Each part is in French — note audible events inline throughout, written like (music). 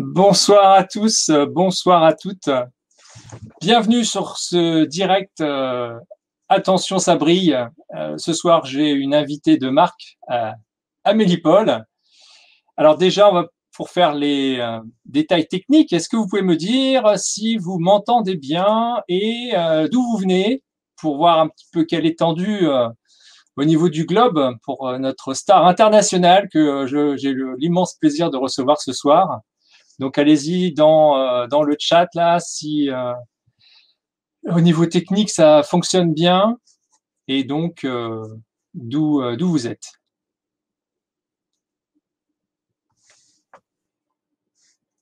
Bonsoir à tous, euh, bonsoir à toutes. Bienvenue sur ce direct. Euh, attention, ça brille. Euh, ce soir, j'ai une invitée de marque, Amélie Paul. Alors déjà, pour faire les détails techniques, est-ce que vous pouvez me dire si vous m'entendez bien et d'où vous venez pour voir un petit peu quelle étendue au niveau du globe pour notre star internationale que j'ai l'immense plaisir de recevoir ce soir. Donc allez-y dans, euh, dans le chat là si euh, au niveau technique ça fonctionne bien et donc euh, d'où vous êtes.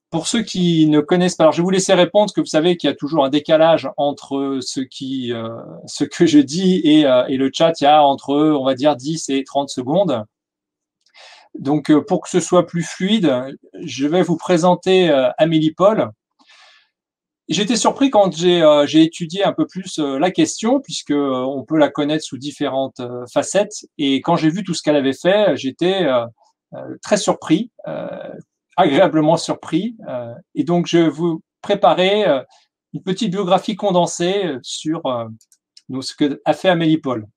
pour ceux qui ne connaissent pas, alors je vais vous laisser répondre, que vous savez qu'il y a toujours un décalage entre ce, qui, ce que je dis et, et, le chat, il y a entre, on va dire, 10 et 30 secondes. Donc, euh, pour que ce soit plus fluide, je vais vous présenter euh, Amélie Paul. J'étais surpris quand j'ai euh, étudié un peu plus la question, puisque on peut la connaître sous différentes facettes. Et quand j'ai vu tout ce qu'elle avait fait, j'étais très surpris, agréablement surpris. et donc, je vais vous préparer une petite biographie condensée sur ce que a fait Amélie Paul.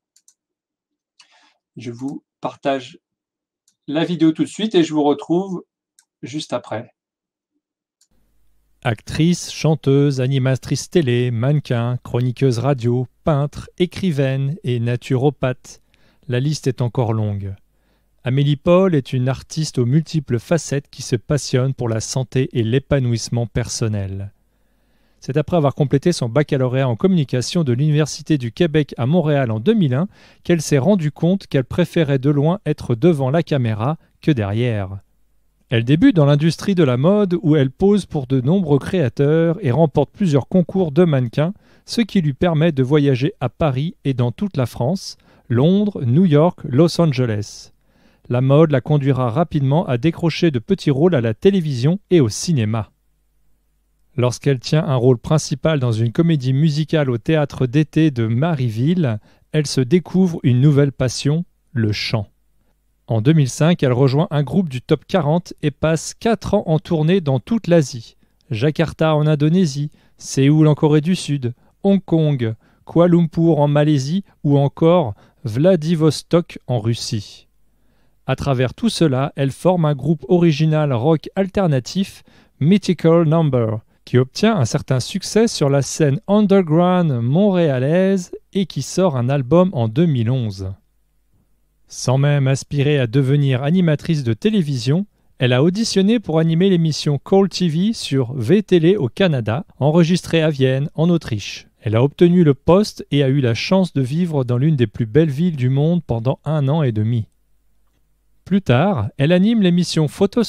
Je vous partage la vidéo tout de suite et je vous retrouve juste après. Actrice, chanteuse, animatrice télé, mannequin, chroniqueuse radio, peintre, écrivaine et naturopathe, la liste est encore longue. Amélie Paul est une artiste aux multiples facettes qui se passionne pour la santé et l'épanouissement personnel. C'est après avoir complété son baccalauréat en communication de l'Université du Québec à Montréal en 2001 qu'elle s'est rendue compte qu'elle préférait de loin être devant la caméra que derrière. Elle débute dans l'industrie de la mode où elle pose pour de nombreux créateurs et remporte plusieurs concours de mannequins, ce qui lui permet de voyager à Paris et dans toute la France, Londres, New York, Los Angeles. La mode la conduira rapidement à décrocher de petits rôles à la télévision et au cinéma. Lorsqu'elle tient un rôle principal dans une comédie musicale au théâtre d'été de Marieville, elle se découvre une nouvelle passion, le chant. En 2005, elle rejoint un groupe du top 40 et passe 4 ans en tournée dans toute l'Asie. Jakarta en Indonésie, Séoul en Corée du Sud, Hong Kong, Kuala Lumpur en Malaisie ou encore Vladivostok en Russie. À travers tout cela, elle forme un groupe original rock alternatif, Mythical Number, qui obtient un certain succès sur la scène underground montréalaise et qui sort un album en 2011. Sans même aspirer à devenir animatrice de télévision, elle a auditionné pour animer l'émission Call TV sur VTL au Canada, enregistrée à Vienne, en Autriche. Elle a obtenu le poste et a eu la chance de vivre dans l'une des plus belles villes du monde pendant un an et demi. Plus tard, elle anime l'émission Photo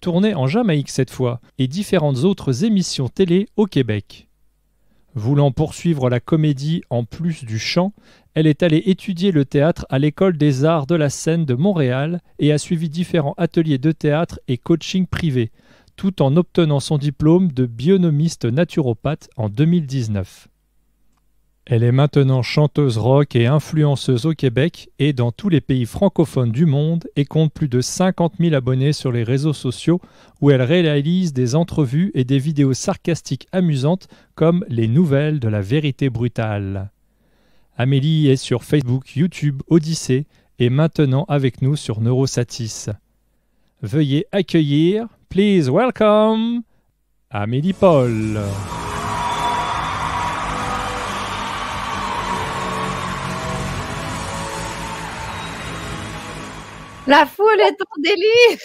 tournée en Jamaïque cette fois, et différentes autres émissions télé au Québec. Voulant poursuivre la comédie en plus du chant, elle est allée étudier le théâtre à l'École des arts de la scène de Montréal et a suivi différents ateliers de théâtre et coaching privé, tout en obtenant son diplôme de bionomiste naturopathe en 2019. Elle est maintenant chanteuse rock et influenceuse au Québec et dans tous les pays francophones du monde et compte plus de 50 000 abonnés sur les réseaux sociaux où elle réalise des entrevues et des vidéos sarcastiques amusantes comme les nouvelles de la vérité brutale. Amélie est sur Facebook, YouTube, Odyssée et maintenant avec nous sur Neurosatis. Veuillez accueillir, please welcome, Amélie Paul. La foule est en délire.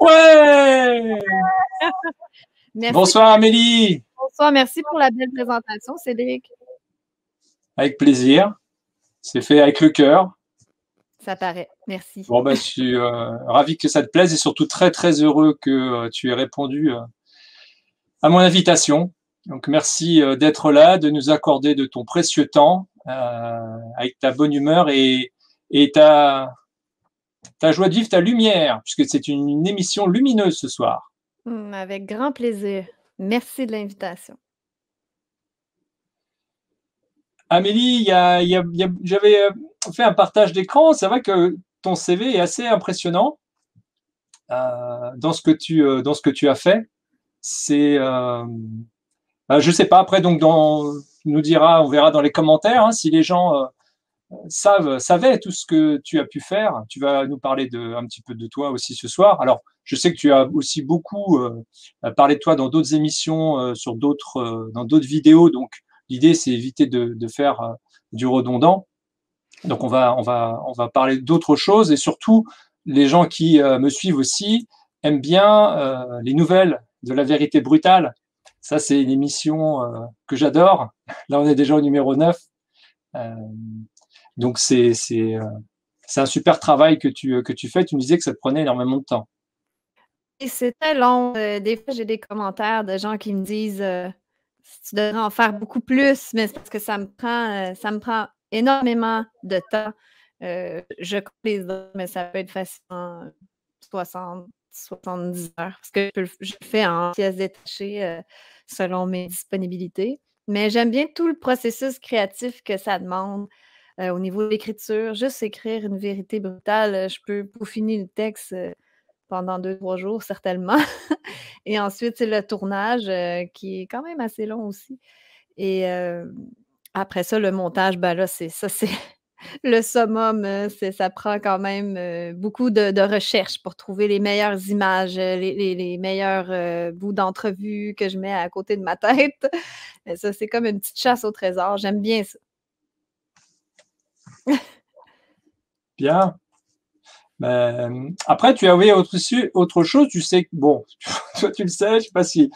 Ouais. Bonsoir Amélie. Bonsoir, merci pour la belle présentation, Cédric. Avec plaisir. C'est fait avec le cœur. Ça paraît. Merci. Bon, ben, je suis euh, ravi que ça te plaise et surtout très, très heureux que euh, tu aies répondu euh, à mon invitation. Donc, merci d'être là, de nous accorder de ton précieux temps avec ta bonne humeur et, et ta, ta joie de vivre, ta lumière, puisque c'est une, émission lumineuse ce soir. Hmm, avec grand plaisir. Merci de l'invitation. Amélie, j'avais fait un partage d'écran. C'est vrai que ton CV est assez impressionnant euh, euh, dans, ce que tu, as fait. C'est, ne euh, bah, je sais pas. Après, donc, dans, nous dira, on verra dans les commentaires hein, si les gens savent, savaient tout ce que tu as pu faire. Tu vas nous parler de, un petit peu de toi aussi ce soir. Alors, je sais que tu as aussi beaucoup euh, parlé de toi dans d'autres émissions, euh, sur d'autres, euh, dans d'autres vidéos. Donc, l'idée, c'est éviter de, de faire du redondant. Donc, on va, on va, on va parler d'autres choses et surtout, les gens qui me suivent aussi aiment bien les nouvelles de la vérité brutale. Ça, c'est une émission que j'adore. Là, on est déjà au numéro 9. Donc euh, c'est un super travail que tu, fais. Tu me disais que ça te prenait énormément de temps. Et c'était long. Euh, des fois, j'ai des commentaires de gens qui me disent euh, tu devrais en faire beaucoup plus, mais parce que ça me prend, ça me prend énormément de temps. je compte les heures, mais ça peut être facilement 60, 70 heures, parce que je, fais en pièces détachées selon mes disponibilités. Mais j'aime bien tout le processus créatif que ça demande. Euh, au niveau de l'écriture, juste écrire une vérité brutale, euh, je peux peaufiner le texte euh, pendant deux, trois jours, certainement. (laughs) et ensuite, c'est le tournage qui est quand même assez long aussi. Et après ça, le montage, ben là, c'est ça, c'est (laughs) le summum. Ça prend quand même beaucoup de, recherche pour trouver les meilleures images, les, meilleurs bouts d'entrevue que je mets à côté de ma tête. (laughs) ça, c'est comme une petite chasse au trésor. J'aime bien ça. (laughs) Bien. Ben, après, tu avais autre, autre chose, tu sais, bon, (laughs) toi tu le sais, je ne sais pas si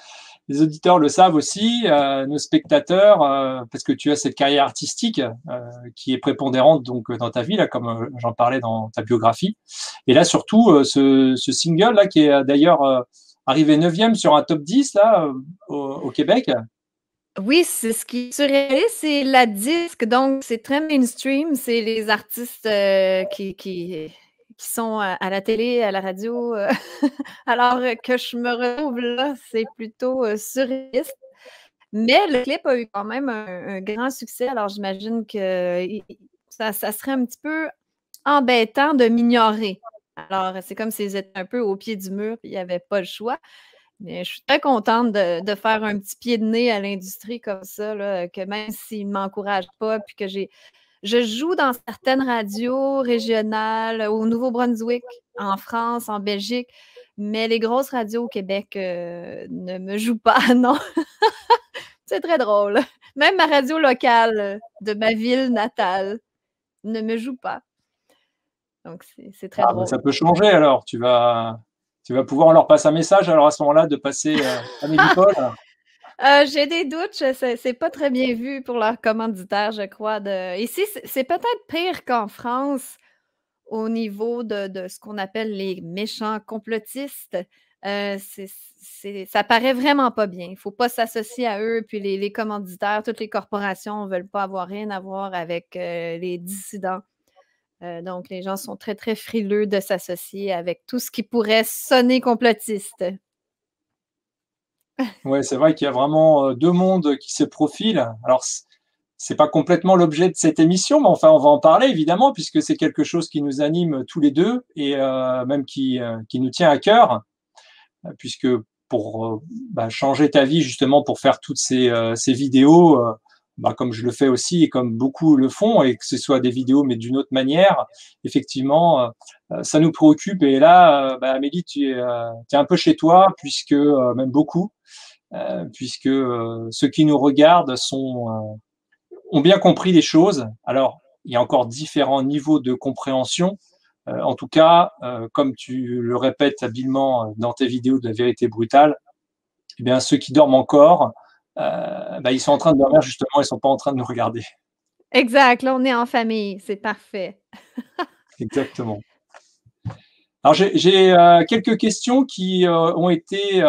les auditeurs le savent aussi, euh, nos spectateurs, euh, parce que tu as cette carrière artistique euh, qui est prépondérante donc dans ta vie, là, comme j'en parlais dans ta biographie. Et là, surtout, ce, single, là, qui est d'ailleurs arrivé 9 sur un top 10 là, au Québec, oui, c'est ce qui est surréaliste, c'est la disque, donc c'est très mainstream, c'est les artistes euh, qui, sont à, la télé, à la radio, euh, (laughs) alors que je me retrouve là, c'est plutôt euh, surréaliste. Mais le clip a eu quand même un, grand succès, alors j'imagine que ça, serait un petit peu embêtant de m'ignorer. Alors, c'est comme s'ils étaient un peu au pied du mur, et il n'y avait pas le choix je suis très contente de, faire un petit pied de nez à l'industrie comme ça, que même s'ils ne m'encouragent pas, puis que j'ai. Je joue dans certaines radios régionales au Nouveau-Brunswick, en France, en Belgique, mais les grosses radios au Québec euh, ne me jouent pas, (laughs) non. C'est très drôle. Même ma radio locale de ma ville natale ne me joue pas. Donc, c'est très ah, drôle. ça peut changer alors. Tu vas, tu vas pouvoir, leur passer un message alors à ce moment-là de passer euh, à mes (laughs) euh, j'ai des doutes, c'est pas très bien vu pour leur commanditaire, je crois. De... Ici, c'est peut-être pire qu'en France au niveau de, ce qu'on appelle les méchants complotistes. Euh, ne ça paraît vraiment pas bien. Il ne faut pas s'associer à eux. Puis les, commanditaires, toutes les corporations ne veulent pas avoir rien à voir avec euh, les dissidents. Euh, donc, les gens sont très, très frileux de s'associer avec tout ce qui pourrait sonner complotiste. (laughs) Oui, c'est vrai qu'il y a vraiment euh, deux mondes qui se profilent. Alors, ce n'est pas complètement l'objet de cette émission, mais enfin, on va en parler évidemment, puisque c'est quelque chose qui nous anime tous les deux et euh, même qui, nous tient à cœur, puisque pour bah, changer ta vie, justement, pour faire toutes ces vidéos, bah, comme je le fais aussi et comme beaucoup le font, et que ce soit des vidéos mais d'une autre manière, effectivement, euh, euh, ça nous préoccupe. Et là, euh, bah, Amélie, tu es, es, un peu chez toi, puisque même beaucoup, puisque ceux qui nous regardent sont, ont bien compris les choses. Alors, il y a encore différents niveaux de compréhension. en tout cas, comme tu le répètes habilement dans tes vidéos de la vérité brutale, eh bien, ceux qui dorment encore, euh, ben, ils sont en train de dormir justement, ils ne sont pas en train de nous regarder. Exact, là on est en famille, c'est parfait. (laughs) Exactement. Alors j'ai euh, quelques questions qui euh, ont été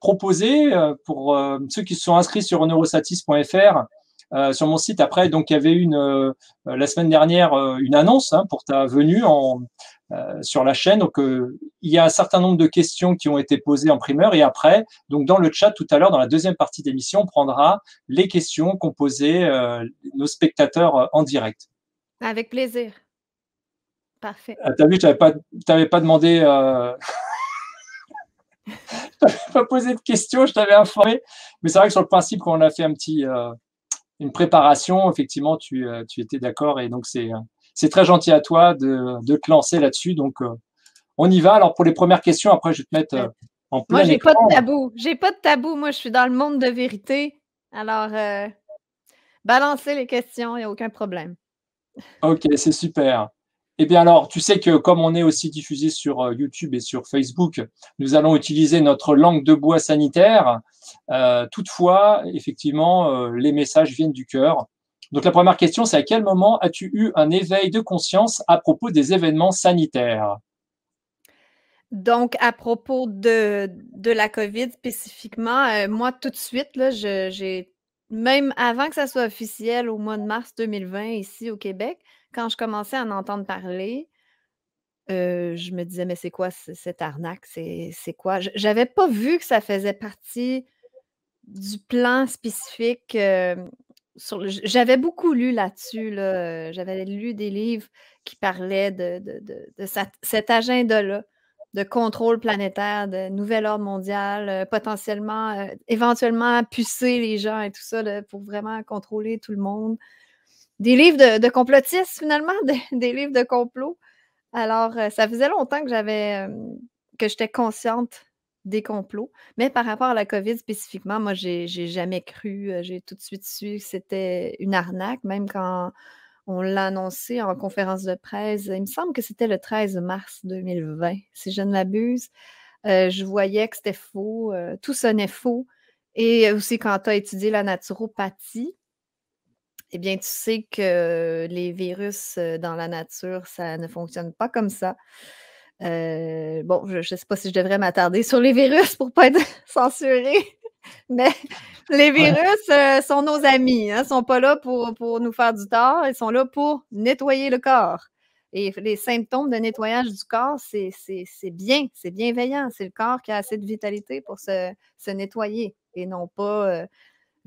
proposées pour ceux qui se sont inscrits sur neurosatis.fr. sur mon site après, donc il y avait une la semaine dernière une annonce hein, pour ta venue en, euh, sur la chaîne. Donc, euh, il y a un certain nombre de questions qui ont été posées en primeur et après, donc dans le chat tout à l'heure, dans la deuxième partie d'émission, on prendra les questions qu'ont posées euh, nos spectateurs en direct. Avec plaisir. Parfait. Ah, t'as vu, tu t'avais pas, demandé. Euh... (laughs) pas posé de questions, je t'avais informé. Mais c'est vrai que sur le principe, quand on a fait un petit, une préparation, effectivement, tu, tu étais d'accord. Et donc, c'est c'est très gentil à toi de, te lancer là-dessus. Donc, euh, on y va. Alors, pour les premières questions, après, je vais te mettre euh, en plein Moi, j'ai pas de tabou. J'ai pas de tabou. Moi, je suis dans le monde de vérité. Alors, euh, balancez les questions, il n'y a aucun problème. OK, c'est super. Eh bien alors, tu sais que comme on est aussi diffusé sur YouTube et sur Facebook, nous allons utiliser notre langue de bois sanitaire. toutefois, effectivement, les messages viennent du cœur. Donc la première question, c'est à quel moment as-tu eu un éveil de conscience à propos des événements sanitaires donc, à propos de, de la COVID spécifiquement, euh, moi, tout de suite, là, j'ai, même avant que ça soit officiel au mois de mars 2020 ici au Québec, quand je commençais à en entendre parler, euh, je me disais, mais c'est quoi cette arnaque? C'est, quoi? J'avais pas vu que ça faisait partie du plan spécifique euh, j'avais beaucoup lu là-dessus. J'avais lu des livres qui parlaient de, cet agenda-là, de contrôle planétaire, de nouvel ordre mondial, euh, potentiellement, euh, éventuellement pucer les gens et tout ça pour vraiment contrôler tout le monde. Des livres de, complotistes, finalement, (laughs) des livres de complot. Alors, euh, ça faisait longtemps que j'avais que j'étais consciente des complots. Mais par rapport à la COVID spécifiquement, moi, j'ai, jamais cru, euh, j'ai tout de suite su que c'était une arnaque, même quand on l'a annoncé en conférence de presse. Il me semble que c'était le 13 mars 2020, si je ne l'abuse. Euh, je voyais que c'était faux, tout euh, tout sonnait faux. Et aussi, quand tu as étudié la naturopathie, eh bien, tu sais que les virus dans la nature, ça ne fonctionne pas comme ça. Euh, bon, je ne sais pas si je devrais m'attarder sur les virus pour ne pas être (laughs) censuré, mais les virus euh, sont nos amis. Hein. Ils ne sont pas là pour, nous faire du tort, ils sont là pour nettoyer le corps. Et les symptômes de nettoyage du corps, c'est bien, c'est bienveillant. C'est le corps qui a assez de vitalité pour se, nettoyer et non pas euh,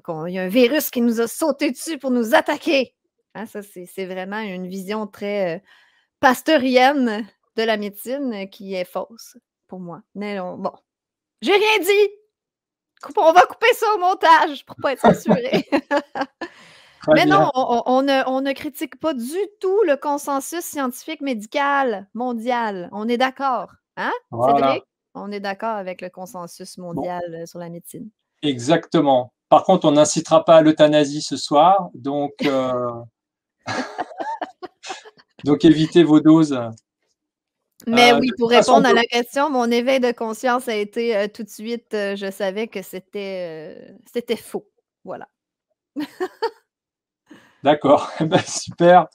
qu'il y a un virus qui nous a sauté dessus pour nous attaquer. Hein. ça, c'est vraiment une vision très pasteurienne de la médecine euh, qui est fausse pour moi. Mais non, bon, j'ai rien dit. On va couper ça au montage pour pas être assuré. (laughs) (laughs) Mais non, on, ne, critique pas du tout le consensus scientifique médical mondial. On est d'accord, hein, Cédric? On est d'accord avec le consensus mondial euh, sur la médecine. Exactement. Par contre, on n'incitera pas à l'euthanasie ce soir, donc, euh, (laughs) donc évitez vos doses. Mais euh, oui, pour répondre à la question, mon éveil de conscience a été euh, tout de suite, euh, je savais que c'était c'était faux. Voilà. (laughs) D'accord, (laughs) ben, super.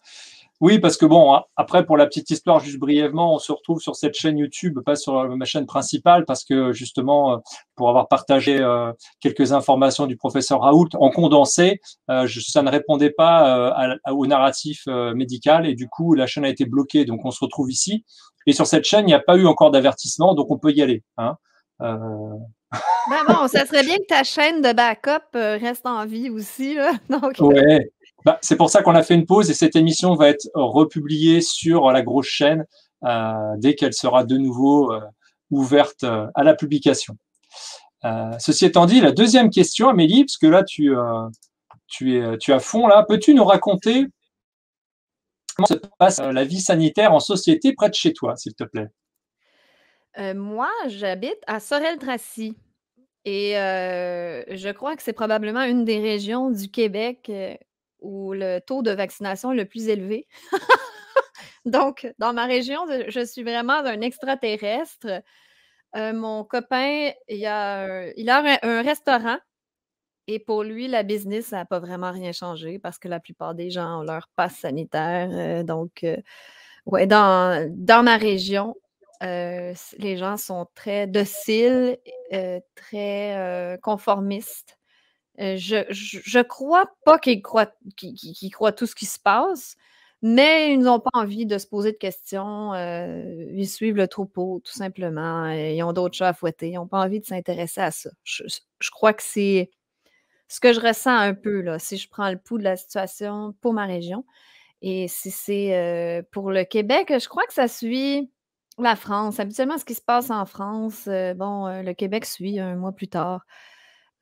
Oui, parce que bon, après, pour la petite histoire, juste brièvement, on se retrouve sur cette chaîne YouTube, pas sur euh, ma chaîne principale, parce que justement, euh, pour avoir partagé euh, quelques informations du professeur Raoult en condensé, ça ne répondait pas au narratif médical et du coup, la chaîne a été bloquée. Donc, on se retrouve ici. Et sur cette chaîne, il n'y a pas eu encore d'avertissement, donc on peut y aller. Hein. ben bon, ça serait bien que ta chaîne de backup reste en vie aussi. (laughs) Donc... Ouais. Bah, c'est pour ça qu'on a fait une pause et cette émission va être republiée sur la grosse chaîne euh, dès qu'elle sera de nouveau euh, ouverte euh, à la publication. ceci étant dit, la deuxième question, Amélie, parce que là tu, tu es, tu à fond là, peux-tu nous raconter comment se passe la vie sanitaire en société près de chez toi, s'il te plaît Moi, j'habite à Sorel-Tracy. Et je crois que c'est probablement une des régions du Québec où le taux de vaccination est le plus élevé. (laughs) Donc, dans ma région, je suis vraiment un extraterrestre. Euh, mon copain, il a, un, restaurant et pour lui, la business, ça n'a pas vraiment rien changé parce que la plupart des gens ont leur passe sanitaire. Euh, donc, euh, dans ma région, les gens sont très dociles, très conformistes. Euh, je, ne crois pas qu'ils croient, tout ce qui se passe, mais ils n'ont pas envie de se poser de questions. Euh, ils suivent le troupeau, tout simplement. Ils ont d'autres choses à fouetter. Ils n'ont pas envie de s'intéresser à ça. Je, crois que c'est ce que je ressens un peu, là, si je prends le pouls de la situation pour ma région. Et si c'est euh, pour le Québec, je crois que ça suit la France. Habituellement, ce qui se passe en France, bon, le Québec suit un mois plus tard.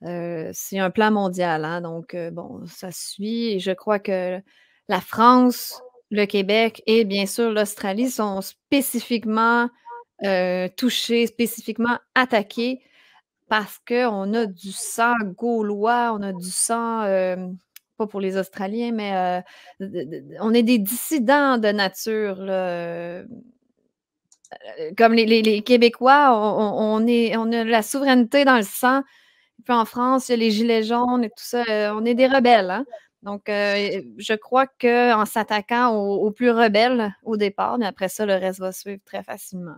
Euh, c'est un plan mondial, hein, donc euh, bon, ça suit. Et je crois que la France, le Québec et bien sûr l'Australie sont spécifiquement euh, touchés, spécifiquement attaqués parce qu'on a du sang gaulois, on a du sang pas pour les Australiens, mais on est des dissidents de nature. Comme les, Québécois, on a la souveraineté dans le sang, en France, il y a les gilets jaunes et tout ça. Euh, on est des rebelles. Hein. Donc, euh, je crois qu'en s'attaquant aux, plus rebelles au départ, mais après ça, le reste va suivre très facilement.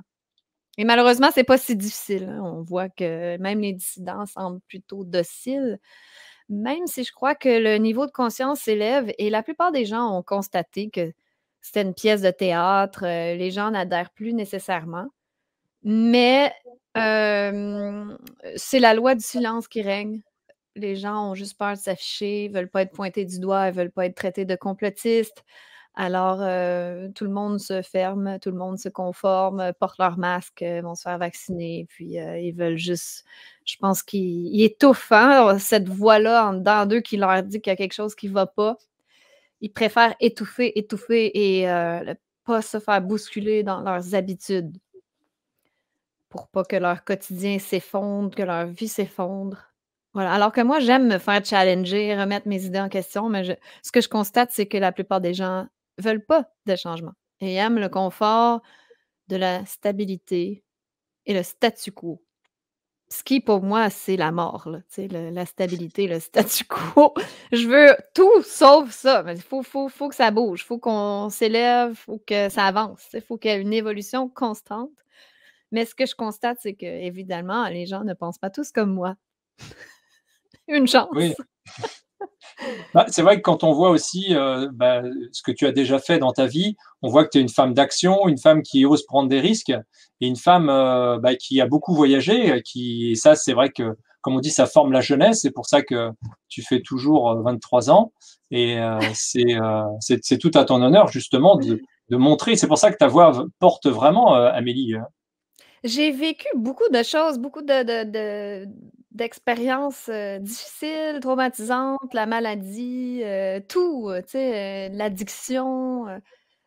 Et malheureusement, c'est pas si difficile. Hein. On voit que même les dissidents semblent plutôt dociles, même si je crois que le niveau de conscience s'élève et la plupart des gens ont constaté que c'était une pièce de théâtre, euh, les gens n'adhèrent plus nécessairement. Mais c'est la loi du silence qui règne. Les gens ont juste peur de s'afficher, veulent pas être pointés du doigt, veulent pas être traités de complotistes. Alors, tout le monde se ferme, tout le monde se conforme, porte leur masque, euh, vont se faire vacciner, puis euh, ils veulent juste, je pense qu'ils étouffent hein, cette voix-là en dedans d'eux qui leur dit qu'il y a quelque chose qui ne va pas. Ils préfèrent étouffer, étouffer et euh, ne pas se faire bousculer dans leurs habitudes pour pas que leur quotidien s'effondre, que leur vie s'effondre. Voilà. Alors que moi, j'aime me faire challenger, remettre mes idées en question, mais ce que je constate, c'est que la plupart des gens veulent pas de changement et aiment le confort de la stabilité et le statu quo. Ce qui, pour moi, c'est la mort, la stabilité, le statu quo. je veux tout sauf ça. Il faut, que ça bouge, il faut qu'on s'élève, il faut que ça avance, il faut qu'il y ait une évolution constante. Mais ce que je constate, c'est que, évidemment, les gens ne pensent pas tous comme moi. (laughs) Une chance. Oui. (laughs) Bah, c'est vrai que quand on voit aussi euh, bah, ce que tu as déjà fait dans ta vie, on voit que tu es une femme d'action, une femme qui ose prendre des risques et une femme euh, bah, qui a beaucoup voyagé. Euh, qui, et ça, c'est vrai que, comme on dit, ça forme la jeunesse. C'est pour ça que tu fais toujours 23 ans. Et c'est tout à ton honneur, justement, de, de montrer. C'est pour ça que ta voix porte vraiment, Amélie. Hein. J'ai vécu beaucoup de choses, beaucoup de, d'expériences euh, difficiles, traumatisantes, la maladie, euh, tout, euh, l'addiction.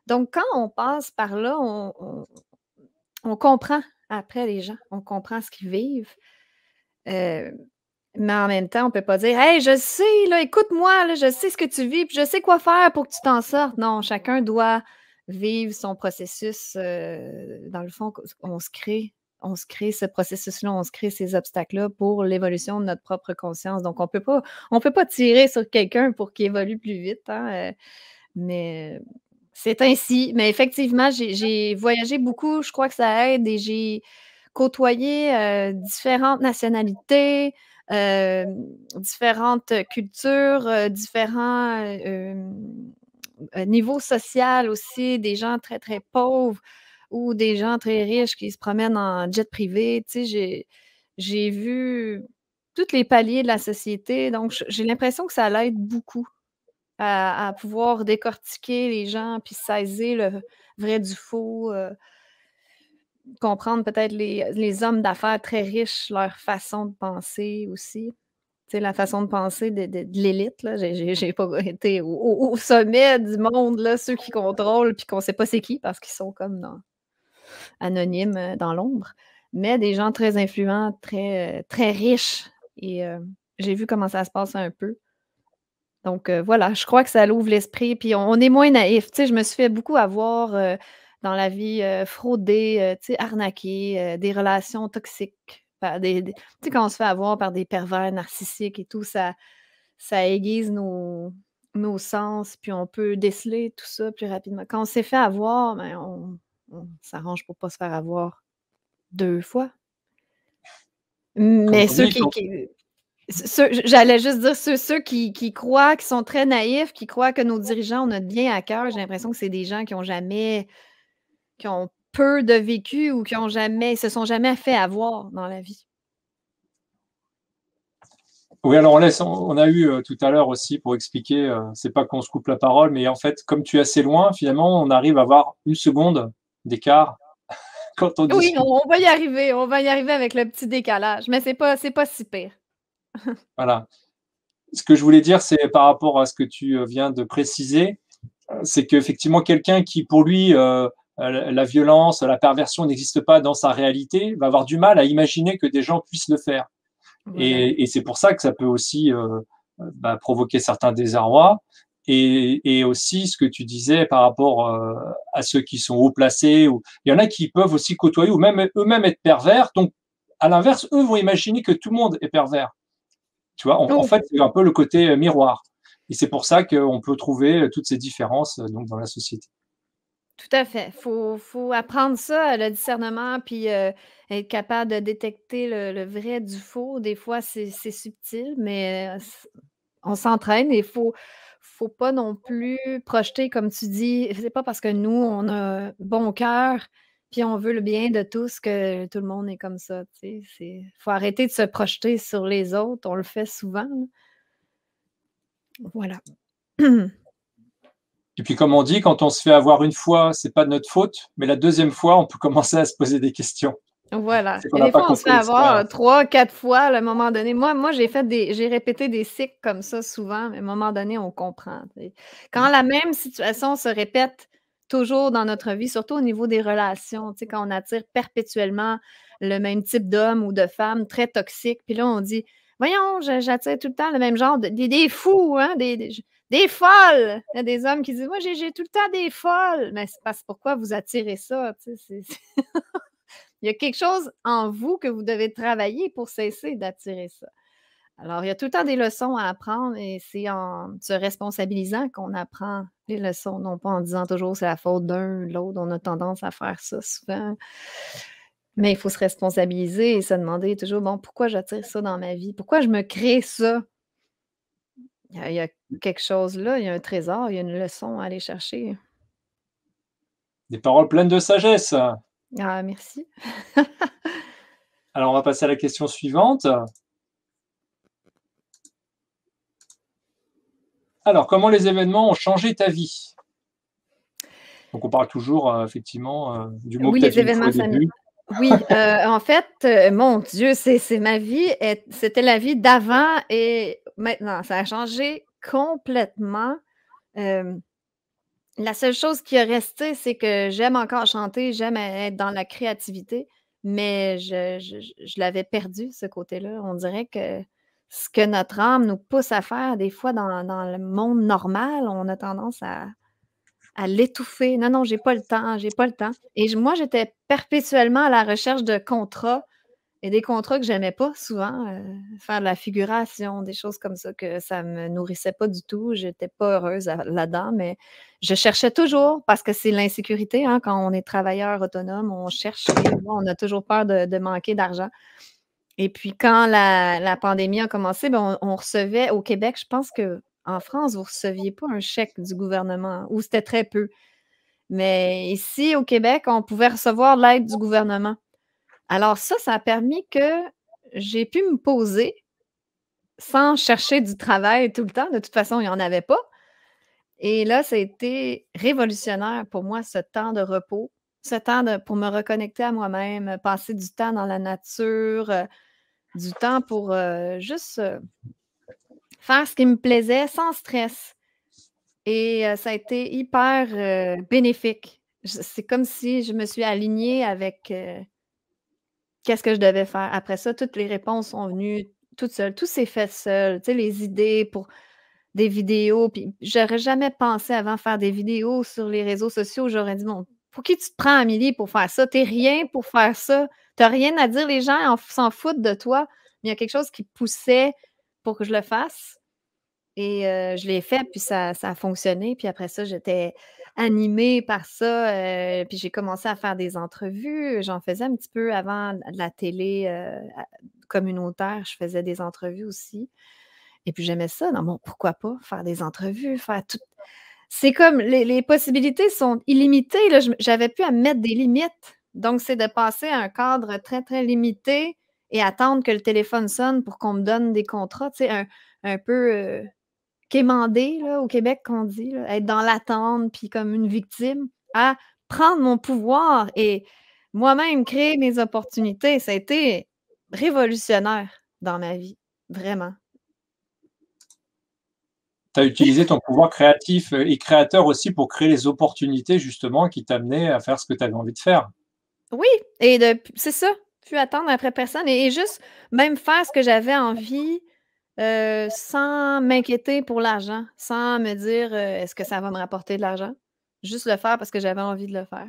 Donc, quand on passe par là, on, comprend après les gens, on comprend ce qu'ils vivent. mais en même temps, on ne peut pas dire Hey, je sais, écoute-moi, je sais ce que tu vis, puis je sais quoi faire pour que tu t'en sortes. Non, chacun doit vivre son processus. dans le fond, on se crée, on se crée ce processus-là, on se crée ces obstacles-là pour l'évolution de notre propre conscience. Donc, on peut pas, on peut pas tirer sur quelqu'un pour qu'il évolue plus vite. Hein, mais c'est ainsi. Mais effectivement, j'ai voyagé beaucoup. Je crois que ça aide et j'ai côtoyé différentes nationalités. différentes cultures, différents, euh, niveau social aussi, des gens très, très pauvres ou des gens très riches qui se promènent en jet privé. j'ai vu tous les paliers de la société. Donc, j'ai l'impression que ça l'aide beaucoup à, pouvoir décortiquer les gens puis saisir le vrai du faux. Euh, comprendre peut-être les hommes d'affaires très riches, leur façon de penser aussi la façon de penser de, de, Je l'élite. J'ai pas été au, sommet du monde, là, ceux qui contrôlent, puis qu'on sait pas c'est qui, parce qu'ils sont comme anonymes euh, dans l'ombre. Mais des gens très influents, très, euh, très riches. Et euh, j'ai vu comment ça se passe un peu. Donc voilà, je crois que ça l'ouvre l'esprit, puis on, est moins naïf. je me suis fait beaucoup avoir dans la vie fraudée, arnaquée, des relations toxiques par des. tu sais, quand on se fait avoir par des pervers narcissiques et tout, ça, ça aiguise nos, nos sens, puis on peut déceler tout ça plus rapidement. Quand on s'est fait avoir, mais ben, on, s'arrange pour pas se faire avoir deux fois. Mais ceux qui, j'allais juste dire ceux, qui, croient, qui sont très naïfs, qui croient que nos dirigeants ont notre bien à cœur, j'ai l'impression que c'est des gens qui ont jamais, qui ont peu de vécu ou qui ont jamais, se sont jamais fait avoir dans la vie. Oui, alors on, laisse, on a eu tout à l'heure aussi pour expliquer, c'est pas qu'on se coupe la parole, mais en fait, comme tu es assez loin, finalement, on arrive à avoir une seconde d'écart (laughs) quand on Oui, on, va y arriver, on va y arriver avec le petit décalage, mais c'est pas, c'est pas si pire. (laughs) voilà. Ce que je voulais dire, c'est par rapport à ce que tu viens de préciser, c'est qu'effectivement, quelqu'un qui, pour lui, euh, la violence, la perversion n'existe pas dans sa réalité, va avoir du mal à imaginer que des gens puissent le faire. Et, c'est pour ça que ça peut aussi euh, bah, provoquer certains désarrois. Et, aussi ce que tu disais par rapport euh, à ceux qui sont haut placés. Il y en a qui peuvent aussi côtoyer ou même eux-mêmes être pervers. Donc, à l'inverse, eux vont imaginer que tout le monde est pervers. Tu vois, en fait, c'est un peu le côté miroir. Et c'est pour ça qu'on peut trouver toutes ces différences donc, dans la société. Tout à fait. Il faut, apprendre ça, le discernement, puis euh, être capable de détecter le, vrai du faux. Des fois, c'est subtil, mais euh, on s'entraîne et il faut, faut pas non plus projeter, comme tu dis, c'est pas parce que nous, on a bon cœur, puis on veut le bien de tous que tout le monde est comme ça. Il faut arrêter de se projeter sur les autres. On le fait souvent. Voilà. (clears throat) Et puis, comme on dit, quand on se fait avoir une fois, ce n'est pas de notre faute, mais la deuxième fois, on peut commencer à se poser des questions. Voilà. Et des fois, on se fait avoir trois, quatre fois à un moment donné. Moi, moi j'ai fait j'ai répété des cycles comme ça souvent, mais à un moment donné, on comprend. Quand mm. la même situation se répète toujours dans notre vie, surtout au niveau des relations, quand on attire perpétuellement le même type d'homme ou de femme très toxique, puis là, on dit, voyons, j'attire tout le temps le même genre d'idées des, fous, hein, des des folles. Il y a des hommes qui disent Moi, j'ai tout le temps des folles. Mais c'est parce pourquoi vous attirez ça. (laughs) il y a quelque chose en vous que vous devez travailler pour cesser d'attirer ça. Alors, il y a tout le temps des leçons à apprendre et c'est en se responsabilisant qu'on apprend les leçons, non pas en disant toujours c'est la faute d'un, l'autre. On a tendance à faire ça souvent. Mais il faut se responsabiliser et se demander toujours, bon, pourquoi j'attire ça dans ma vie? Pourquoi je me crée ça? Il y, a, quelque chose là, il y a un trésor, il y a une leçon à aller chercher. Des paroles pleines de sagesse. Ah, merci. (laughs) Alors, on va passer à la question suivante. Alors, comment les événements ont changé ta vie Donc, on parle toujours, euh, effectivement, euh, du mot oui, les événements, oui, euh, en fait, euh, mon Dieu, c'est ma vie, c'était la vie d'avant et maintenant, ça a changé complètement. Euh, la seule chose qui est restée, c'est que j'aime encore chanter, j'aime être dans la créativité, mais je, l'avais perdu, ce côté-là. On dirait que ce que notre âme nous pousse à faire, des fois, dans, dans le monde normal, on a tendance à, à l'étouffer. Non, non, j'ai pas le temps, j'ai pas le temps. Et moi, j'étais perpétuellement à la recherche de contrats et des contrats que j'aimais pas souvent, euh, faire de la figuration, des choses comme ça que ça me nourrissait pas du tout. J'étais pas heureuse là-dedans, mais je cherchais toujours parce que c'est l'insécurité. Hein. quand on est travailleur autonome, on cherche, on a toujours peur de, manquer d'argent. Et puis quand la, pandémie a commencé, ben, on recevait au Québec, je pense que en France, vous ne receviez pas un chèque du gouvernement, ou c'était très peu. Mais ici, au Québec, on pouvait recevoir l'aide du gouvernement. Alors ça, ça a permis que j'ai pu me poser sans chercher du travail tout le temps. De toute façon, il n'y en avait pas. Et là, ça a été révolutionnaire pour moi, ce temps de repos, ce temps pour me reconnecter à moi-même, passer du temps dans la nature, euh, du temps pour euh, juste euh, faire ce qui me plaisait sans stress. Et euh, ça a été hyper euh, bénéfique. C'est comme si je me suis alignée avec euh, qu'est-ce que je devais faire. Après ça, toutes les réponses sont venues toutes seules. Tout s'est fait seul. Tu sais, les idées pour des vidéos. Puis j'aurais jamais pensé avant faire des vidéos sur les réseaux sociaux. J'aurais dit, bon, pour qui tu te prends, Amélie, pour faire ça? T'es rien pour faire ça. Tu n'as rien à dire. Les gens s'en foutent de toi. Mais il y a quelque chose qui poussait pour que je le fasse. Et euh, je l'ai fait, puis ça, a fonctionné. Puis après ça, j'étais animée par ça. Euh, puis j'ai commencé à faire des entrevues. J'en faisais un petit peu avant la télé euh, communautaire. Je faisais des entrevues aussi. Et puis j'aimais ça. Non, bon, pourquoi pas faire des entrevues, faire tout. C'est comme les, les, possibilités sont illimitées. J'avais pu à mettre des limites. Donc, c'est de passer à un cadre très, très limité et attendre que le téléphone sonne pour qu'on me donne des contrats, tu sais, un, peu euh, quémandé là, au Québec qu'on dit, être dans l'attente, puis comme une victime, à prendre mon pouvoir et moi-même créer mes opportunités. Ça a été révolutionnaire dans ma vie, vraiment. Tu as utilisé ton pouvoir créatif euh, et créateur aussi pour créer les opportunités justement qui t'amenaient à faire ce que tu avais envie de faire. Oui, et c'est ça attendre après personne et, juste même faire ce que j'avais envie euh, sans m'inquiéter pour l'argent, sans me dire euh, est-ce que ça va me rapporter de l'argent. Juste le faire parce que j'avais envie de le faire.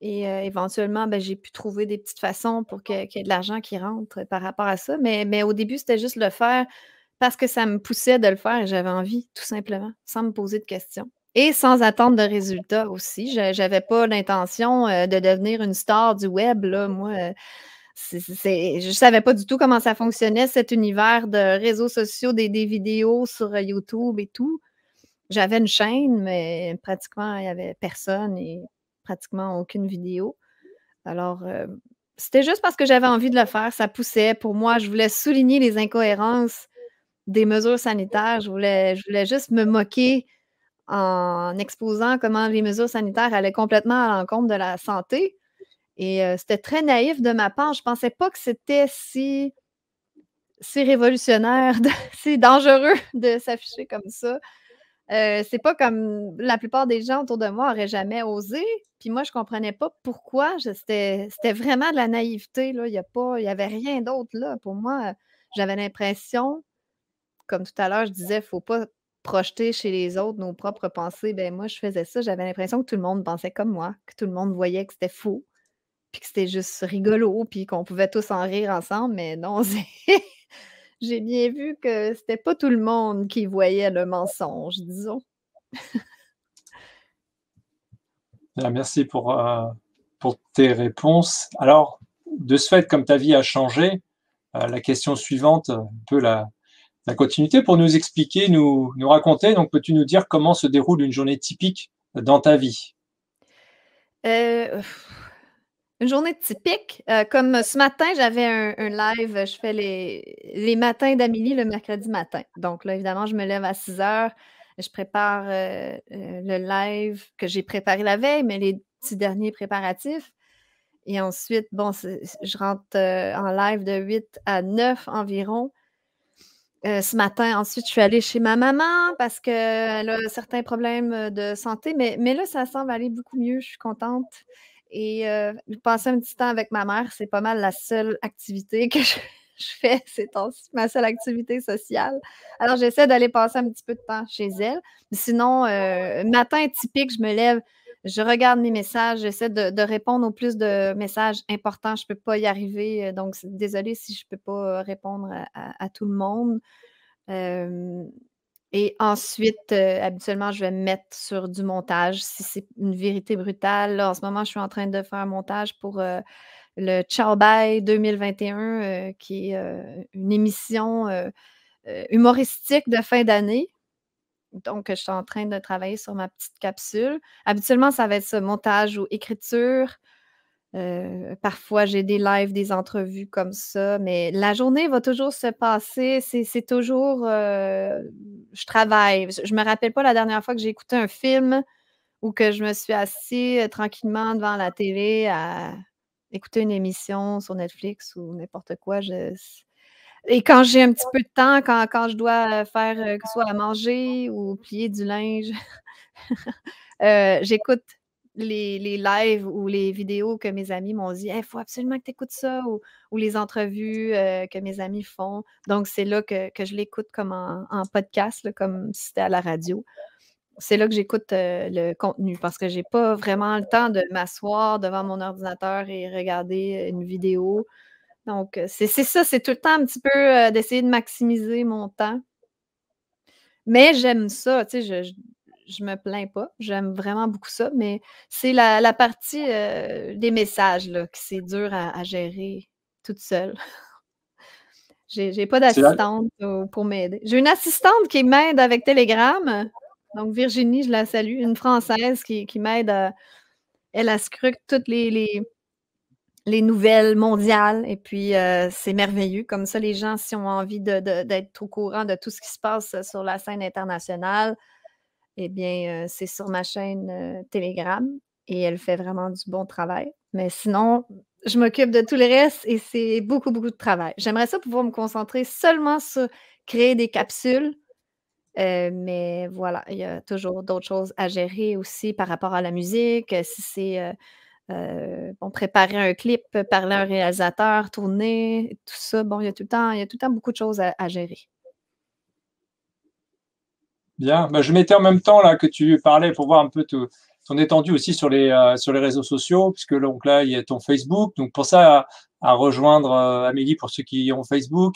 Et euh, éventuellement, ben, j'ai pu trouver des petites façons pour qu'il y ait de l'argent qui rentre par rapport à ça. Mais, mais au début, c'était juste le faire parce que ça me poussait de le faire et j'avais envie, tout simplement, sans me poser de questions. Et sans attendre de résultats aussi. Je n'avais pas l'intention euh, de devenir une star du web. Là. Moi, euh, je ne savais pas du tout comment ça fonctionnait, cet univers de réseaux sociaux, des, vidéos sur euh, YouTube et tout. J'avais une chaîne, mais pratiquement, il n'y avait personne et pratiquement aucune vidéo. Alors, c'était juste parce que j'avais envie de le faire. Ça poussait pour moi. Je voulais souligner les incohérences des mesures sanitaires. Je voulais, je voulais juste me moquer en exposant comment les mesures sanitaires allaient complètement à l'encontre de la santé. Et euh, c'était très naïf de ma part. Je ne pensais pas que c'était si, si révolutionnaire, (laughs) si dangereux de s'afficher comme ça. Euh, c'est pas comme la plupart des gens autour de moi n'auraient jamais osé. Puis moi, je comprenais pas pourquoi. C'était vraiment de la naïveté. Il n'y avait rien d'autre là. Pour moi, j'avais l'impression, comme tout à l'heure, je disais, faut pas projeter chez les autres nos propres pensées, ben moi, je faisais ça. J'avais l'impression que tout le monde pensait comme moi, que tout le monde voyait que c'était faux, puis que c'était juste rigolo, puis qu'on pouvait tous en rire ensemble. Mais non, (laughs) j'ai bien vu que c'était pas tout le monde qui voyait le mensonge, disons. Eh, merci pour, euh, pour tes réponses. Alors, de ce fait, comme ta vie a changé, euh, la question suivante, euh, un peu la, la continuité pour nous expliquer, nous, raconter. Donc, peux-tu nous dire comment se déroule une journée typique dans ta vie euh, Une journée typique, euh, comme ce matin, j'avais un, live, je fais les, les matins d'Amélie le mercredi matin. Donc, là, évidemment, je me lève à 6 heures, je prépare euh, le live que j'ai préparé la veille, mais les petits derniers préparatifs. Et ensuite, bon, je rentre en live de 8 à 9 environ. Euh, ce matin, ensuite, je suis allée chez ma maman parce qu'elle a certains problèmes euh, de santé, mais, mais là, ça semble aller beaucoup mieux. Je suis contente. Et euh, passer un petit temps avec ma mère, c'est pas mal la seule activité que je, (laughs) fais. C'est ma seule activité sociale. Alors, j'essaie d'aller passer un petit peu de temps chez elle. Sinon, matin typique, je me lève je regarde mes messages, j'essaie de, répondre au plus de messages importants. Je ne peux pas y arriver. Euh, donc, désolée si je ne peux pas euh, répondre à, tout le monde. Euh, et ensuite, habituellement, je vais me mettre sur du montage si c'est une vérité brutale. en ce moment, je suis en train de faire un montage pour le Ciao Bye 2021, qui est une émission humoristique de fin d'année donc, je suis en train de travailler sur ma petite capsule. Habituellement, ça va être ce montage ou écriture. Euh, parfois, j'ai des lives, des entrevues comme ça, mais la journée va toujours se passer. C'est toujours. Euh, je travaille. Je me rappelle pas la dernière fois que j'ai écouté un film ou que je me suis assise euh, tranquillement devant la télé à écouter une émission sur Netflix ou n'importe quoi. Je, et quand j'ai un petit peu de temps, quand, je dois euh, faire euh, que ce soit à manger ou plier du linge, (laughs) euh, j'écoute les, lives ou les vidéos que mes amis m'ont dit il faut absolument que tu écoutes ça ou, les entrevues que mes amis font. Donc, c'est là que, je l'écoute comme en, podcast, comme si c'était à la radio. C'est là que j'écoute le contenu parce que je n'ai pas vraiment le temps de m'asseoir devant mon ordinateur et regarder une vidéo. Donc, euh, c'est ça, c'est tout le temps un petit peu euh, d'essayer de maximiser mon temps. Mais j'aime ça, tu sais, je, je, me plains pas, j'aime vraiment beaucoup ça, mais c'est la, partie euh, des messages, là, que c'est dur à, gérer toute seule. (laughs) J'ai pas d'assistante pour m'aider. J'ai une assistante qui m'aide avec Telegram. Donc, Virginie, je la salue, une Française qui, qui m'aide. Elle, a scructe toutes les les nouvelles mondiales. Et puis, euh, c'est merveilleux. Comme ça, les gens, si ont envie d'être au courant de tout ce qui se passe sur la scène internationale, eh bien, euh, c'est sur ma chaîne euh, Telegram et elle fait vraiment du bon travail. Mais sinon, je m'occupe de tout le reste et c'est beaucoup, beaucoup de travail. J'aimerais ça pouvoir me concentrer seulement sur créer des capsules. mais voilà, il y a toujours d'autres choses à gérer aussi par rapport à la musique. Si c'est euh, préparer un clip, euh, parler à un réalisateur, tourner, tout ça. Bon, il y a tout le temps, il y a tout le beaucoup de choses à, gérer. Bien. Ben, je mettais en même temps là que tu parlais pour voir un peu ton étendue aussi euh, sur les, réseaux sociaux, puisque donc là, il y a ton Facebook. Donc pour ça, à, rejoindre Amélie pour ceux qui ont Facebook.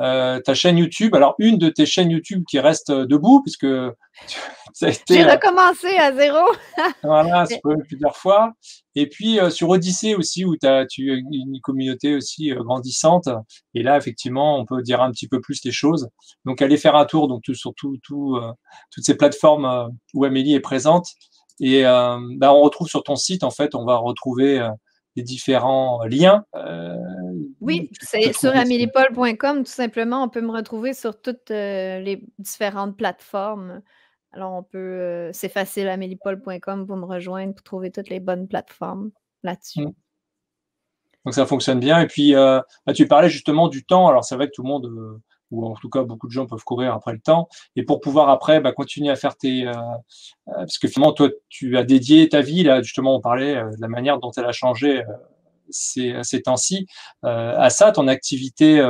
Euh, ta chaîne YouTube. Alors, une de tes chaînes YouTube qui reste euh, debout, puisque (laughs) ça a été. J'ai euh, recommencé à zéro. (laughs) voilà, plusieurs fois. Et puis, sur Odyssée aussi, où as, tu as une communauté aussi grandissante. Et là, effectivement, on peut dire un petit peu plus les choses. Donc, allez faire un tour donc, sur tout, toutes ces plateformes où Amélie est présente. Et bah, on retrouve sur ton site, en fait, on va retrouver les différents liens. Euh, oui, c'est sur amélipol.com, tout simplement. On peut me retrouver sur toutes euh, les différentes plateformes. Alors, on peut, euh, c'est facile, amélipol.com pour me rejoindre, pour trouver toutes les bonnes plateformes là-dessus. Mm. Donc, ça fonctionne bien. Et puis, bah, tu parlais justement du temps. Alors, c'est vrai que tout le monde ou en tout cas beaucoup de gens peuvent courir après le temps, et pour pouvoir après bah, continuer à faire tes... Euh, euh, parce que finalement, toi, tu as dédié ta vie, là justement, on parlait euh, de la manière dont elle a changé. Ces, ces, temps-ci à ça, ton activité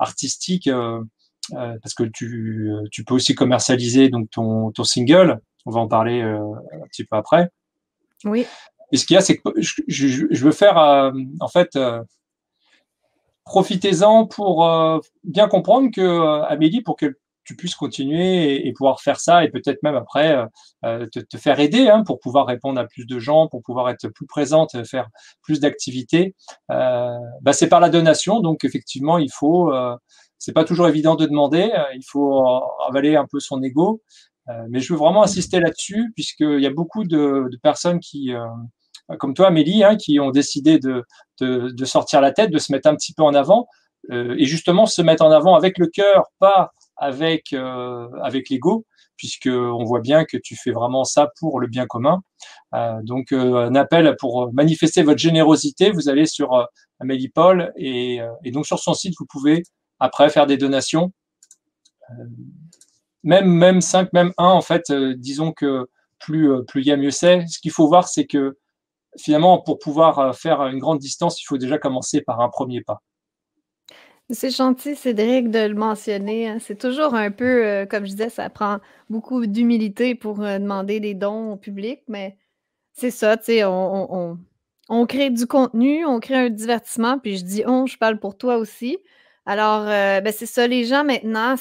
artistique, parce que tu, peux aussi commercialiser donc ton, ton single. On va en parler un petit peu après. Oui. Et ce qu'il y a, c'est que je veux faire en fait profitez-en pour euh, bien comprendre que euh, Amélie, pour que tu puisses continuer et, pouvoir faire ça et peut-être même après euh, te, te, faire aider hein, pour pouvoir répondre à plus de gens, pour pouvoir être plus présente, faire plus d'activités, bah, c'est par la donation. Donc effectivement, il faut. c'est pas toujours évident de demander. Il faut avaler un peu son ego. mais je veux vraiment insister là-dessus puisqu'il y a beaucoup de, de personnes qui euh, comme toi, Amélie, hein, qui ont décidé de, de, sortir la tête, de se mettre un petit peu en avant, euh, et justement se mettre en avant avec le cœur, pas avec, euh, avec l'ego, puisqu'on voit bien que tu fais vraiment ça pour le bien commun. donc, un appel pour manifester votre générosité, vous allez sur Amélie Paul, et, donc sur son site, vous pouvez après faire des donations. même, même 5, même 1, en fait, disons que plus il plus y a, mieux c'est. Ce qu'il faut voir, c'est que finalement, pour pouvoir euh, faire euh, une grande distance, il faut déjà commencer par un premier pas. C'est gentil, Cédric, de le mentionner. Hein. C'est toujours un peu, euh, comme je disais, ça prend beaucoup d'humilité pour demander des dons au public, mais c'est ça, tu sais, on, crée du contenu, on crée un divertissement, puis je dis on, je parle pour toi aussi. Alors, ben c'est ça, les gens maintenant,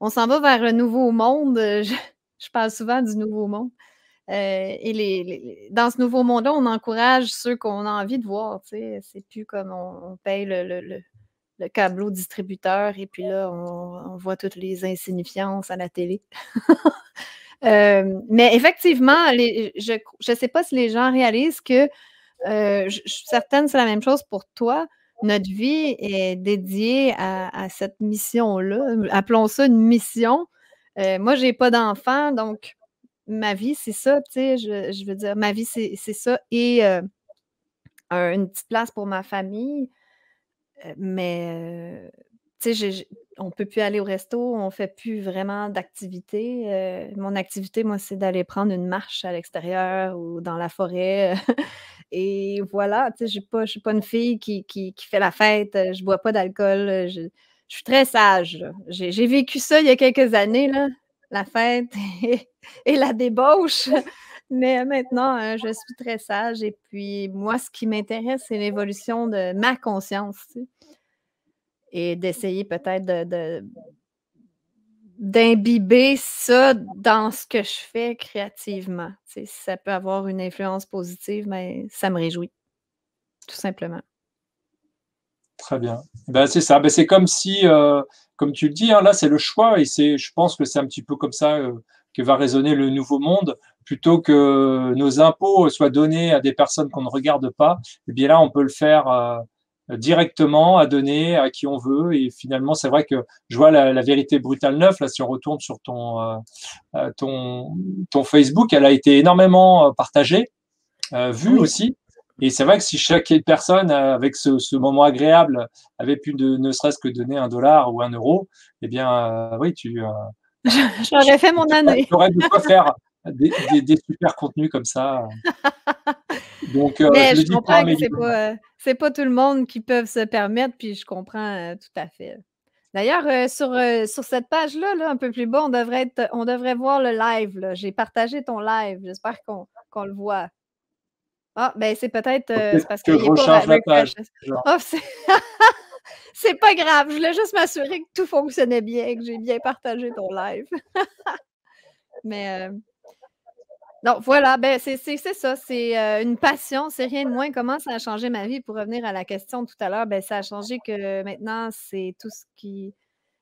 on s'en va vers le nouveau monde. je parle souvent du nouveau monde. Euh, et les, dans ce nouveau monde-là, on encourage ceux qu'on a envie de voir. C'est plus comme on, paye le, le, le, câbleau distributeur et puis là, on, voit toutes les insignifiances à la télé. (laughs) Euh, mais effectivement, je ne sais pas si les gens réalisent que euh, je, suis certaine c'est la même chose pour toi. Notre vie est dédiée à, à cette mission-là. Appelons ça une mission. moi, je n'ai pas d'enfant, donc ma vie, c'est ça, tu sais, je, veux dire, ma vie, c'est ça, et euh, une petite place pour ma famille, euh, mais, euh, tu sais, on ne peut plus aller au resto, on ne fait plus vraiment d'activité. mon activité, moi, c'est d'aller prendre une marche à l'extérieur ou dans la forêt. (laughs) et voilà, tu sais, je ne suis pas une fille qui, qui, qui, fait la fête, je ne bois pas d'alcool, je, je, suis très sage. J'ai vécu ça il y a quelques années, là la fête (laughs) et, la débauche. Mais maintenant, hein, je suis très sage. Et puis, moi, ce qui m'intéresse, c'est l'évolution de ma conscience. Et d'essayer peut-être d'imbiber ça dans ce que je fais créativement. si ça peut avoir une influence positive, mais ben, ça me réjouit, tout simplement. Très bien. Ben, c'est ça. Ben, c'est comme si, euh, comme tu le dis, hein, là, c'est le choix. Et c'est, je pense que c'est un petit peu comme ça euh, que va résonner le nouveau monde. Plutôt que nos impôts soient donnés à des personnes qu'on ne regarde pas, et eh bien là, on peut le faire euh, directement à donner à qui on veut. Et finalement, c'est vrai que je vois la, vérité brutale neuf. Là, si on retourne sur ton, ton, ton Facebook, elle a été énormément partagée. vue aussi. Et c'est vrai que si chaque personne, euh, avec ce, moment agréable, avait pu ne serait-ce que donner un dollar ou un euro, eh bien, euh, oui, tu. Euh, (laughs) J'aurais fait mon année. Tu aurais (laughs) faire des, super contenus comme ça. (laughs) Donc, je, comprends que c'est pas, pas tout le monde qui peut se permettre, puis je comprends tout à fait. D'ailleurs, sur, cette page-là, un peu plus bas, on devrait, on devrait voir le live. J'ai partagé ton live. J'espère qu'on le voit. Ah, ben c'est peut-être euh, parce que. pas, ah, (laughs) c'est pas grave. Je voulais juste m'assurer que tout fonctionnait bien, que j'ai bien partagé ton live. (laughs) Mais. Euh, donc voilà, ben c'est ça, c'est euh, une passion, c'est rien de moins. Comment ça a changé ma vie? Pour revenir à la question tout à l'heure, ben ça a changé que maintenant, c'est tout ce qui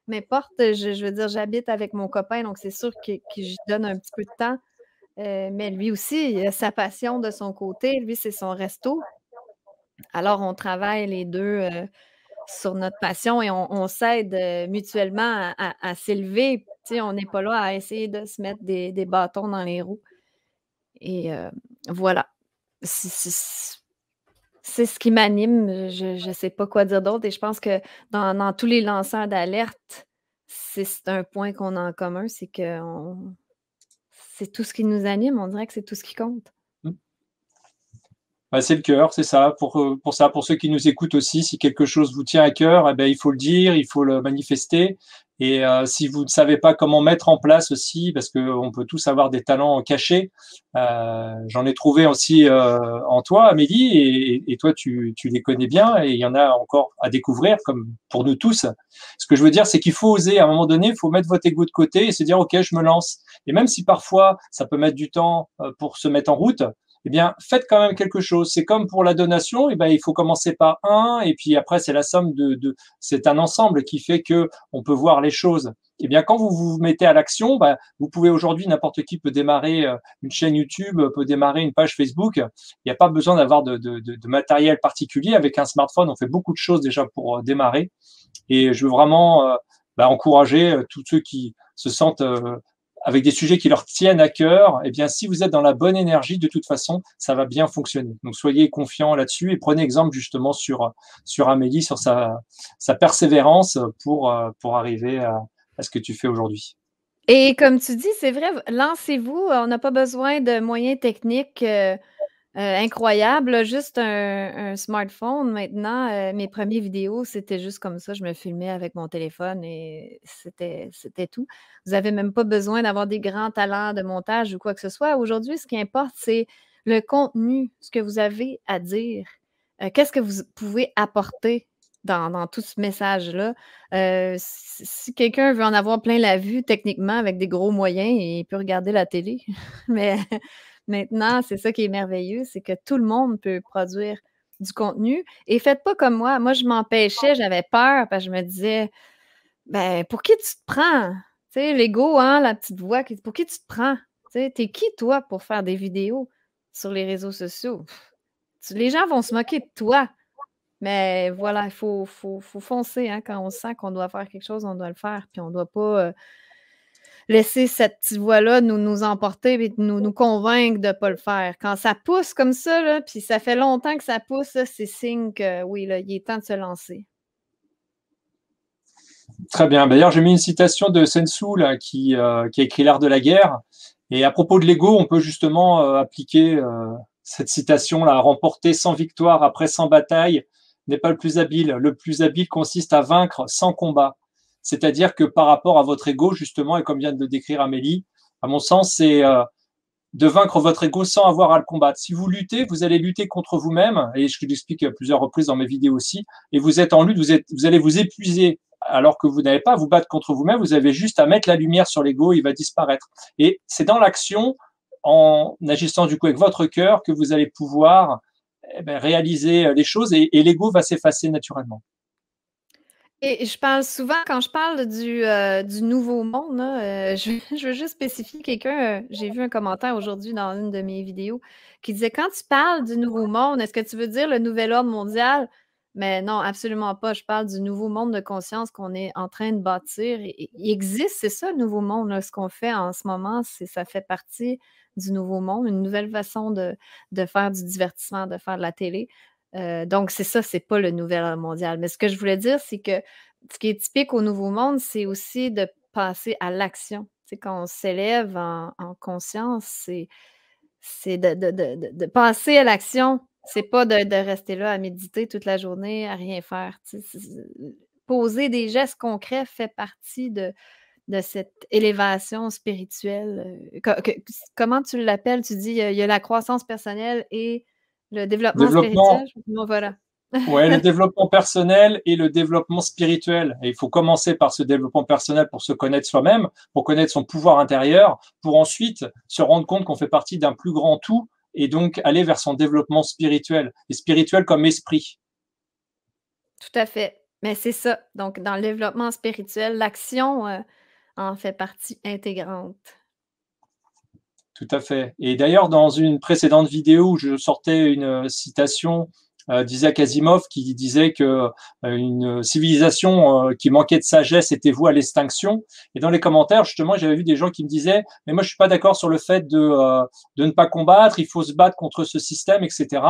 m'importe. Je, veux dire, j'habite avec mon copain, donc c'est sûr que, je donne un petit peu de temps euh, mais lui aussi, il a sa passion de son côté. Lui, c'est son resto. Alors, on travaille les deux euh, sur notre passion et on, s'aide euh, mutuellement à, s'élever. on n'est pas là à essayer de se mettre des, bâtons dans les roues. Et voilà. C'est ce qui m'anime. Je ne sais pas quoi dire d'autre. Et je pense que dans, dans tous les lanceurs d'alerte, c'est un point qu'on a en commun, c'est qu'on c'est tout ce qui nous anime, on dirait que c'est tout ce qui compte. Mm. Bah, c'est le cœur, c'est ça. Pour, euh, pour ça, pour ceux qui nous écoutent aussi, si quelque chose vous tient à cœur, eh ben, il faut le dire, il faut le manifester. Et euh, si vous ne savez pas comment mettre en place aussi, parce qu'on peut tous avoir des talents cachés, euh, j'en ai trouvé aussi euh, en toi, Amélie, et, toi, tu, les connais bien, et il y en a encore à découvrir, comme pour nous tous. Ce que je veux dire, c'est qu'il faut oser, à un moment donné, il faut mettre votre ego de côté et se dire, OK, je me lance. Et même si parfois, ça peut mettre du temps euh, pour se mettre en route, eh bien, faites quand même quelque chose. C'est comme pour la donation, eh bien, il faut commencer par un, et puis après, c'est la somme de, de c'est un ensemble qui fait que on peut voir les choses. Eh bien, quand vous vous mettez à l'action, bah, vous pouvez aujourd'hui, n'importe qui peut démarrer euh, une chaîne YouTube, euh, peut démarrer une page Facebook. Il n'y a pas besoin d'avoir de, de, de, matériel particulier. Avec un smartphone, on fait beaucoup de choses déjà pour euh, démarrer. Et je veux vraiment bah, encourager tous ceux qui se sentent avec des sujets qui leur tiennent à cœur, eh bien, si vous êtes dans la bonne énergie, de toute façon, ça va bien fonctionner. Donc, soyez confiants là-dessus et prenez exemple justement sur, sur Amélie, sur sa, persévérance pour, pour arriver à ce que tu fais aujourd'hui. Et comme tu dis, c'est vrai, lancez-vous. On n'a pas besoin de moyens techniques. Euh, euh, incroyable, juste un, smartphone maintenant. Euh, mes premières vidéos, c'était juste comme ça. Je me filmais avec mon téléphone et c'était tout. Vous n'avez même pas besoin d'avoir des grands talents de montage ou quoi que ce soit. Aujourd'hui, ce qui importe, c'est le contenu, ce que vous avez à dire. Euh, qu'est-ce que vous pouvez apporter dans, tout ce message-là? si quelqu'un veut en avoir plein la vue techniquement avec des gros moyens, il peut regarder la télé. (laughs) Mais. Maintenant, c'est ça qui est merveilleux, c'est que tout le monde peut produire du contenu. Et faites pas comme moi. Moi, je m'empêchais, j'avais peur parce que je me disais, ben, pour qui tu te prends? Tu sais, l'ego, hein, la petite voix, pour qui tu te prends? Tu sais, t'es qui, toi, pour faire des vidéos sur les réseaux sociaux? les gens vont se moquer de toi. Mais voilà, il faut, faut, foncer. Hein. quand on sent qu'on doit faire quelque chose, on doit le faire. Puis on ne doit pas euh, laisser cette petite voix-là nous, nous emporter et nous, nous convaincre de ne pas le faire. Quand ça pousse comme ça, puis ça fait longtemps que ça pousse, c'est signe que oui, là, il est temps de se lancer. Très bien. D'ailleurs, j'ai mis une citation de Sensu là, qui, euh, qui a écrit L'art de la guerre. Et à propos de l'ego, on peut justement euh, appliquer euh, cette citation-là. Remporter sans victoire après sans bataille n'est pas le plus habile. Le plus habile consiste à vaincre sans combat. C'est-à-dire que par rapport à votre ego, justement, et comme vient de le décrire Amélie, à mon sens, c'est euh, de vaincre votre ego sans avoir à le combattre. Si vous luttez, vous allez lutter contre vous-même, et je l'explique à plusieurs reprises dans mes vidéos aussi, et vous êtes en lutte, vous, êtes, vous allez vous épuiser alors que vous n'avez pas à vous battre contre vous-même, vous avez juste à mettre la lumière sur l'ego, il va disparaître. Et c'est dans l'action, en agissant du coup avec votre cœur, que vous allez pouvoir eh ben, réaliser euh, les choses et, et l'ego va s'effacer naturellement. Et je parle souvent, quand je parle du, euh, du nouveau monde, euh, (laughs) je, veux juste spécifier quelqu'un, euh, j'ai vu un commentaire aujourd'hui dans une de mes vidéos qui disait Quand tu parles du nouveau monde, est-ce que tu veux dire le nouvel ordre mondial Mais non, absolument pas. Je parle du nouveau monde de conscience qu'on est en train de bâtir. Il existe, c'est ça le nouveau monde. Ce qu'on fait en ce moment, c'est ça fait partie du nouveau monde, une nouvelle façon de, de faire du divertissement, de faire de la télé. Euh, donc, c'est ça, c'est pas le nouvel ordre mondial. Mais ce que je voulais dire, c'est que ce qui est typique au Nouveau Monde, c'est aussi de passer à l'action. C'est quand on s'élève en, conscience, c'est, c'est de, de, passer à l'action. C'est pas de, rester là à méditer toute la journée, à rien faire. Poser des gestes concrets fait partie de, de cette élévation spirituelle. Euh, comment tu l'appelles? Tu dis, il y a la croissance personnelle et le développement, spirituel, voilà. (laughs) le (laughs) développement personnel et le développement spirituel. il faut commencer par ce développement personnel pour se connaître soi-même, pour connaître son pouvoir intérieur, pour ensuite se rendre compte qu'on fait partie d'un plus grand tout et donc aller vers son développement spirituel, et spirituel comme esprit. Tout à fait. Mais c'est ça. Donc, dans le développement spirituel, l'action euh, en fait partie intégrante. Tout à fait. Et d'ailleurs, dans une précédente vidéo je sortais une euh, citation euh, d'Isaac Asimov qui disait que euh, une civilisation qui manquait de sagesse était vouée à l'extinction. Et dans les commentaires, justement, j'avais vu des gens qui me disaient mais moi je suis pas d'accord sur le fait de de ne pas combattre, il faut se battre contre ce système, etc.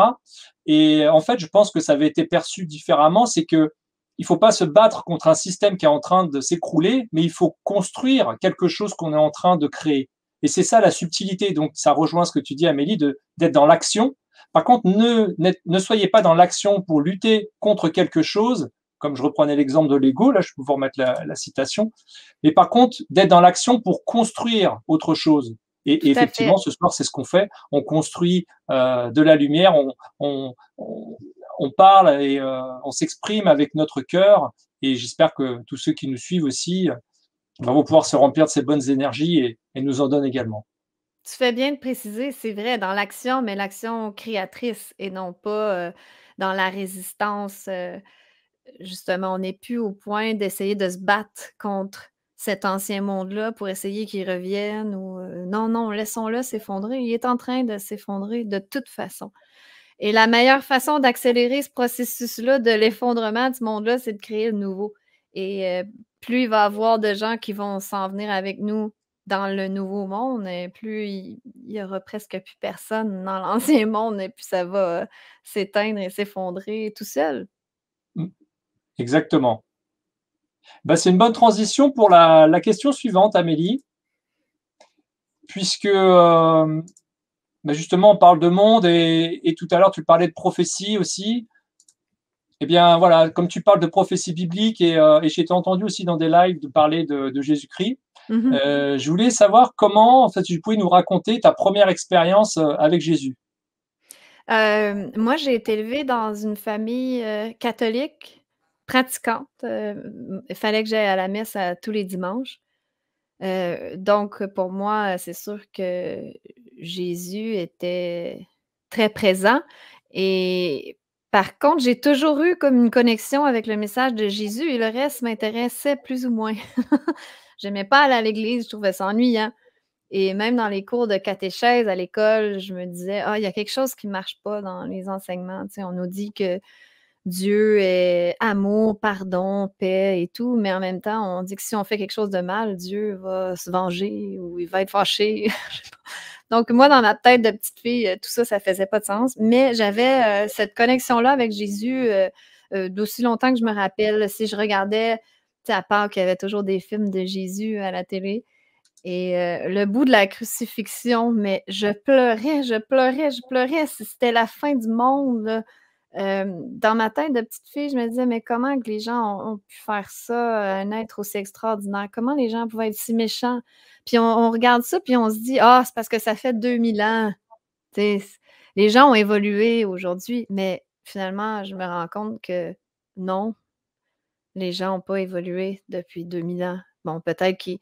Et en fait, je pense que ça avait été perçu différemment, c'est que il faut pas se battre contre un système qui est en train de s'écrouler, mais il faut construire quelque chose qu'on est en train de créer. Et c'est ça la subtilité. Donc, ça rejoint ce que tu dis, Amélie, d'être dans l'action. Par contre, ne, ne soyez pas dans l'action pour lutter contre quelque chose, comme je reprenais l'exemple de l'ego, là je peux vous remettre la, la citation, mais par contre d'être dans l'action pour construire autre chose. Et, effectivement, ce soir, c'est ce qu'on fait. On construit euh, de la lumière, on, on, on, parle et euh, on s'exprime avec notre cœur. Et j'espère que tous ceux qui nous suivent aussi on va pouvoir se remplir de ces bonnes énergies et, nous en donne également. Tu fais bien de préciser, c'est vrai, dans l'action, mais l'action créatrice et non pas euh, dans la résistance. Euh, justement, on n'est plus au point d'essayer de se battre contre cet ancien monde-là pour essayer qu'il revienne ou euh, non, non, laissons-le s'effondrer. Il est en train de s'effondrer de toute façon. Et la meilleure façon d'accélérer ce processus-là de l'effondrement de ce monde-là, c'est de créer le nouveau. Et euh, plus il va y avoir de gens qui vont s'en venir avec nous dans le nouveau monde, euh, plus il n'y aura presque plus personne dans (laughs) l'ancien monde, et puis ça va euh, s'éteindre et s'effondrer tout seul. Mmh. Exactement. Ben, c'est une bonne transition pour la, question suivante, Amélie, puisque ben, justement on parle de monde et tout à l'heure tu parlais de prophétie aussi eh bien, voilà, comme tu parles de prophétie biblique et, euh, j'ai entendu aussi dans des lives de parler de, Jésus-Christ, mhm. euh, je voulais savoir comment, en fait, tu pouvais nous raconter ta première expérience euh, avec Jésus. moi, j'ai été élevée dans une famille catholique pratiquante. Il fallait que j'aille à la messe tous les dimanches. donc, pour moi, c'est sûr que Jésus était très présent. Et par contre, j'ai toujours eu comme une connexion avec le message de Jésus et le reste m'intéressait plus ou moins. (laughs) J'aimais pas aller à l'église, je trouvais ça ennuyant. Et même dans les cours de catéchèse à l'école, je me disais, ah, il y a quelque chose qui ne marche pas dans les enseignements. on nous dit que Dieu est amour, pardon, paix et tout, mais en même temps, on dit que si on fait quelque chose de mal, Dieu va se venger ou il va être fâché. (laughs) Donc, moi, dans ma tête de petite fille, euh, tout ça, ça faisait pas de sens. Mais j'avais euh, cette connexion-là avec Jésus euh, d'aussi longtemps que je me rappelle. Si je regardais, à part qu'il y avait toujours des films de Jésus à la télé, et le bout de la crucifixion, mais je pleurais, je pleurais, je pleurais. C'était la fin du monde. Là dans ma tête de petite fille, je me disais, mais comment les gens ont, pu faire ça, un être aussi extraordinaire? Comment les gens pouvaient être si méchants? Puis on, regarde ça, puis on se dit, ah, c'est parce que ça fait 2000 ans. les gens ont évolué aujourd'hui, mais finalement, je me rends compte que non, les gens n'ont pas évolué depuis 2000 ans. Bon, peut-être qu'ils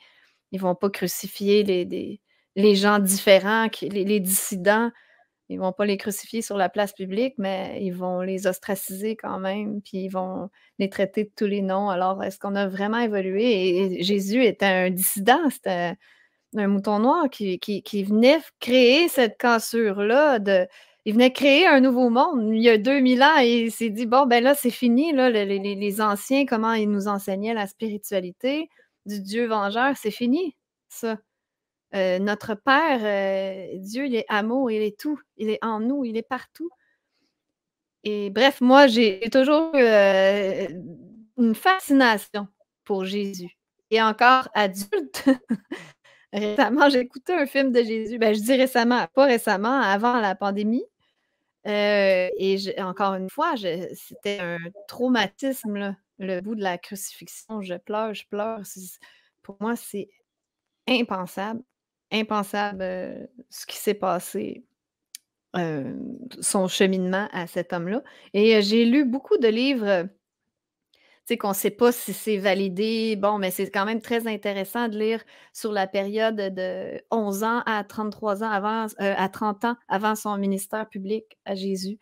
ne vont pas crucifier les, gens différents, les dissidents, ils vont pas les crucifier sur la place publique, mais ils vont les ostraciser quand même, puis ils vont les traiter de tous les noms. Alors, est-ce qu'on a vraiment évolué? Et Jésus était un dissident, c'était un mouton noir qui, qui, venait créer cette cassure-là Il venait créer un nouveau monde. Il y a 2000 ans, il s'est dit, bon, ben là, c'est fini, les, les anciens, comment ils nous enseignaient la spiritualité du Dieu vengeur, c'est fini, ça. Euh, notre Père, euh, Dieu, il est amour, il est tout, il est en nous, il est partout. Et bref, moi, j'ai toujours euh, une fascination pour Jésus. Et encore adulte, (laughs) récemment, j'ai écouté un film de Jésus. Ben, je dis récemment, pas récemment, avant la pandémie. et encore une fois, c'était un traumatisme, le bout de la crucifixion. Je pleure, je pleure. Pour moi, c'est impensable impensable euh, ce qui s'est passé, euh, son cheminement à cet homme-là. Et euh, j'ai lu beaucoup de livres qu'on ne sait pas si c'est validé. Bon, mais c'est quand même très intéressant de lire sur la période de 11 ans à 33 ans avant, à 30 ans avant son ministère public à Jésus.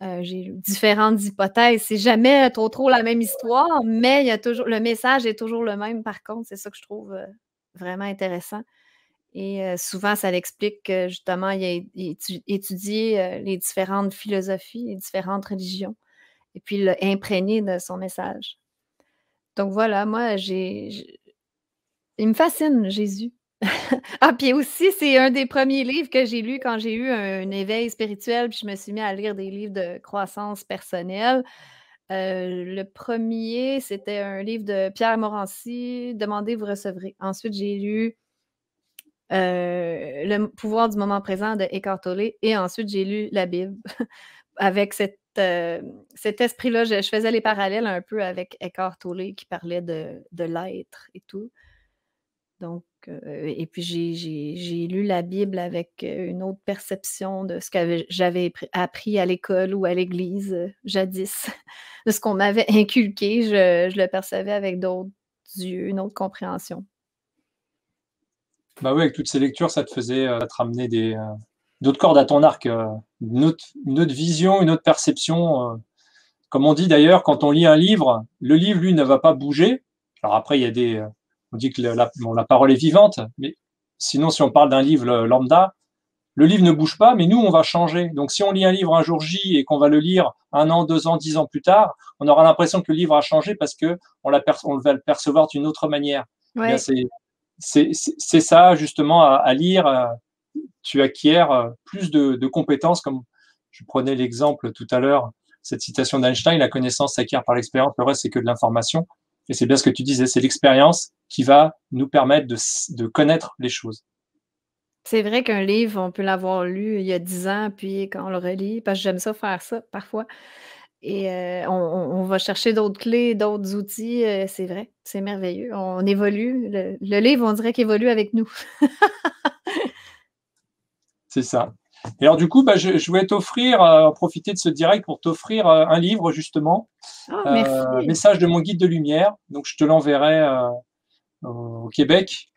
j'ai j'ai différentes hypothèses. C'est jamais trop trop la même histoire, mais il y a toujours, le message est toujours le même, par contre. C'est ça que je trouve vraiment intéressant. Et souvent, ça l'explique que justement, il a étudié les différentes philosophies, les différentes religions, et puis il l'a imprégné de son message. Donc voilà, moi, j'ai. Il me fascine, Jésus. (laughs) ah, puis aussi, c'est un des premiers livres que j'ai lu quand j'ai eu un, éveil spirituel, puis je me suis mis à lire des livres de croissance personnelle. le premier, c'était un livre de Pierre Morancy, Demandez, vous recevrez. Ensuite, j'ai lu euh, le pouvoir du moment présent de Eckhart Tolle. Et ensuite, j'ai lu la Bible (laughs) avec cette, euh, cet esprit-là. Je, faisais les parallèles un peu avec Eckhart Tolle qui parlait de, l'être et tout. Donc, euh, et puis j'ai lu la Bible avec une autre perception de ce que j'avais appris à l'école ou à l'église jadis, (laughs) de ce qu'on m'avait inculqué. Je, je, le percevais avec d'autres yeux, une autre compréhension. Bah oui, avec toutes ces lectures, ça te faisait euh, te ramener des, euh, d'autres cordes à ton arc, euh, une autre, vision, une autre perception. Comme on dit d'ailleurs, quand on lit un livre, le livre, lui, ne va pas bouger. Alors après, il y a des. On dit que la, la parole est vivante, mais sinon, si on parle d'un livre lambda, le livre ne bouge pas, mais nous, on va changer. Donc, si on lit un livre un jour J et qu'on va le lire un an, deux ans, dix ans plus tard, on aura l'impression que le livre a changé parce que on, la on va le percevoir d'une autre manière. Ouais c'est ça justement à, lire. tu acquiers euh, plus de, compétences, comme je prenais l'exemple tout à l'heure, cette citation d'Einstein, la connaissance s'acquiert par l'expérience, le reste c'est que de l'information. Et c'est bien ce que tu disais, c'est l'expérience qui va nous permettre de, de connaître les choses. C'est vrai qu'un livre, on peut l'avoir lu il y a dix ans, puis quand on le relit, parce que j'aime ça faire ça parfois, et euh, on, va chercher d'autres clés, d'autres outils. Euh, c'est vrai, c'est merveilleux. On évolue. Le, livre, on dirait qu'il évolue avec nous. (laughs) c'est ça. Et alors, du coup, bah, je, vais voulais t'offrir, euh, profiter de ce direct pour t'offrir un livre, justement. Ah, merci. message de mon guide de lumière. Donc, je te l'enverrai au Québec.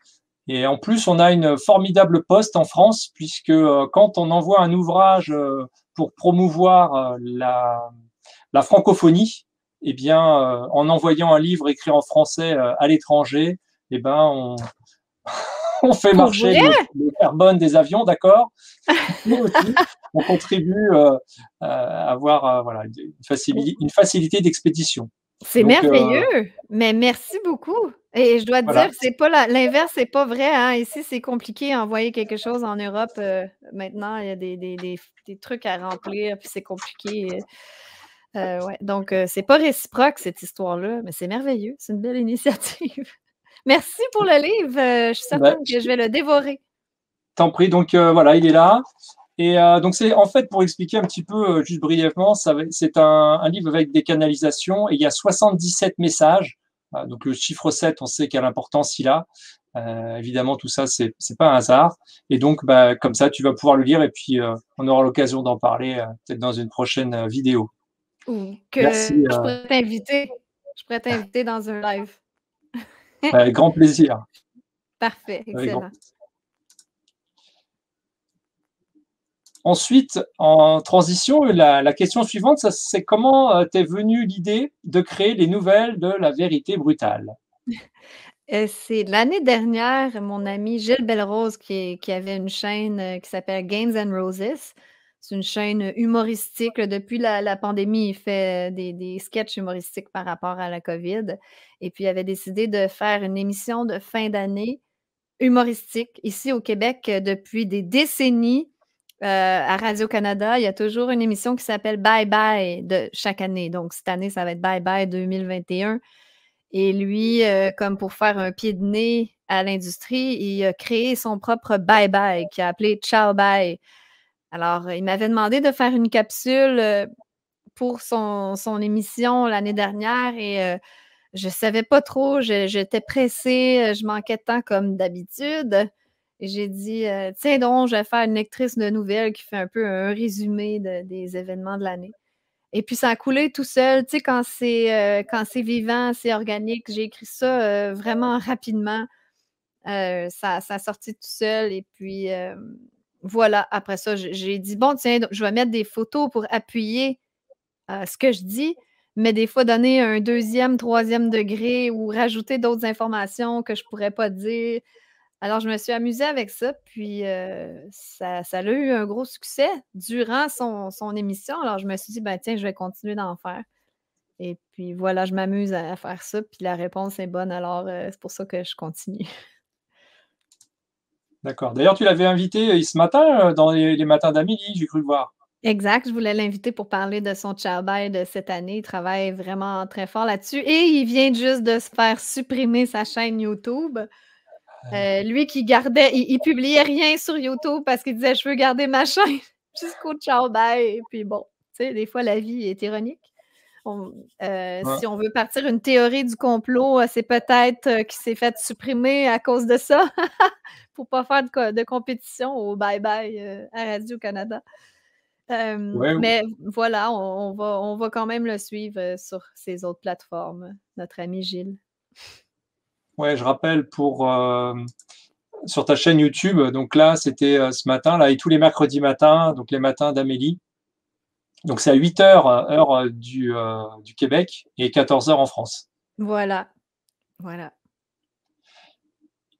Et en plus, on a une formidable poste en France, puisque quand on envoie un ouvrage pour promouvoir la la francophonie, eh bien, euh, en envoyant un livre écrit en français euh, à l'étranger, eh ben, on, (laughs) fait marcher le, carbone des avions, d'accord (laughs) on contribue euh, à avoir une, facilité, d'expédition. C'est merveilleux, mais merci beaucoup. Et je dois dire, c'est pas l'inverse, c'est pas vrai. Hein. Ici, c'est compliqué envoyer quelque chose en Europe. maintenant, il y a des, des trucs à remplir, puis c'est compliqué. Euh, donc, euh, c'est pas réciproque, cette histoire-là, mais c'est merveilleux. C'est une belle (laughs) initiative. Merci pour le livre. Euh, je suis ben, certaine que je vais le dévorer. T'en prie. Donc, voilà, il est là. Et donc, c'est en fait, pour expliquer un petit peu, juste brièvement, c'est un, livre avec des canalisations et il y a 77 messages. donc, le chiffre 7, on sait quelle importance il a. évidemment, tout ça, c'est pas un hasard. Et donc, bah, comme ça, tu vas pouvoir le lire et puis on aura l'occasion d'en parler peut-être dans une prochaine vidéo. Ou que euh, je pourrais ah. t'inviter. dans un live. (laughs) Avec grand plaisir. (laughs) Parfait, excellent. Ensuite, en transition, la, question suivante, c'est comment euh, t'es venue l'idée de créer les nouvelles de la vérité brutale (laughs) euh, C'est l'année dernière, mon ami Gilles Belrose qui, avait une chaîne qui s'appelle Games and Roses. C'est une chaîne humoristique. Depuis la, pandémie, il fait euh, des, sketchs humoristiques par rapport à la COVID. Et puis, il avait décidé de faire une émission de fin d'année humoristique ici au Québec euh, depuis des décennies. Euh, à Radio-Canada, il y a toujours une émission qui s'appelle Bye Bye de chaque année. Donc, cette année, ça va être Bye Bye 2021. Et lui, comme pour faire un pied de nez à l'industrie, il a créé son propre Bye Bye qui a appelé Ciao Bye. Alors, euh, il m'avait demandé de faire une capsule euh, pour son, émission l'année dernière et euh, je ne savais pas trop, j'étais pressée, je manquais de temps comme d'habitude. Et j'ai dit, tiens donc, je vais faire une lectrice de nouvelles qui fait un peu un résumé des événements de l'année. Et puis ça a coulé tout seul, tu sais, quand c'est vivant, c'est organique. J'ai écrit ça vraiment rapidement. ça, ça, a sorti tout seul. Et puis voilà, après ça, j'ai dit, bon, tiens, je vais mettre des photos pour appuyer euh, ce que je dis, mais des fois donner un deuxième, troisième degré ou rajouter d'autres informations que je ne pourrais pas dire. Alors, je me suis amusée avec ça, puis euh, ça, a eu un gros succès durant son, émission. Alors, je me suis dit, ben tiens, je vais continuer d'en faire. Et puis voilà, je m'amuse à, faire ça, puis la réponse est bonne, alors euh, c'est pour ça que je continue. (laughs) D'accord. D'ailleurs, tu l'avais invité euh, ce matin, euh, dans les, matins d'Amélie, j'ai cru le voir. Exact, je voulais l'inviter pour parler de son travail de cette année. Il travaille vraiment très fort là-dessus et il vient juste de se faire supprimer sa chaîne YouTube. Euh, ah. lui qui gardait, il, publiait rien sur YouTube parce qu'il disait je veux garder ma chaîne (laughs) jusqu'au ciao Et puis bon, tu sais, des fois la vie est ironique. Euh, si on veut partir une théorie du complot, euh, c'est peut-être euh, qu'il s'est fait supprimer à cause de ça (laughs) pour pas faire de, compétition au bye-bye à Radio-Canada. mais voilà, on, va, quand même le suivre sur ces autres plateformes, notre ami Gilles. Oui, je rappelle pour sur ta chaîne YouTube, donc là, c'était ce matin, là, et tous les mercredis matins, donc les matins d'Amélie, donc c'est à 8 heures, euh, heure euh, euh, du, Québec et 14 heures en France. Voilà. Voilà.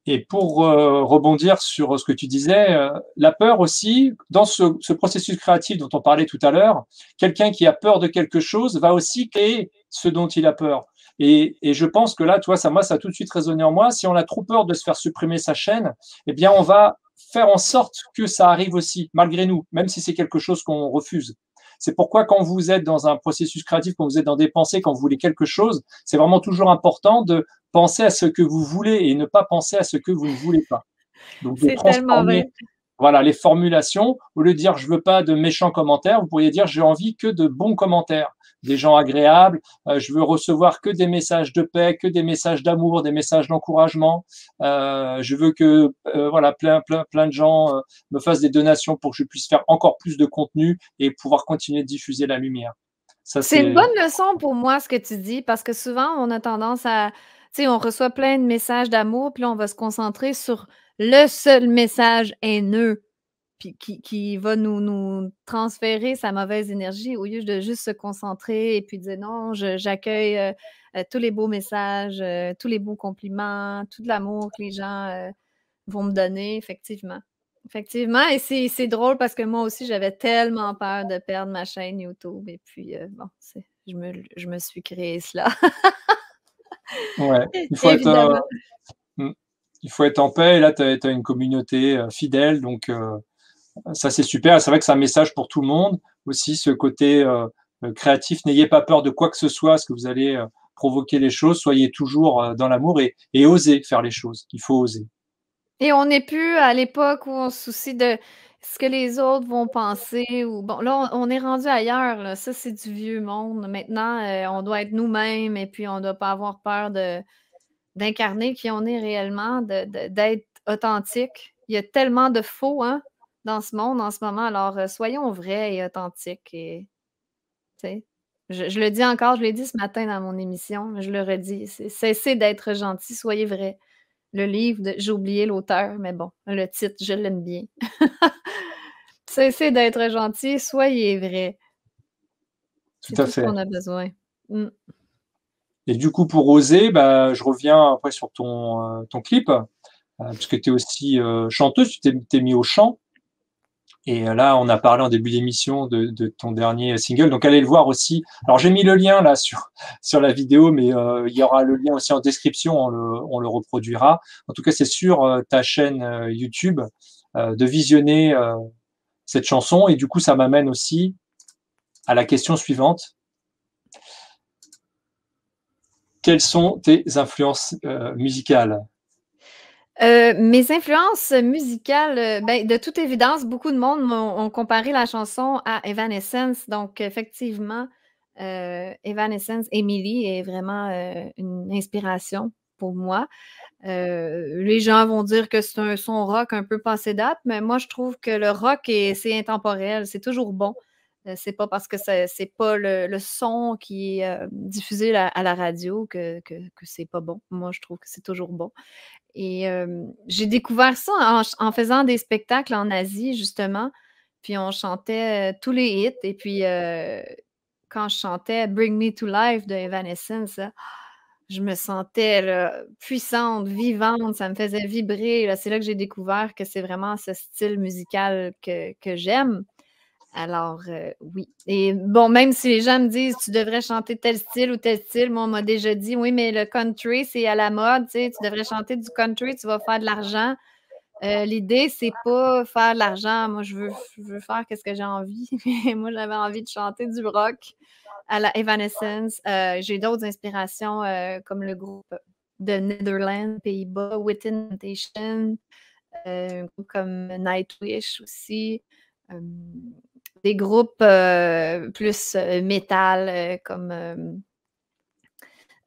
Et pour rebondir sur ce que tu disais, la peur aussi, dans ce, processus créatif dont on parlait tout à l'heure, quelqu'un qui a peur de quelque chose va aussi créer ce dont il a peur. Et, je pense que là, toi, ça, moi, ça a tout de suite résonné en moi. Si on a trop peur de se faire supprimer sa chaîne, eh bien, on va faire en sorte que ça arrive aussi, malgré nous, même si c'est quelque chose qu'on refuse. C'est pourquoi quand vous êtes dans un processus créatif, quand vous êtes dans des pensées, quand vous voulez quelque chose, c'est vraiment toujours important de penser à ce que vous voulez et ne pas penser à ce que vous ne voulez pas. Donc de transformer voilà, les formulations, au lieu de dire je veux pas de méchants commentaires, vous pourriez dire j'ai envie que de bons commentaires des gens agréables. Euh, je veux recevoir que des messages de paix, que des messages d'amour, des messages d'encouragement. Euh, je veux que euh, voilà plein plein plein de gens me fassent des donations pour que je puisse faire encore plus de contenu et pouvoir continuer de diffuser la lumière. C'est une bonne leçon pour moi ce que tu dis parce que souvent on a tendance à sais, on reçoit plein de messages d'amour, puis là, on va se concentrer sur le seul message haineux qui, va nous, nous, transférer sa mauvaise énergie au lieu de juste se concentrer et puis dire non, j'accueille euh, euh, tous les beaux messages, euh, tous les beaux compliments, tout l'amour que les gens vont me donner, effectivement. Effectivement, et c'est drôle parce que moi aussi, j'avais tellement peur de perdre ma chaîne YouTube et puis, bon, je me, suis créé cela. ouais, (laughs) il faut être, hmm, il faut être en paix. Et là, tu as, une communauté fidèle. Donc, ça, c'est super. C'est vrai que c'est un message pour tout le monde. Aussi, ce côté euh, euh, créatif, n'ayez pas peur de quoi que ce soit, Est-ce que vous allez euh, provoquer les choses. Soyez toujours dans l'amour et, et osez faire les choses. Il faut oser. Et on n'est plus à l'époque où on se soucie de ce que les autres vont penser. Ou... Bon, là, on, est rendu ailleurs. Ça, c'est du vieux monde. Maintenant, on doit être nous-mêmes et puis on ne doit pas avoir peur de d'incarner qui on est réellement, d'être authentique. Il y a tellement de faux, hein? dans ce monde en ce moment. Alors, euh, soyons vrais et authentiques. je, le dis encore, je l'ai dit ce matin dans mon émission, je le redis. Cessez d'être gentil, soyez vrai. Le livre, j'ai oublié l'auteur, mais bon, le titre, je l'aime bien. (laughs) Cessez d'être gentil, soyez vrai. Tout à fait. Ce qu'on a besoin. Mm. Et du coup, pour oser, bah, je reviens après sur ton, euh, ton clip, puisque euh, parce que tu es aussi chanteuse, tu t'es, mis au chant. Et euh, là, on a parlé en début d'émission de, ton dernier euh, single. Donc, allez le voir aussi. Alors, j'ai mis le lien là (laughs) sur, sur la vidéo, mais euh, il y aura le lien aussi en description. On le, on le reproduira. En tout cas, c'est sur ta chaîne YouTube de visionner cette chanson. Et du coup, ça m'amène aussi à la question suivante. Quelles sont tes influences musicales euh, mes influences musicales, euh, ben, de toute évidence, beaucoup de monde m'ont comparé la chanson à Evanescence. Donc, effectivement, euh, Evanescence, Emily est vraiment une inspiration pour moi. les gens vont dire que c'est un son rock un peu passé date, mais moi, je trouve que le rock, c'est intemporel, c'est toujours bon. Euh, c'est pas parce que c'est pas le, son qui est euh, diffusé à la radio que, que, c'est pas bon. Moi, je trouve que c'est toujours bon. Et j'ai découvert ça en, faisant des spectacles en Asie, justement. Puis on chantait euh, tous les hits. Et puis quand je chantais Bring Me to Life de Evanescence, je me sentais puissante, vivante, ça me faisait vibrer. C'est là que j'ai découvert que c'est vraiment ce style musical que j'aime. Alors, euh, oui. Et bon, même si les gens me disent, tu devrais chanter tel style ou tel style, moi, on m'a déjà dit, oui, mais le country, c'est à la mode, tu sais, tu devrais chanter du country, tu vas faire de l'argent. Euh, l'idée, c'est pas faire de l'argent. Moi, je veux, faire ce que j'ai envie. (laughs) moi, j'avais envie de chanter du rock à la Evanescence. Euh, j'ai d'autres inspirations comme le groupe de Netherlands, Pays-Bas, Within Temptation, comme Nightwish aussi des groupes euh, plus euh, métal euh, comme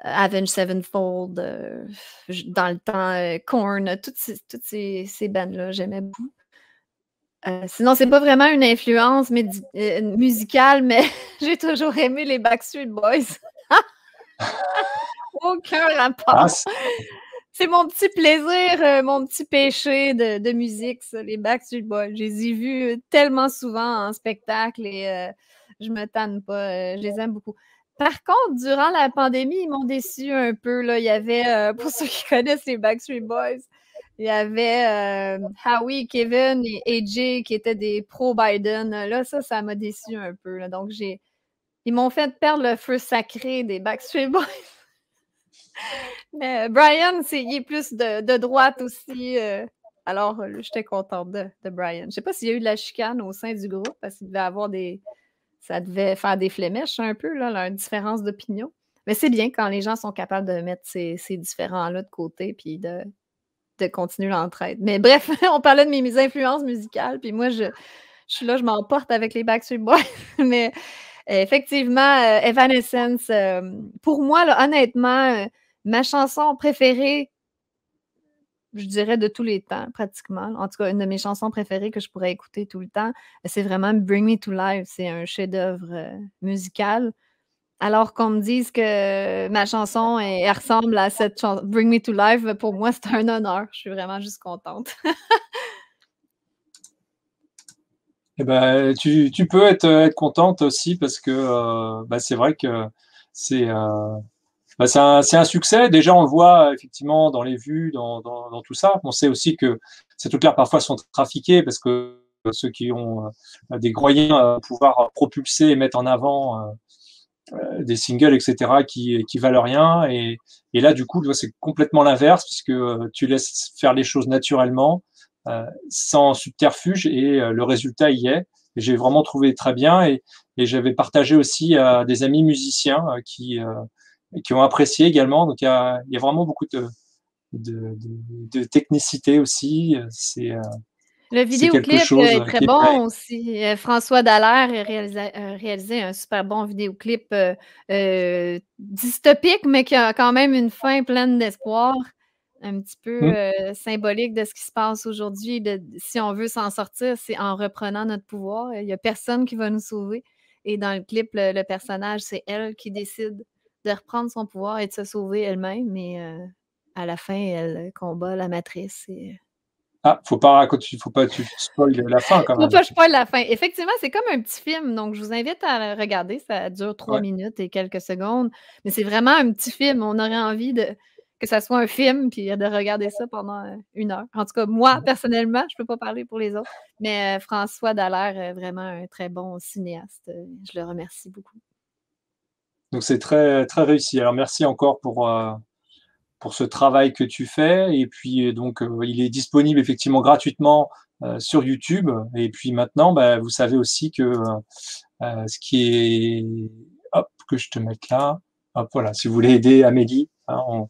Avenged Sevenfold, dans le temps, Korn, toutes ces, toutes ces, bandes-là, j'aimais beaucoup. sinon, c'est pas vraiment une influence musicale, mais (laughs) j'ai toujours aimé les Backstreet Boys. (laughs) Aucun rapport. Ah, c'est mon petit plaisir, euh, mon petit péché de, musique, ça, les Backstreet Boys. Je les ai vus euh, tellement souvent en spectacle et euh, je me tanne pas. je les aime beaucoup. Par contre, durant la pandémie, ils m'ont déçu un peu. Là. Il y avait, (laughs) pour ceux qui connaissent les Backstreet Boys, il y avait Howie, Kevin et AJ qui étaient des pro-Biden. Là, ça, ça m'a déçu un peu. Donc, j'ai ils m'ont fait perdre le feu sacré des Backstreet Boys. (laughs) Mais euh, Brian, c'est il est plus de, droite aussi. Euh. alors, euh, j'étais contente de, Brian. Je ne sais pas s'il y a eu de la chicane au sein du groupe, parce qu'il devait avoir des. Ça devait faire des flémèches hein, un peu, là, une différence d'opinion. Mais c'est bien quand les gens sont capables de mettre ces, différents-là de côté puis de, de continuer l'entraide. Mais bref, (laughs) on parlait de mes influences musicales, puis moi, je, suis là, je m'emporte avec les Backstreet Boys. (laughs) Mais effectivement, Evanescence, pour moi, là, honnêtement, ma chanson préférée, je dirais de tous les temps, pratiquement. En tout cas, une de mes chansons préférées que je pourrais écouter tout le temps, c'est vraiment Bring Me to Life. C'est un chef-d'œuvre euh, musical. Alors qu'on me dise que ma chanson ressemble à cette chanson Bring Me to Life, pour moi, c'est un honneur. Je suis vraiment juste contente. (laughs) eh ben, tu, peux être, contente aussi parce que euh, ben, c'est vrai que c'est. Euh, bah, c'est un, succès. Déjà, on le voit effectivement dans les vues, dans, dans, dans tout ça. On sait aussi que ces trucs-là parfois sont trafiqués parce que ceux qui ont euh, des moyens à pouvoir propulser et mettre en avant euh, euh, des singles, etc., qui, qui valent rien. Et, et là, du coup, c'est complètement l'inverse, puisque tu laisses faire les choses naturellement, sans subterfuge, et le résultat y est. J'ai vraiment trouvé très bien, et, et j'avais partagé aussi à des amis musiciens qui, et qui ont apprécié également. Donc il y a, vraiment beaucoup de, de, technicité aussi. C'est euh, le vidéoclip est euh, très bon aussi. Euh, François Dallaire a réalisé, un super bon vidéoclip dystopique, mais qui a quand même une fin pleine d'espoir, un petit peu mmh. symbolique de ce qui se passe aujourd'hui. Si on veut s'en sortir, c'est en reprenant notre pouvoir. Il n'y a personne qui va nous sauver. Et dans le clip, le personnage, c'est elle qui décide de reprendre son pouvoir et de se sauver elle-même, mais euh, à la fin, elle euh, combat la matrice. Euh ah, faut pas raconter, faut pas tu la fin quand même. Faut pas spoiler la fin. Effectivement, c'est comme un petit film, donc je vous invite à regarder. Ça dure trois minutes et quelques secondes, mais c'est vraiment un petit film. On aurait envie que ça soit un film puis de regarder ça pendant une heure. En tout cas, moi personnellement, je peux pas parler pour les autres, mais François Dallaire est vraiment un très bon cinéaste. Je le remercie beaucoup. Donc c'est très, très réussi. Alors merci encore pour, euh, pour ce travail que tu fais. Et puis euh, donc euh, il est disponible effectivement gratuitement sur YouTube. Et puis maintenant, bah, vous savez aussi que ce qui est... Hop, que je te mette là. Hop, voilà, si vous voulez aider Amélie, hein,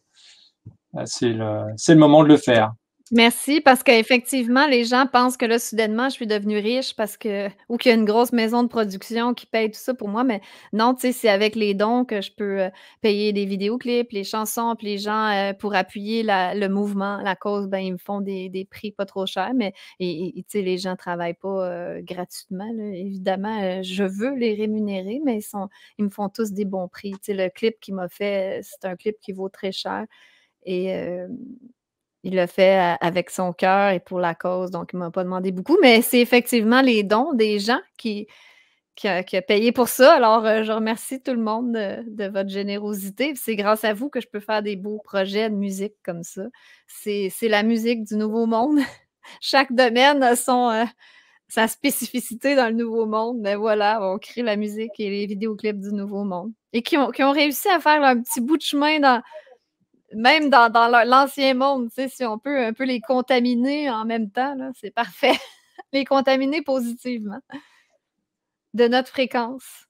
c'est le moment de le faire. Merci, parce qu'effectivement, les gens pensent que là, soudainement, je suis devenue riche parce que, ou qu'il y a une grosse maison de production qui paye tout ça pour moi, mais non, tu sais, c'est avec les dons que je peux euh, payer des vidéoclips, les chansons, puis les gens, euh, pour appuyer le mouvement, la cause, ben, ils me font des, prix pas trop chers, mais, tu sais, les gens travaillent pas euh, gratuitement, évidemment, je veux les rémunérer, mais ils ils me font tous des bons prix, tu sais, le clip qui m'a fait, c'est un clip qui vaut très cher, et il le fait euh, avec son cœur et pour la cause, donc il ne m'a pas demandé beaucoup, mais c'est effectivement les dons des gens qui, qui a, payé pour ça. Alors, euh, je remercie tout le monde de, votre générosité. C'est grâce à vous que je peux faire des beaux projets de musique comme ça. C'est la musique du Nouveau Monde. (laughs) Chaque domaine a son, euh, sa spécificité dans le Nouveau Monde. Mais voilà, on crée la musique et les vidéoclips du Nouveau Monde. Et qui ont, qui ont réussi à faire un petit bout de chemin dans, même dans, l'ancien monde, si on peut un peu les contaminer en même temps, c'est parfait. (laughs) les contaminer positivement de notre fréquence.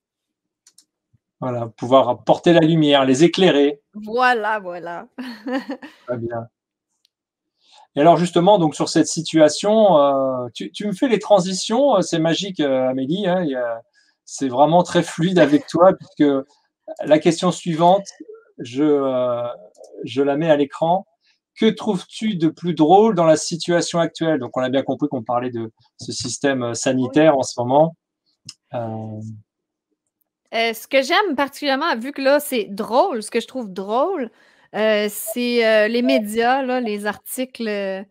Voilà, pouvoir porter la lumière, les éclairer. Voilà, voilà. (laughs) Très bien. Et alors justement, donc sur cette situation, euh, tu, me fais les transitions, euh, c'est magique, euh, Amélie. Hein, c'est vraiment très fluide avec toi, puisque la question suivante, euh, je, la mets à l'écran. Que trouves-tu de plus drôle dans la situation actuelle Donc, on a bien compris qu'on parlait de ce système euh, sanitaire en ce moment. Euh, ce que j'aime particulièrement, vu que là, c'est drôle, ce que je trouve drôle, c'est les médias, les articles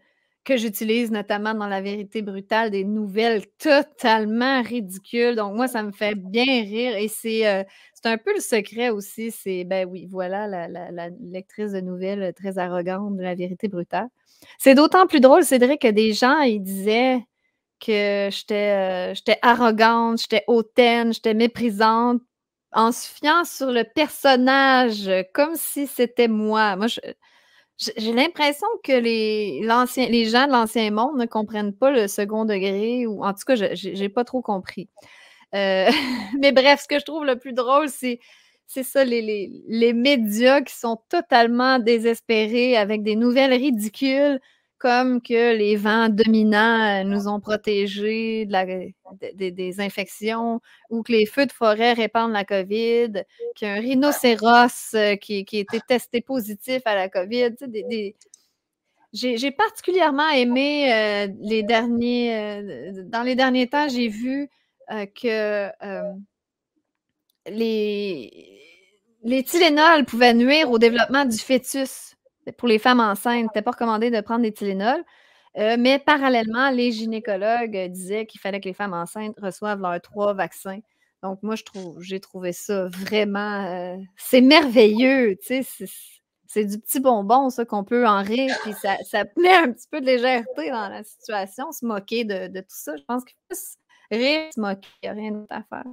que j'utilise notamment dans La vérité brutale, des nouvelles totalement ridicules. Donc, moi, ça me fait bien rire et c'est euh, un peu le secret aussi. C'est, ben oui, voilà la, lectrice de nouvelles euh, très arrogante de La vérité brutale. C'est d'autant plus drôle, Cédric, que des gens, ils disaient que j'étais euh, arrogante, j'étais hautaine, j'étais méprisante en se fiant sur le personnage, comme si c'était moi. Moi, je, j'ai l'impression que les, gens de l'ancien monde ne comprennent pas le second degré, ou en tout cas, je n'ai pas trop compris. Euh, (laughs) mais bref, ce que je trouve le plus drôle, c'est ça, les, les, les, médias qui sont totalement désespérés avec des nouvelles ridicules comme que les vents dominants euh, nous ont protégés des infections ou que les feux de forêt répandent la COVID, qu'un rhinocéros euh, qui, qui, a été testé positif à la COVID. J'ai particulièrement aimé euh, les derniers. dans les derniers temps, j'ai vu que les, les pouvaient nuire au développement du fœtus pour les femmes enceintes, n'était pas recommandé de prendre des Tylenol. Euh, mais parallèlement, les gynécologues euh, disaient qu'il fallait que les femmes enceintes reçoivent leurs trois vaccins. Donc, moi, je trouve, j'ai trouvé ça vraiment. Euh, c'est merveilleux, tu sais. C'est, du petit bonbon, ça, qu'on peut en rire. Puis ça, ça (laughs) met un petit peu de légèreté dans la situation, se moquer de, tout ça. Je pense qu'il faut rire, se moquer, il n'y a rien d'autre à faire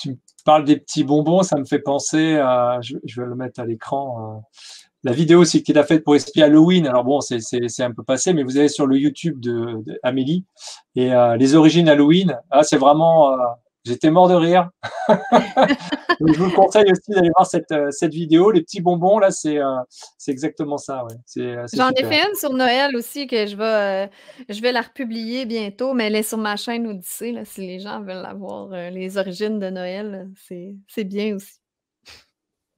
tu parles des petits bonbons, ça me fait penser à, je, vais le mettre à l'écran, la vidéo c'est qu'il a faite pour expliquer Halloween. Alors bon, c'est un peu passé, mais vous allez sur le YouTube de, Amélie et euh, les origines Halloween. Ah, c'est vraiment. Euh, j'étais mort de rire. (laughs) je vous conseille aussi d'aller voir cette, euh, vidéo. Les petits bonbons, là, c'est exactement ça. J'en ai fait une sur Noël aussi que je vais, je vais la republier bientôt, mais elle est sur ma chaîne Odyssée là, si les gens veulent la voir. les origines de Noël, c'est bien aussi.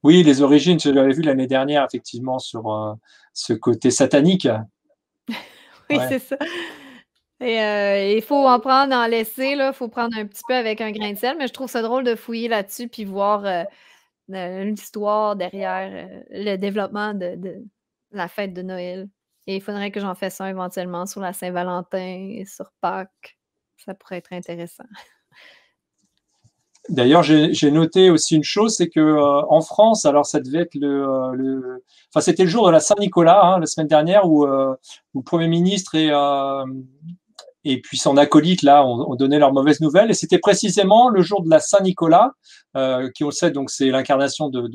Oui, les origines, je l'avais vu l'année dernière, effectivement, sur euh, ce côté satanique. (laughs) oui, c'est ça. Et euh, il faut en prendre, en laisser, il faut prendre un petit peu avec un grain de sel, mais je trouve ça drôle de fouiller là-dessus puis voir euh, l'histoire derrière le développement de, de, la fête de Noël. Et il faudrait que j'en fasse un éventuellement sur la Saint-Valentin et sur Pâques. Ça pourrait être intéressant. D'ailleurs, j'ai noté aussi une chose, c'est que euh, en France, alors ça devait être euh, le, enfin c'était le jour de la Saint-Nicolas hein, la semaine dernière euh, où, le Premier ministre et et puis son acolyte là ont, donné leurs mauvaises nouvelles et c'était précisément le jour de la Saint-Nicolas qui on le sait donc c'est l'incarnation de,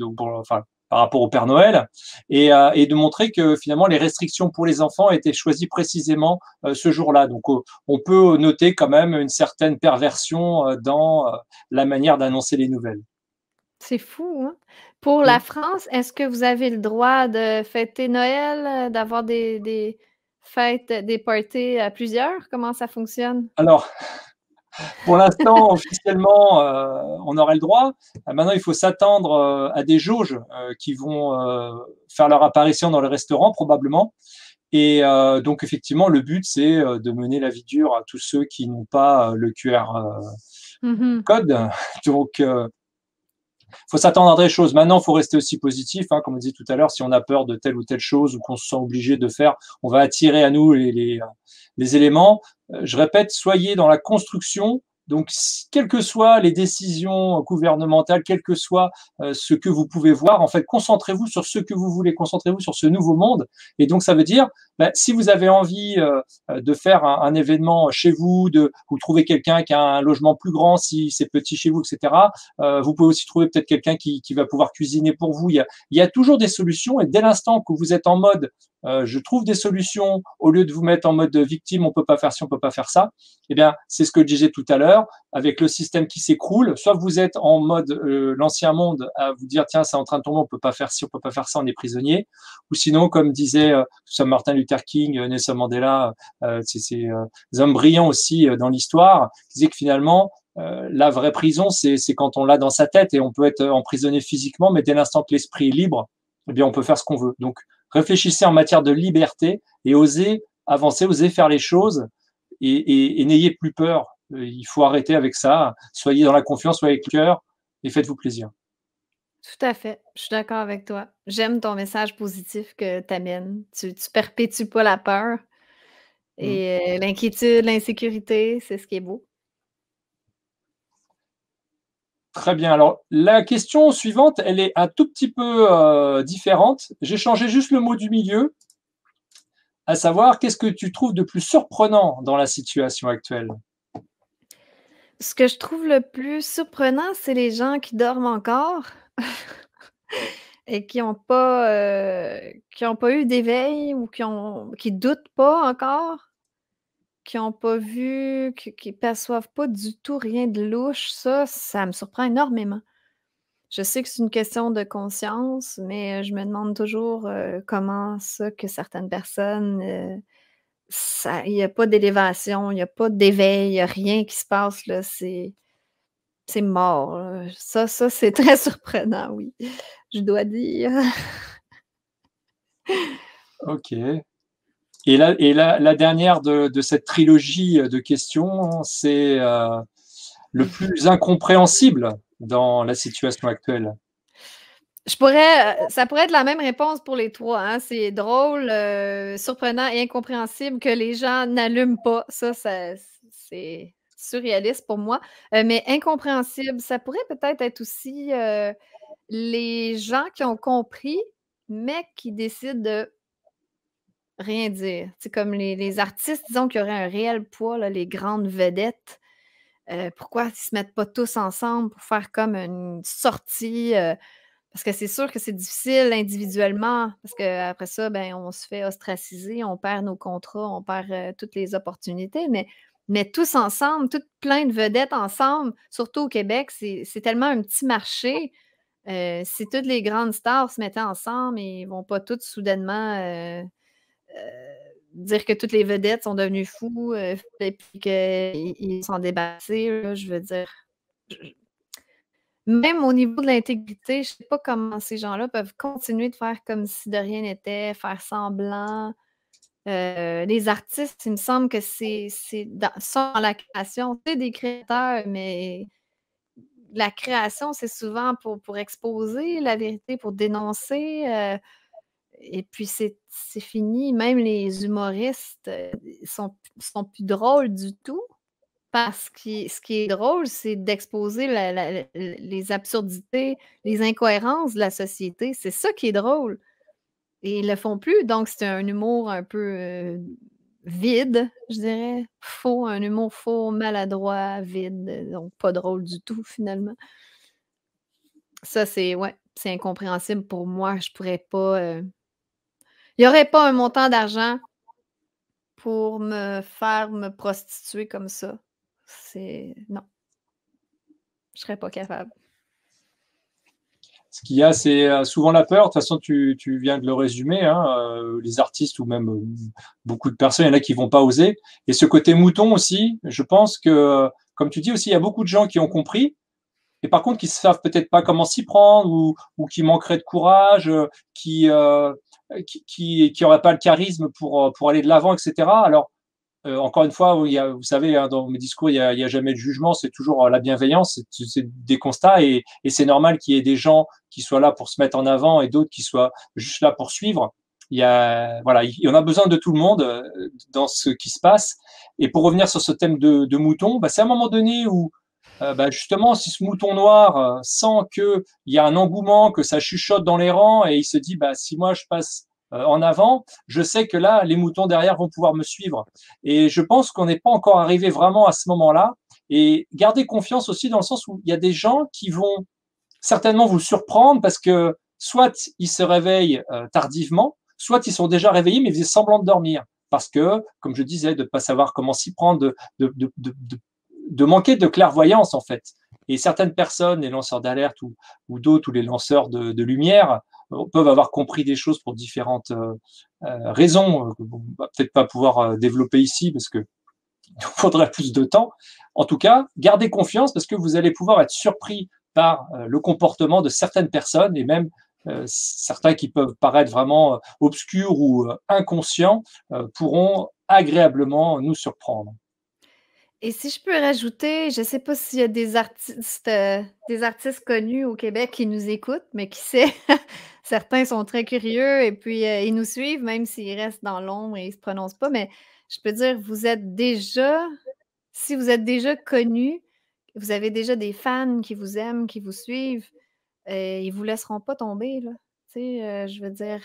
par rapport au Père Noël, euh, et, de montrer que finalement les restrictions pour les enfants étaient choisies précisément euh, ce jour-là. Donc euh, on peut noter quand même une certaine perversion dans la manière d'annoncer les nouvelles. C'est fou. Hein. Pour la France, est-ce que vous avez le droit de fêter Noël, d'avoir des, des fêtes, des parties à plusieurs Comment ça fonctionne Alors, pour l'instant, officiellement, euh, on aurait le droit. Euh, maintenant, il faut s'attendre euh, à des jauges qui vont faire leur apparition dans le restaurant, probablement. Et donc, effectivement, le but, c'est de mener la vie dure à tous ceux qui n'ont pas le QR mm-hmm. code. (laughs) Donc, il faut s'attendre à des choses. Maintenant, il faut rester aussi positif. Hein, comme on disait tout à l'heure, si on a peur de telle ou telle chose ou qu'on se sent obligé de faire, on va attirer à nous les éléments. Euh, je répète, soyez dans la construction. Donc, quelles que soient les décisions gouvernementales, quelles que soit euh, ce que vous pouvez voir, en fait, concentrez-vous sur ce que vous voulez, concentrez-vous sur ce nouveau monde. Et donc, ça veut dire si vous avez envie euh, euh, de faire un, événement chez vous, de ou trouver quelqu'un qui a un logement plus grand, si c'est petit chez vous, etc. Euh, vous pouvez aussi trouver peut-être quelqu'un qui, qui, va pouvoir cuisiner pour vous. Il y, a, toujours des solutions et dès l'instant que vous êtes en mode je trouve des solutions au lieu de vous mettre en mode victime, on peut pas faire ci, on peut pas faire ça. Eh bien, c'est ce que je disais tout à l'heure avec le système qui s'écroule. Soit vous êtes en mode l'ancien monde à vous dire tiens c'est en train de tomber, on peut pas faire ci, on peut pas faire ça, on est prisonnier. Ou sinon, comme disait euh, Martin Luther King, euh, Nelson Mandela, euh, ces euh, hommes brillants aussi dans l'histoire, disaient que finalement, la vraie prison, c'est quand on l'a dans sa tête et on peut être emprisonné physiquement, mais dès l'instant que l'esprit est libre, eh bien, on peut faire ce qu'on veut. Donc, réfléchissez en matière de liberté et osez avancer, osez faire les choses et, et n'ayez plus peur. Il faut arrêter avec ça. Soyez dans la confiance, soyez avec le cœur et faites-vous plaisir. Tout à fait. Je suis d'accord avec toi. J'aime ton message positif que tu amènes. Tu perpétues pas la peur. Mmh. Et euh, l'inquiétude, l'insécurité, c'est ce qui est beau. Très bien. Alors, la question suivante, elle est un tout petit peu euh, différente. J'ai changé juste le mot du milieu, à savoir, qu'est-ce que tu trouves de plus surprenant dans la situation actuelle Ce que je trouve le plus surprenant, c'est les gens qui dorment encore. (laughs) et qui n'ont pas, euh, qui ont pas eu d'éveil ou qui ne qui doutent pas encore, qui n'ont pas vu, qui ne perçoivent pas du tout rien de louche, ça, ça me surprend énormément. Je sais que c'est une question de conscience, mais euh, je me demande toujours euh, comment ça que certaines personnes, il n'y a pas d'élévation, il n'y a pas d'éveil, il n'y a rien qui se passe. Là, c'est c'est mort. Ça, ça, c'est très (laughs) surprenant, oui. Je dois dire. OK. Et, la, et la, dernière de, cette trilogie de questions, c'est euh, le plus incompréhensible dans la situation actuelle. Je pourrais, ça pourrait être la même réponse pour les trois. Hein. C'est drôle, euh, surprenant et incompréhensible que les gens n'allument pas. Ça, ça c'est surréaliste pour moi, euh, mais incompréhensible. Ça pourrait peut-être être aussi euh, les gens qui ont compris, mais qui décident de rien dire. C'est comme les, artistes, disons, qui auraient un réel poids, les grandes vedettes. Euh, pourquoi ils ne se mettent pas tous ensemble pour faire comme une sortie? parce que c'est sûr que c'est difficile individuellement, parce qu'après ça, ben, on se fait ostraciser, on perd nos contrats, on perd toutes les opportunités, mais mais tous ensemble, toutes plein de vedettes ensemble, surtout au Québec, c'est tellement un petit marché. Euh, si toutes les grandes stars se mettaient ensemble ils ne vont pas toutes soudainement euh, euh, dire que toutes les vedettes sont devenues fous et qu'ils s'en Là, je veux dire. Même au niveau de l'intégrité, je ne sais pas comment ces gens-là peuvent continuer de faire comme si de rien n'était, faire semblant. Euh, les artistes, il me semble que c'est dans, la création. C'est des créateurs, mais la création, c'est souvent pour, exposer la vérité, pour dénoncer. Euh, et puis c'est fini. Même les humoristes euh, sont, sont plus drôles du tout. Parce que ce qui est drôle, c'est d'exposer les absurdités, les incohérences de la société. C'est ça qui est drôle. Et ils le font plus. Donc, c'est un humour un peu euh, vide, je dirais. Faux, un humour faux, maladroit, vide. Donc, pas drôle du tout, finalement. Ça, c'est ouais, c'est incompréhensible pour moi. Je pourrais pas. Euh, il n'y aurait pas un montant d'argent pour me faire me prostituer comme ça. C'est. Non. Je serais pas capable. Ce qu'il y a, c'est euh, souvent la peur. De toute façon, tu, viens de le résumer. Hein, euh, les artistes ou même euh, beaucoup de personnes, il y en a qui vont pas oser. Et ce côté mouton aussi, je pense que, comme tu dis aussi, il y a beaucoup de gens qui ont compris. Et par contre, qui ne savent peut-être pas comment s'y prendre ou, qui manqueraient de courage, qui n'auraient qui, qui, pas le charisme pour, pour aller de l'avant, etc. Alors, euh, encore une fois, vous savez, hein, dans mes discours, il n'y a, jamais de jugement, c'est toujours euh, la bienveillance, c'est des constats, et, c'est normal qu'il y ait des gens qui soient là pour se mettre en avant et d'autres qui soient juste là pour suivre. Il y a, voilà, en a besoin de tout le monde euh, dans ce qui se passe. Et pour revenir sur ce thème de, mouton, bah, c'est à un moment donné où bah, justement, si ce mouton noir sent qu'il y a un engouement, que ça chuchote dans les rangs, et il se dit, bah, si moi je passe euh, en avant, je sais que là, les moutons derrière vont pouvoir me suivre. Et je pense qu'on n'est pas encore arrivé vraiment à ce moment-là. Et gardez confiance aussi dans le sens où il y a des gens qui vont certainement vous surprendre parce que soit ils se réveillent euh, tardivement, soit ils sont déjà réveillés mais ils faisaient semblant de dormir. Parce que, comme je disais, de ne pas savoir comment s'y prendre, de, manquer de clairvoyance en fait. Et certaines personnes, les lanceurs d'alerte ou d'autres, ou les lanceurs de, lumière, euh, peuvent avoir compris des choses pour différentes euh, euh, raisons que ne va peut-être pas pouvoir développer ici parce que (laughs) il faudrait plus de temps. En tout cas, gardez confiance parce que vous allez pouvoir être surpris par le comportement de certaines personnes et même certains qui peuvent paraître vraiment obscurs ou inconscients pourront agréablement nous surprendre. Et si je peux rajouter, je ne sais pas s'il y a des artistes, euh, des artistes connus au Québec qui nous écoutent, mais qui sait, (laughs) certains sont très curieux et puis euh, ils nous suivent, même s'ils restent dans l'ombre et ils ne se prononcent pas. Mais je peux dire, vous êtes déjà, si vous êtes déjà connus, vous avez déjà des fans qui vous aiment, qui vous suivent, et euh, ils ne vous laisseront pas tomber. Là. Tu sais, je veux dire,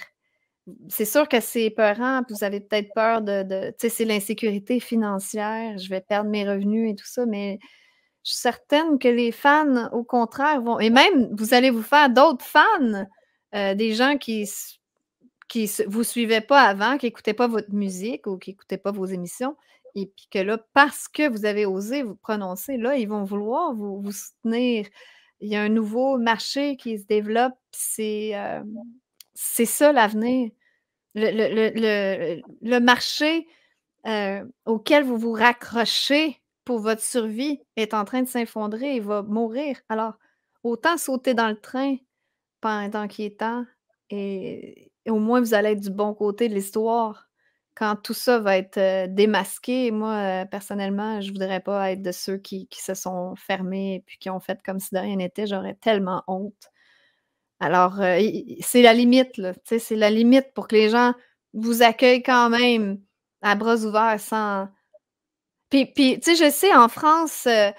c'est sûr que c'est épeurant, vous avez peut-être peur de, tu sais, c'est l'insécurité financière, je vais perdre mes revenus et tout ça, mais je suis certaine que les fans, au contraire, vont, et même, vous allez vous faire d'autres fans, euh, des gens qui qui vous suivaient pas avant, qui n'écoutaient pas votre musique ou qui n'écoutaient pas vos émissions, et puis que là, parce que vous avez osé vous prononcer, là, ils vont vouloir vous, soutenir. Il y a un nouveau marché qui se développe, c'est... Euh, c'est ça l'avenir. Le, marché euh, auquel vous vous raccrochez pour votre survie est en train de s'effondrer et va mourir. Alors, autant sauter dans le train pendant qui est temps et, au moins vous allez être du bon côté de l'histoire quand tout ça va être euh, démasqué. Moi, euh, personnellement, je ne voudrais pas être de ceux qui, se sont fermés et puis qui ont fait comme si de rien n'était. J'aurais tellement honte. Alors, euh, c'est la limite, là. C'est la limite pour que les gens vous accueillent quand même à bras ouverts sans. Puis, tu sais, je sais, en France, euh,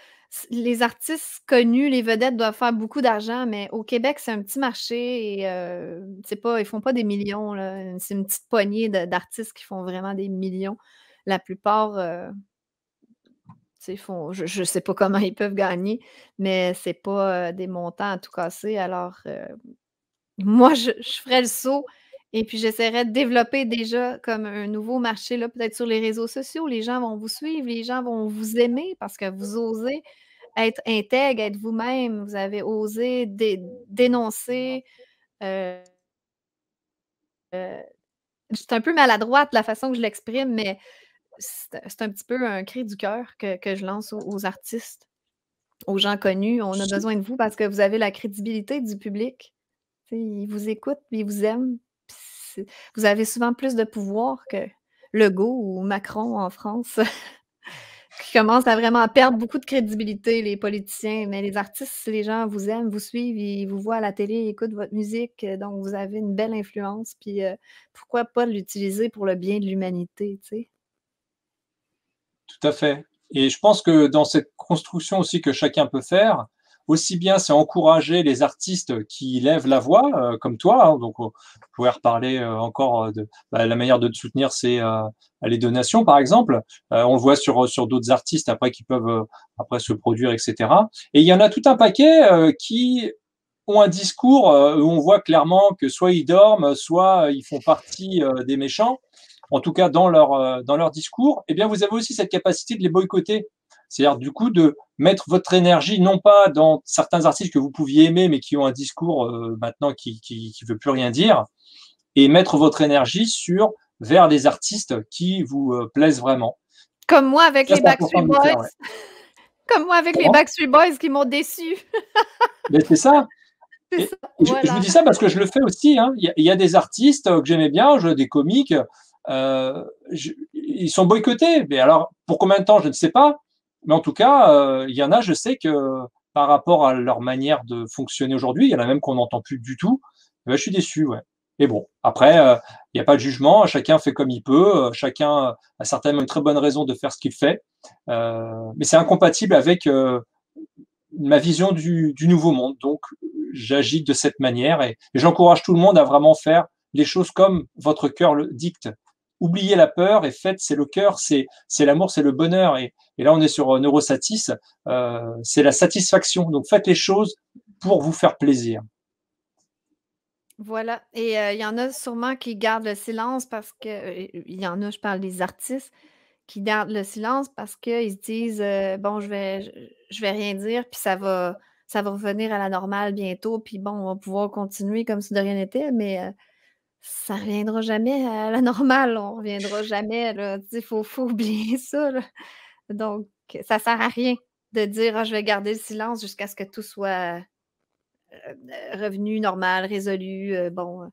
les artistes connus, les vedettes doivent faire beaucoup d'argent, mais au Québec, c'est un petit marché et euh, c'est pas, ils font pas des millions. C'est une petite poignée d'artistes qui font vraiment des millions. La plupart je ne sais pas comment ils peuvent gagner, mais c'est pas euh, des montants à tout casser. Alors, euh, moi, je, je, ferais le saut et puis j'essaierais de développer déjà comme un nouveau marché, là, peut-être sur les réseaux sociaux. Les gens vont vous suivre, les gens vont vous aimer parce que vous osez être intègre, être vous-même. Vous avez osé dénoncer. Euh, c'est un peu maladroite la façon que je l'exprime, mais c'est un petit peu un cri du cœur que, je lance aux, artistes, aux gens connus. On a besoin de vous parce que vous avez la crédibilité du public. ils vous écoutent, ils vous aiment. Vous avez souvent plus de pouvoir que Legault ou Macron en France, (laughs) qui commencent à vraiment perdre beaucoup de crédibilité, les politiciens. Mais les artistes, les gens vous aiment, vous suivent, ils vous voient à la télé, ils écoutent votre musique. Euh, donc, vous avez une belle influence. Puis, euh, pourquoi pas l'utiliser pour le bien de l'humanité, tu sais? Tout à fait. Et je pense que dans cette construction aussi que chacun peut faire, aussi bien c'est encourager les artistes qui lèvent la voix, euh, comme toi. Hein, donc, euh, on pourrait reparler euh, encore de bah, la manière de soutenir, c'est les donations, par exemple. on le voit sur sur d'autres artistes après qui peuvent après se produire, etc. Et il y en a tout un paquet qui ont un discours où on voit clairement que soit ils dorment, soit ils font partie des méchants en tout cas dans leur, euh, dans leur discours, eh bien, vous avez aussi cette capacité de les boycotter. C'est-à-dire, du coup, de mettre votre énergie non pas dans certains artistes que vous pouviez aimer, mais qui ont un discours euh, maintenant qui ne veut plus rien dire, et mettre votre énergie sur vers les artistes qui vous euh, plaisent vraiment. Comme moi avec les Backstreet Boys. (laughs) Comme moi avec les Backstreet Boys qui m'ont déçu. (laughs) c'est ça. (laughs) je, vous dis ça parce que je le fais aussi. Hein. Il, y a, des artistes que j'aimais bien, je, des comiques. Euh, ils sont boycottés. Mais alors, pour combien de temps, je ne sais pas. Mais en tout cas, euh, il y en a, je sais que par rapport à leur manière de fonctionner aujourd'hui, il y en a même qu'on n'entend plus du tout. Eh ben, je suis déçu, ouais. Mais bon, après, euh, il n'y a pas de jugement, chacun fait comme il peut, chacun a certainement une très bonne raison de faire ce qu'il fait, euh, mais c'est incompatible avec ma vision du, nouveau monde. Donc, j'agis de cette manière et, et j'encourage tout le monde à vraiment faire les choses comme votre cœur le dicte oubliez la peur et faites, c'est le cœur, c'est l'amour, c'est le bonheur. Et, et, là, on est sur euh, Neurosatis, euh, c'est la satisfaction. Donc faites les choses pour vous faire plaisir. Voilà. Et euh, il y en a sûrement qui gardent le silence parce que, il y en a, je parle des artistes, qui gardent le silence parce qu'ils se disent, bon, je vais, je vais rien dire, puis ça va, ça va revenir à la normale bientôt, puis bon, on va pouvoir continuer comme si de rien n'était, mais ça ne reviendra jamais à la normale. On ne reviendra (laughs) jamais. Il faut, oublier ça. Donc, ça ne sert à rien de dire ah, je vais garder le silence jusqu'à ce que tout soit euh, revenu normal, résolu. Euh, bon, euh.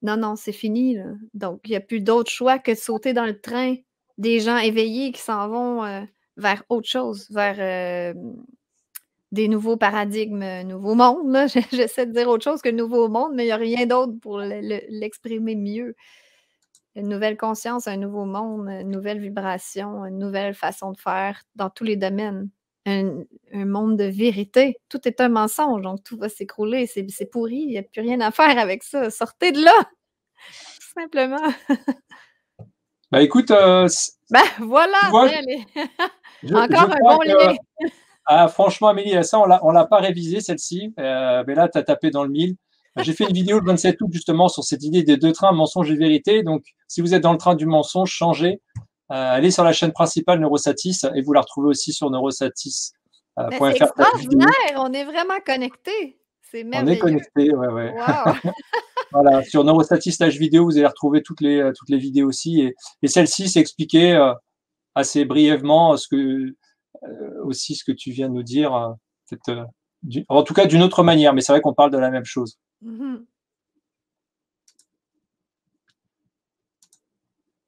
non, non, c'est fini. Donc, il n'y a plus d'autre choix que de sauter dans le train des gens éveillés qui s'en vont vers autre chose, vers des nouveaux paradigmes, euh, nouveau monde. (laughs) J'essaie de dire autre chose que nouveau monde, mais il n'y a rien d'autre pour l'exprimer mieux. Une nouvelle conscience, un nouveau monde, une nouvelle vibration, une nouvelle façon de faire dans tous les domaines. Un, monde de vérité. Tout est un mensonge, donc tout va s'écrouler. C'est pourri, il n'y a plus rien à faire avec ça. Sortez de là! (laughs) Tout simplement. Bah écoute. Euh, ben voilà, Encore un bon lien. Ah, franchement, Amélie, eh, ça, on l'a pas révisé, celle-ci. Euh, mais là, tu as tapé dans le mille. Bah, j'ai fait une vidéo le 27 août, justement, sur cette idée des deux trains, mensonge et vérité. Donc, si vous êtes dans le train du mensonge, changez. Euh, allez sur la chaîne principale Neurosatis et vous la retrouvez aussi sur neurosatis.fr. Euh, on est vraiment connectés. C'est merveilleux. On est connectés, ouais, ouais. (laughs) voilà, sur Neurosatis slash vidéo, vous allez retrouver toutes les, toutes les vidéos aussi. Et, celle-ci, c'est assez brièvement ce que euh, aussi ce que tu viens de nous dire, euh, euh, en tout cas d'une autre manière, mais c'est vrai qu'on parle de la même chose. Mm-hmm.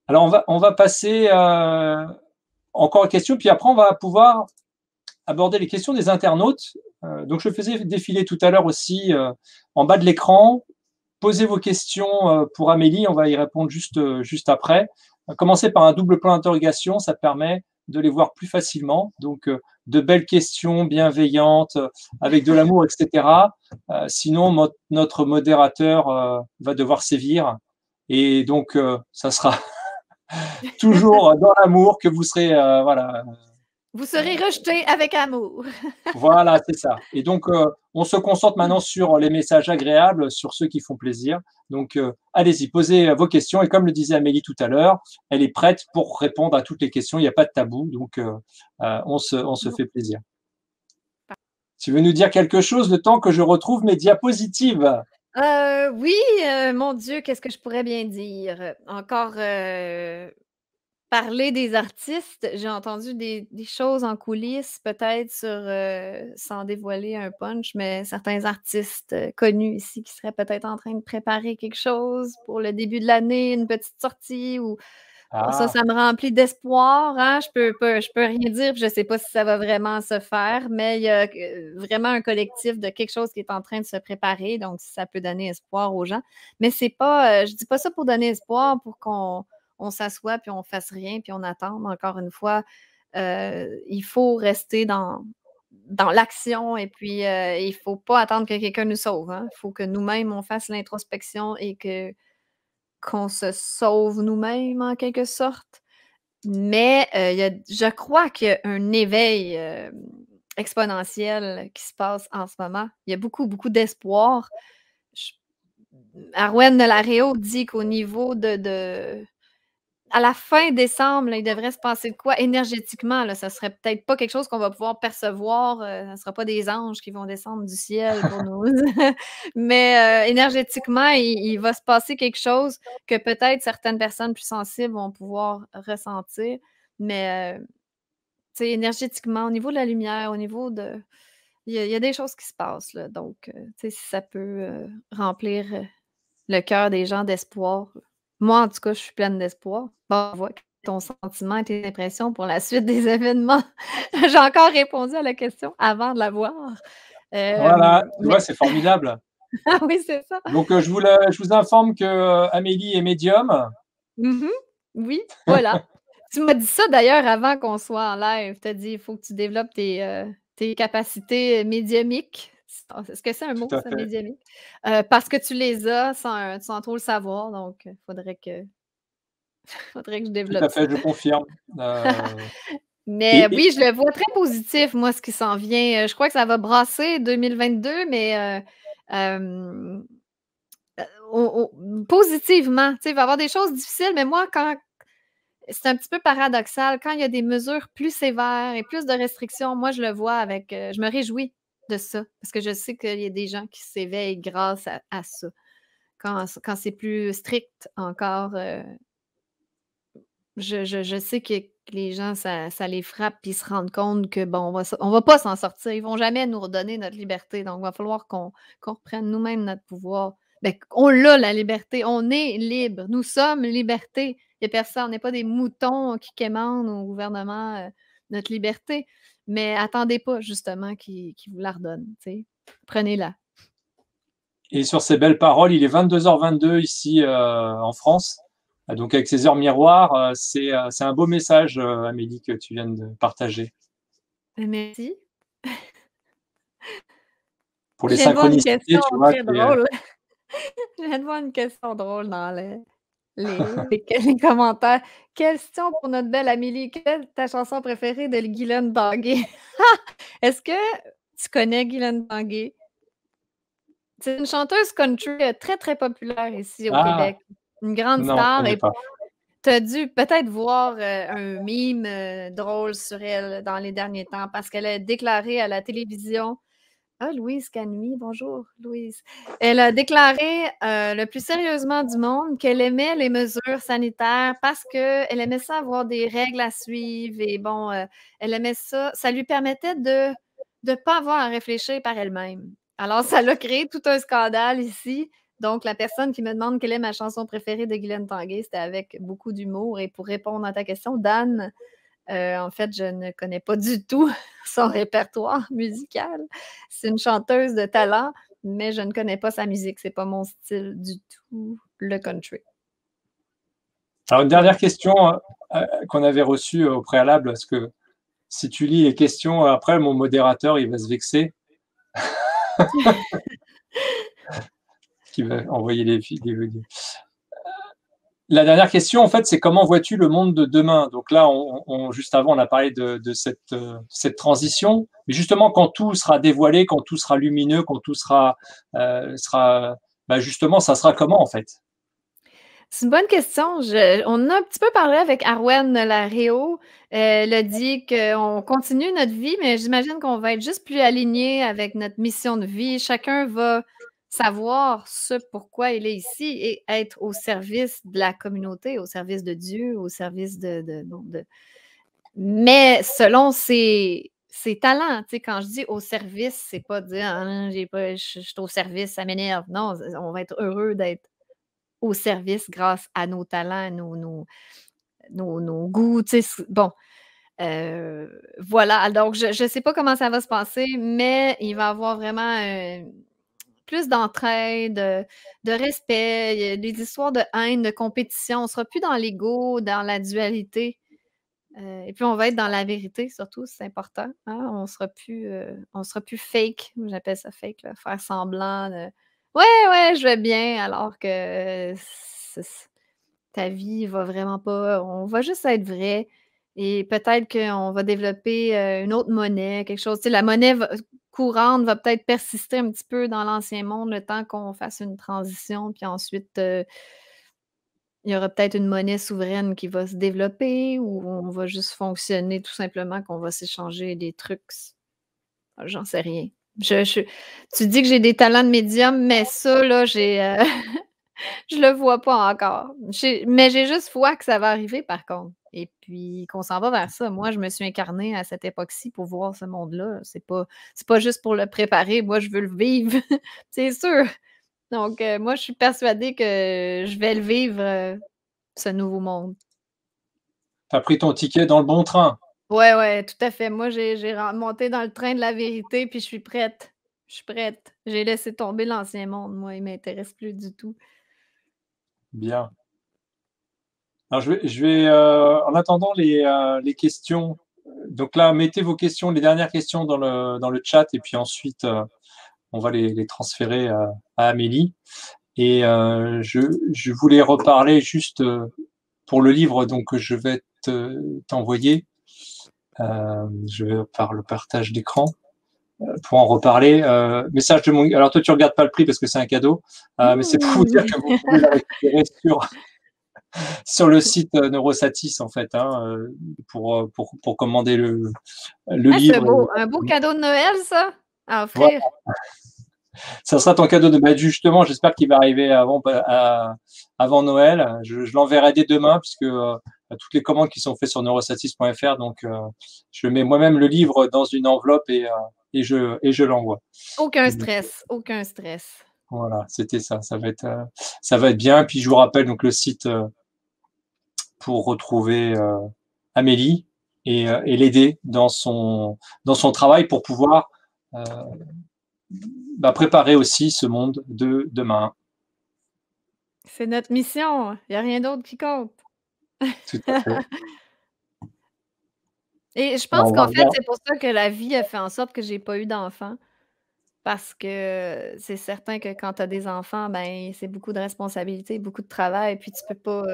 Alors on va, on va passer encore aux questions, puis après on va pouvoir aborder les questions des internautes. donc je faisais défiler tout à l'heure aussi en bas de l'écran. Posez vos questions pour Amélie, on va y répondre juste, juste après. Commencez par un double point d'interrogation, ça permet de les voir plus facilement. Donc, euh, de belles questions bienveillantes, euh, avec de l'amour, etc. Euh, sinon, notre modérateur va devoir sévir. Et donc, ça sera (laughs) toujours dans l'amour que vous serez, voilà, vous serez rejeté avec amour. (laughs) voilà, c'est ça. Et donc, euh, on se concentre maintenant sur les messages agréables, sur ceux qui font plaisir. Donc, euh, allez-y, posez euh, vos questions. Et comme le disait Amélie tout à l'heure, elle est prête pour répondre à toutes les questions. Il n'y a pas de tabou. Donc, on, se, on se fait plaisir. Tu veux nous dire quelque chose le temps que je retrouve mes diapositives Oui, mon Dieu, qu'est-ce que je pourrais bien dire Encore parler des artistes, j'ai entendu des, choses en coulisses, peut-être sur, euh, sans dévoiler un punch, mais certains artistes euh, connus ici qui seraient peut-être en train de préparer quelque chose pour le début de l'année, une petite sortie ou Ça, ah! ça me remplit d'espoir. Hein, je peux je peux rien dire. Je ne sais pas si ça va vraiment se faire, mais il y a euh, vraiment un collectif de quelque chose qui est en train de se préparer. Donc, ça peut donner espoir aux gens. Mais c'est pas, je dis pas ça pour donner espoir, pour qu'on on s'assoit, puis on fasse rien, puis on attend. Encore une fois, euh, il faut rester dans, dans l'action et puis euh, il ne faut pas attendre que quelqu'un nous sauve. Hein. Il faut que nous-mêmes, on fasse l'introspection et que qu'on se sauve nous-mêmes en quelque sorte. Mais euh, je crois qu'il y a un éveil exponentiel qui se passe en ce moment. Il y a beaucoup, beaucoup d'espoir. Arwen de réo dit qu'au niveau de, à la fin décembre, il devrait se passer de quoi énergétiquement? Là, ça serait peut-être pas quelque chose qu'on va pouvoir percevoir. Ce euh, ne sera pas des anges qui vont descendre du ciel pour (laughs) nous. (laughs) Mais euh, énergétiquement, il, va se passer quelque chose que peut-être certaines personnes plus sensibles vont pouvoir ressentir. Mais euh, énergétiquement, au niveau de la lumière, au niveau de. Il y, a, des choses qui se passent. donc, si ça peut remplir le cœur des gens d'espoir, moi, en tout cas, je suis pleine d'espoir. On voit ton sentiment et tes impressions pour la suite des (laughs) événements. J'ai encore répondu à la question avant de la voir. voilà, euh, c'est formidable. (laughs) ah oui, c'est ça. Donc, euh, je, vous informe que euh, Amélie est médium. Mmh oui, voilà. (laughs) tu m'as dit ça d'ailleurs avant qu'on soit en live. Tu as dit il faut que tu développes tes, tes capacités médiumiques. Est-ce que c'est un mot, ça, médiatique euh, parce que tu les as sans, trop le savoir, donc il euh, faudrait que... (laughs) faudrait que je développe. Tout à fait, je confirme. Euh, (laughs) mais oui, je le vois très positif, moi, ce qui s'en vient. Je crois que ça va brasser 2022, mais positivement. Tu sais, il va y avoir des choses difficiles, mais moi, quand, c'est un petit peu paradoxal. Quand il y a des mesures plus sévères et plus de restrictions, moi, je le vois avec. je me réjouis de ça, parce que je sais qu'il y a des gens qui s'éveillent grâce à, ça. Quand, quand c'est plus strict encore, euh, je, sais que les gens, ça, les frappe, puis ils se rendent compte que, bon, on va, va pas s'en sortir. Ils vont jamais nous redonner notre liberté. Donc, il va falloir qu'on reprenne nous-mêmes notre pouvoir. Ben, on l'a, la liberté. On est libre. Nous sommes liberté. Il n'y a personne. On n'est pas des moutons qui quémandent au gouvernement euh, notre liberté mais attendez pas justement qu'il vous la redonne. Prenez-la. Et sur ces belles paroles, il est 22h22 ici euh, en France. Euh, donc avec ces heures miroirs, euh, c'est un beau message, Amélie, que tu viens de partager. Ben, merci. Pour les synchronicités, tu vois. Je viens de voir une question drôle dans (laughs) (laughs) les, commentaires. Question pour notre belle Amélie. Quelle est ta chanson préférée de Guylaine Tanguay? (laughs) Est-ce que tu connais Guylaine Banguet? C'est une chanteuse country euh, très, très populaire ici au ah! Québec. Une grande star. tu as dû peut-être voir euh, un mime euh, drôle sur elle dans les derniers temps parce qu'elle a déclaré à la télévision ah, Louise Canui, bonjour Louise. Elle a déclaré euh, le plus sérieusement du monde qu'elle aimait les mesures sanitaires parce qu'elle aimait ça avoir des règles à suivre et bon, euh, elle aimait ça. Ça lui permettait de ne pas avoir à réfléchir par elle-même. Alors, ça l'a créé tout un scandale ici. Donc, la personne qui me demande quelle est ma chanson préférée de Guylaine Tanguay, c'était avec beaucoup d'humour. Et pour répondre à ta question, Dan, euh, en fait, je ne connais pas du tout (laughs) son répertoire musical. C'est une chanteuse de talent, mais je ne connais pas sa musique. C'est pas mon style du tout, le country. Alors, une dernière question euh, euh, qu'on avait reçue au préalable, parce que si tu lis les questions, après, mon modérateur, il va se vexer. (laughs) (laughs) qui va envoyer les, vidéos. La dernière question, en fait, c'est comment vois-tu le monde de demain Donc là, on, juste avant, on a parlé de, euh, cette, transition. Mais justement, quand tout sera dévoilé, quand tout sera lumineux, quand tout sera, euh, bah, justement, ça sera comment en fait c'est une bonne question. on a un petit peu parlé avec Arwen Laréo. Elle a dit qu'on continue notre vie, mais j'imagine qu'on va être juste plus aligné avec notre mission de vie. Chacun va savoir ce pourquoi il est ici et être au service de la communauté, au service de Dieu, au service de. Mais selon ses, talents, tu sais, quand je dis au service, c'est pas dire hein, j'ai pas, je, suis au service, ça m'énerve. Non, on va être heureux d'être au service grâce à nos talents, nos, nos, nos, goûts, Bon. Euh, voilà, donc je ne sais pas comment ça va se passer, mais il va y avoir vraiment un, euh, plus d'entraide, de, respect, des histoires de haine, de compétition. On ne sera plus dans l'ego, dans la dualité. Euh, et puis on va être dans la vérité, surtout, c'est important. Hein. On sera plus, euh, on sera plus fake, j'appelle ça fake, faire semblant de Ouais, ouais, je vais bien, alors que euh, ta vie va vraiment pas. On va juste être vrai. Et peut-être qu'on va développer une autre monnaie, quelque chose. Tu sais, la monnaie va, courante va peut-être persister un petit peu dans l'ancien monde le temps qu'on fasse une transition, puis ensuite euh, il y aura peut-être une monnaie souveraine qui va se développer ou on va juste fonctionner tout simplement qu'on va s'échanger des trucs. Ah, j'en sais rien. Je, tu dis que j'ai des talents de médium, mais ça, là, j'ai. Euh, (laughs) je le vois pas encore. Mais j'ai juste foi que ça va arriver, par contre. Et puis qu'on s'en va vers ça. Moi, je me suis incarnée à cette époque-ci pour voir ce monde-là. C'est pas, c'est pas juste pour le préparer. Moi, je veux le vivre. (laughs) c'est sûr. Donc, euh, moi, je suis persuadée que je vais le vivre, euh, ce nouveau monde. Tu as pris ton ticket dans le bon train. Ouais, ouais, tout à fait. Moi, j'ai monté dans le train de la vérité, puis je suis prête. Je suis prête. J'ai laissé tomber l'ancien monde. Moi, il m'intéresse plus du tout. Bien. Alors, je vais, euh, en attendant les, euh, les, questions, donc là, mettez vos questions, les dernières questions dans le, dans le chat, et puis ensuite, euh, on va les, les transférer à, Amélie. Et je, je, voulais reparler juste pour le livre donc, que je vais t'envoyer. je vais par le partage d'écran pour en reparler. Euh, message de mon. Alors toi, tu regardes pas le prix parce que c'est un cadeau, mais c'est pour vous dire que vous pouvez la récupérer sur sur le site euh, Neurosatis en fait hein, euh, pour, euh, pour, pour, commander le, le ah, livre. un beau cadeau de Noël ça à ah, Ça sera ton cadeau de bête bah, justement. J'espère qu'il va arriver avant, bah, avant Noël. Je, l'enverrai dès demain puisque toutes les commandes qui sont faites sur neurosatis.fr. Donc, je mets moi-même le livre dans une enveloppe et, et je, et je l'envoie. Aucun stress, aucun stress. Voilà, c'était ça. Ça va être, ça va être bien. Puis je vous rappelle donc le site pour retrouver euh, Amélie euh, et, l'aider dans son, dans son travail pour pouvoir euh, bah, préparer aussi ce monde de demain. C'est notre mission. Il n'y a rien d'autre qui compte. Tout à fait. (laughs) Et je pense qu'en fait, c'est pour ça que la vie a fait en sorte que je n'ai pas eu d'enfants. Parce que c'est certain que quand tu as des enfants, ben c'est beaucoup de responsabilités, beaucoup de travail, et puis tu peux pas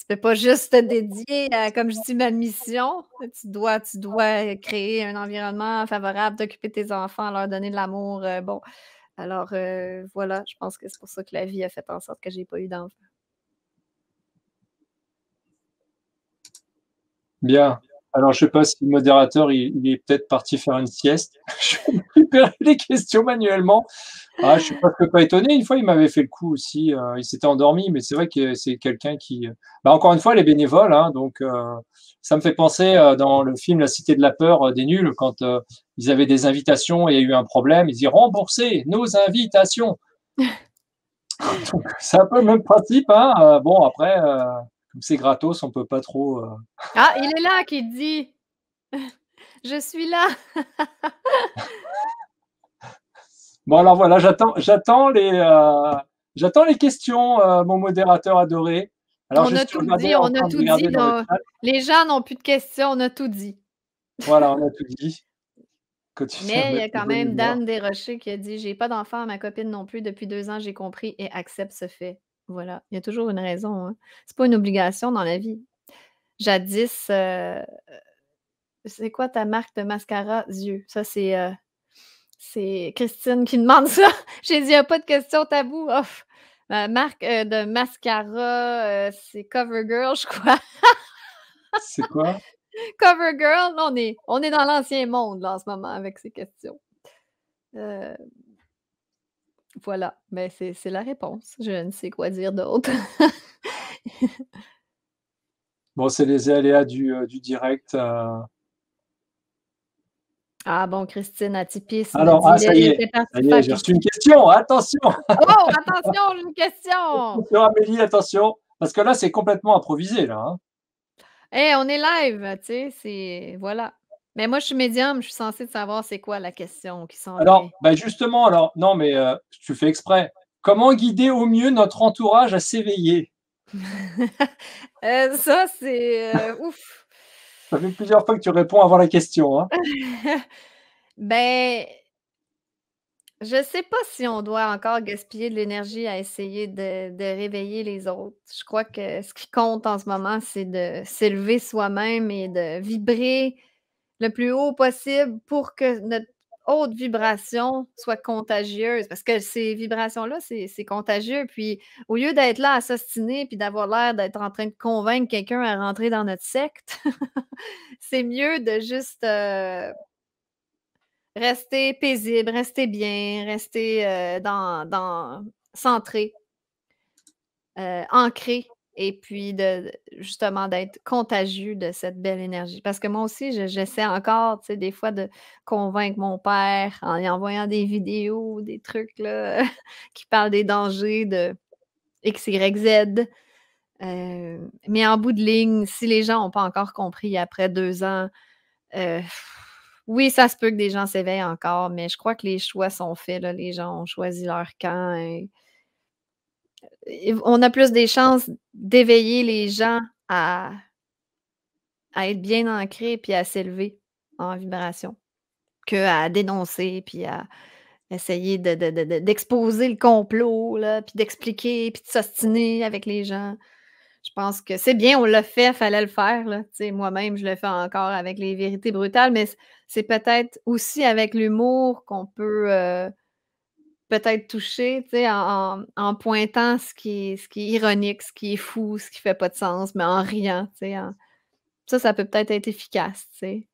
tu peux pas juste te dédier à, comme je dis, ma mission. Tu dois, tu dois créer un environnement favorable, t'occuper tes enfants, leur donner de l'amour. Euh, bon, alors euh, voilà, je pense que c'est pour ça que la vie a fait en sorte que j'ai pas eu d'enfants. Bien. Alors, je sais pas si le modérateur, il est peut-être parti faire une sieste. (laughs) (laughs) les questions manuellement. Ah, je ne suis pas étonné. Une fois, il m'avait fait le coup aussi. Euh, il s'était endormi, mais c'est vrai que c'est quelqu'un qui. Euh, bah, encore une fois, les bénévoles. Hein, donc, euh, ça me fait penser dans le film La Cité de la Peur des Nuls, quand ils avaient des invitations et il y a eu un problème, ils disent rembourser nos invitations. (laughs) c'est un peu le même principe. Hein, bon, après, comme c'est gratos, on ne peut pas trop. (laughs) Ah, il est là qui dit Je suis là Bon, alors voilà, j'attends, les, euh, les questions, euh, mon modérateur adoré. Alors, on, a tout dit, on a tout dit, les gens n'ont plus de questions, on a tout dit. Voilà, on a tout dit. Mais il y a quand même Dan Desrochers qui a dit J'ai pas d'enfant à ma copine non plus. Depuis deux ans, j'ai compris et accepte ce fait. Voilà. Il y a toujours une raison. Hein. C'est pas une obligation dans la vie. Jadis, euh, c'est quoi ta marque de mascara yeux Ça, c'est c'est Christine qui demande ça. (laughs) J'ai dit, il n'y a pas de questions, tabou. Marc marque euh, de mascara, euh, c'est CoverGirl, je crois. c'est quoi? (laughs) CoverGirl, on est, on est dans l'ancien monde en ce moment avec ces questions. Euh, voilà, mais ben, c'est la réponse. Je ne sais quoi dire d'autre. (laughs) bon, c'est les aléas du, du direct. Ah bon, Christine Atypis. Alors, ah ah, j'ai une question. Hein, attention. Oh, attention, une question. Attention, Amélie, attention. Parce que là, c'est complètement improvisé, là. Hein. Eh on est live, tu sais, c'est. Voilà. Mais moi, je suis médium, je suis censée savoir c'est quoi la question qui sont. Alors, ben justement, alors, non, mais euh, tu fais exprès. Comment guider au mieux notre entourage à s'éveiller (laughs) euh, Ça, c'est euh, ouf. Ça fait plusieurs fois que tu réponds avant la question. Hein. (laughs) ben, je ne sais pas si on doit encore gaspiller de l'énergie à essayer de, réveiller les autres. Je crois que ce qui compte en ce moment, c'est de s'élever soi-même et de vibrer le plus haut possible pour que notre haute vibration soit contagieuse, parce que ces vibrations-là, c'est contagieux. Puis au lieu d'être là à s'ostiner puis d'avoir l'air d'être en train de convaincre quelqu'un à rentrer dans notre secte, (laughs) c'est mieux de juste euh, rester paisible, rester bien, rester euh, dans, dans, centré, euh, ancré et puis de justement d'être contagieux de cette belle énergie. Parce que moi aussi, j'essaie encore, tu sais, des fois de convaincre mon père en lui envoyant des vidéos, des trucs là, (laughs) qui parlent des dangers de XYZ. Euh, mais en bout de ligne, si les gens n'ont pas encore compris après deux ans, euh, oui, ça se peut que des gens s'éveillent encore, mais je crois que les choix sont faits. Là. Les gens ont choisi leur camp on a plus des chances d'éveiller les gens à, à être bien ancrés puis à s'élever en vibration qu'à dénoncer puis à essayer d'exposer de, le complot, puis d'expliquer, puis de s'ostiner avec les gens. Je pense que c'est bien, on l'a fait, fallait le faire. Moi-même, je le fais encore avec les vérités brutales, mais c'est peut-être aussi avec l'humour qu'on peut euh, peut-être toucher, tu sais, en, pointant ce qui, est, ironique, ce qui est fou, ce qui fait pas de sens, mais en riant, tu sais. Ça, ça peut peut-être être efficace, tu sais.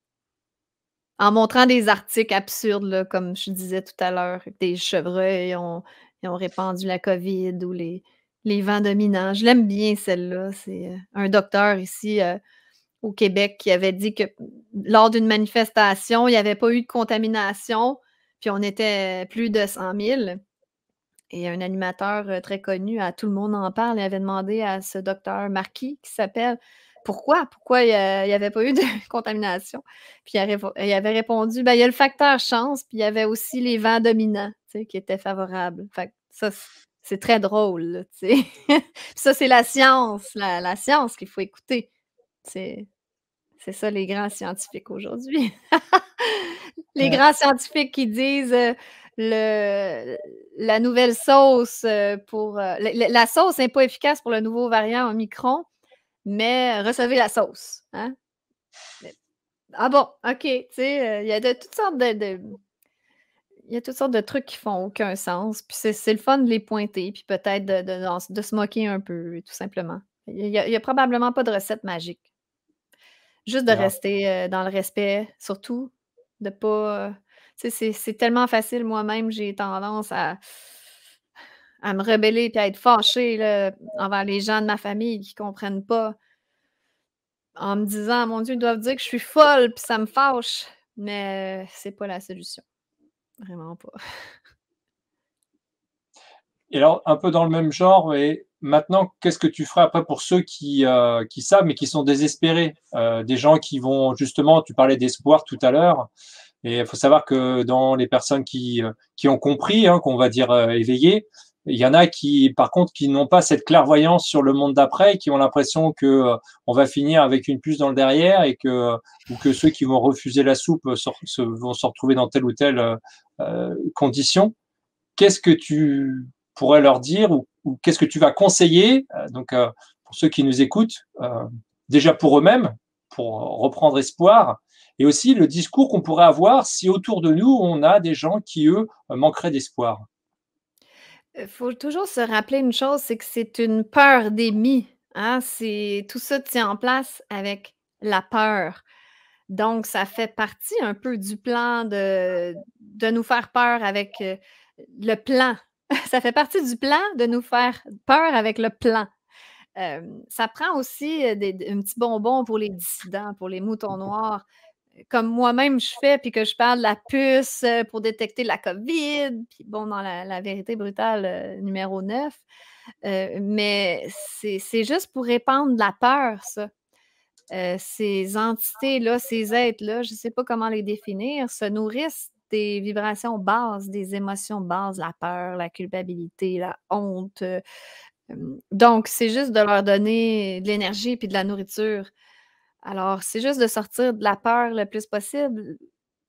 En montrant des articles absurdes, là, comme je disais tout à l'heure, des chevreuils ont, ont répandu la COVID ou les, vents dominants. Je l'aime bien, celle-là. C'est euh, un docteur ici euh, au Québec qui avait dit que lors d'une manifestation, il n'y avait pas eu de contamination, on était plus de 100 000. Et un animateur euh, très connu, à Tout le monde en parle, il avait demandé à ce docteur Marquis, qui s'appelle, pourquoi? Pourquoi il n'y avait pas eu de (laughs) contamination? Puis il avait répondu, ben, il y a le facteur chance, puis il y avait aussi les vents dominants tu sais, qui étaient favorables. Fait ça, c'est très drôle. (laughs) ça, c'est la science, la science qu'il faut écouter. C'est c'est ça les grands scientifiques aujourd'hui. (laughs) les grands scientifiques qui disent euh, le, la nouvelle sauce euh, pour... Euh, la, sauce n'est pas efficace pour le nouveau variant Omicron, mais recevez la sauce. Hein. Ah bon, OK. il y a de toutes sortes de, il y a toutes sortes de trucs qui font aucun sens. Puis c'est le fun de les pointer, puis peut-être de, de, se moquer un peu, tout simplement. Il n'y a, probablement pas de recette magique. Juste de rester euh, dans le respect, surtout, de pas. Euh, tu sais, c'est tellement facile. Moi-même, j'ai tendance à, à me rebeller et à être fâchée envers les gens de ma famille qui ne comprennent pas en me disant Mon Dieu, ils doivent dire que je suis folle puis ça me fâche. Mais euh, c'est pas la solution. Vraiment pas. Et alors, un peu dans le même genre, et maintenant, qu'est-ce que tu feras après pour ceux qui, euh, qui savent, mais qui sont désespérés euh, Des gens qui vont, justement, tu parlais d'espoir tout à l'heure. Et il faut savoir que dans les personnes qui, euh, qui ont compris, hein, qu'on va dire éveillées, il y en a qui, par contre, qui n'ont pas cette clairvoyance sur le monde d'après, qui ont l'impression que on va finir avec une puce dans le derrière et que ou que ceux qui vont refuser la soupe se, vont se retrouver dans telle ou telle euh, condition. Qu'est-ce que tu pourrais leur dire ou ou qu'est-ce que tu vas conseiller euh, Donc, euh, pour ceux qui nous écoutent, euh, déjà pour eux-mêmes, pour reprendre espoir, et aussi le discours qu'on pourrait avoir si autour de nous, on a des gens qui, eux, manqueraient d'espoir. Il faut toujours se rappeler une chose, c'est que c'est une peur démie. Hein. C'est, tout ça tient en place avec la peur. Donc, ça fait partie un peu du plan de, de nous faire peur avec le plan (laughs) ça fait partie du plan de nous faire peur avec le plan. Euh, ça prend aussi euh, des, un petit bonbon pour les dissidents, pour les moutons (laughs) noirs, comme moi-même je fais, puis que je parle de la puce euh, pour détecter la COVID, puis bon, dans la, vérité brutale numéro 9. mais c'est juste pour répandre la peur, ça. ces entités-là, ces êtres-là, je ne sais pas comment les définir, se nourrissent des vibrations basses, des émotions basses, la peur, la culpabilité, la honte. Euh, donc, c'est juste de leur donner de l'énergie puis de la nourriture. Alors, c'est juste de sortir de la peur le plus possible.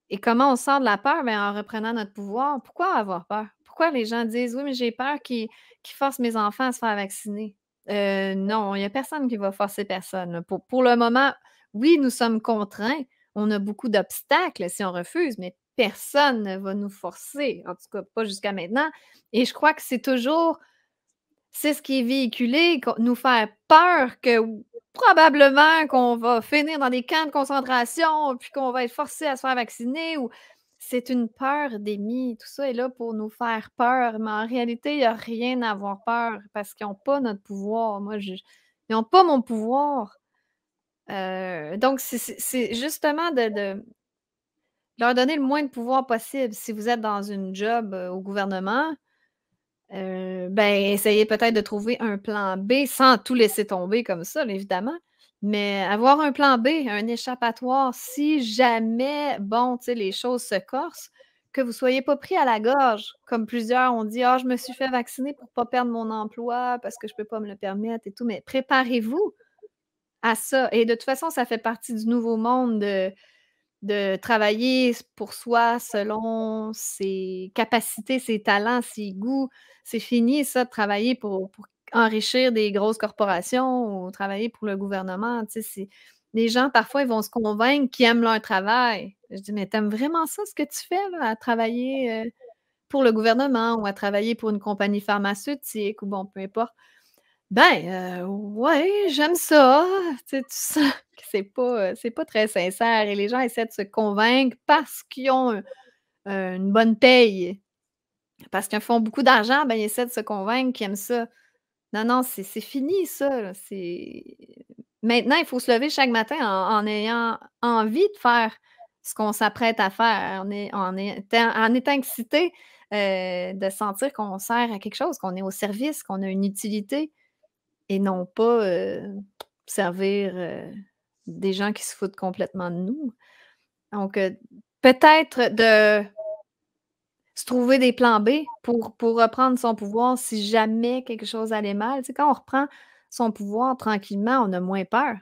Et comment on sort de la peur? Ben, en reprenant notre pouvoir. Pourquoi avoir peur? Pourquoi les gens disent Oui, mais j'ai peur qu'ils forcent mes enfants à se faire vacciner? Euh, non, il n'y a personne qui va forcer personne. Pour, pour le moment, oui, nous sommes contraints. On a beaucoup d'obstacles si on refuse, mais personne ne va nous forcer, en tout cas pas jusqu'à maintenant. Et je crois que c'est toujours, c'est ce qui est véhiculé, nous faire peur que probablement qu'on va finir dans des camps de concentration, puis qu'on va être forcé à se faire vacciner, ou c'est une peur d'Emmy, Tout ça est là pour nous faire peur, mais en réalité, il n'y a rien à avoir peur parce qu'ils n'ont pas notre pouvoir. Moi, je... ils n'ont pas mon pouvoir. Euh, donc, c'est justement de, leur donner le moins de pouvoir possible. Si vous êtes dans une job euh, au gouvernement, euh, ben, essayez peut-être de trouver un plan B sans tout laisser tomber comme ça, évidemment. Mais avoir un plan B, un échappatoire, si jamais, bon, tu sais, les choses se corsent, que vous ne soyez pas pris à la gorge, comme plusieurs ont dit, ah, je me suis fait vacciner pour ne pas perdre mon emploi parce que je ne peux pas me le permettre et tout, mais préparez-vous à ça. Et de toute façon, ça fait partie du nouveau monde de, de travailler pour soi selon ses capacités, ses talents, ses goûts. C'est fini, ça, de travailler pour, enrichir des grosses corporations ou travailler pour le gouvernement. Tu sais, les gens, parfois, ils vont se convaincre qu'ils aiment leur travail. Je dis, mais t'aimes vraiment ça, ce que tu fais, à travailler euh, pour le gouvernement ou à travailler pour une compagnie pharmaceutique ou bon, peu importe. Ben, euh, ouais, j'aime ça. Tu, sais, tu sens (laughs) c'est pas, euh, pas très sincère et les gens essaient de se convaincre parce qu'ils ont euh, une bonne paye, parce qu'ils font beaucoup d'argent, ben, ils essaient de se convaincre qu'ils aiment ça. Non, non, c'est, fini, ça. Maintenant, il faut se lever chaque matin en, ayant envie de faire ce qu'on s'apprête à faire, en, est, en, étant, excité de sentir qu'on sert à quelque chose, qu'on est au service, qu'on a une utilité et non pas servir des gens qui se foutent complètement de nous. Donc, peut-être de se trouver des plans B pour, reprendre son pouvoir si jamais quelque chose allait mal. c'est quand on reprend son pouvoir tranquillement, on a moins peur.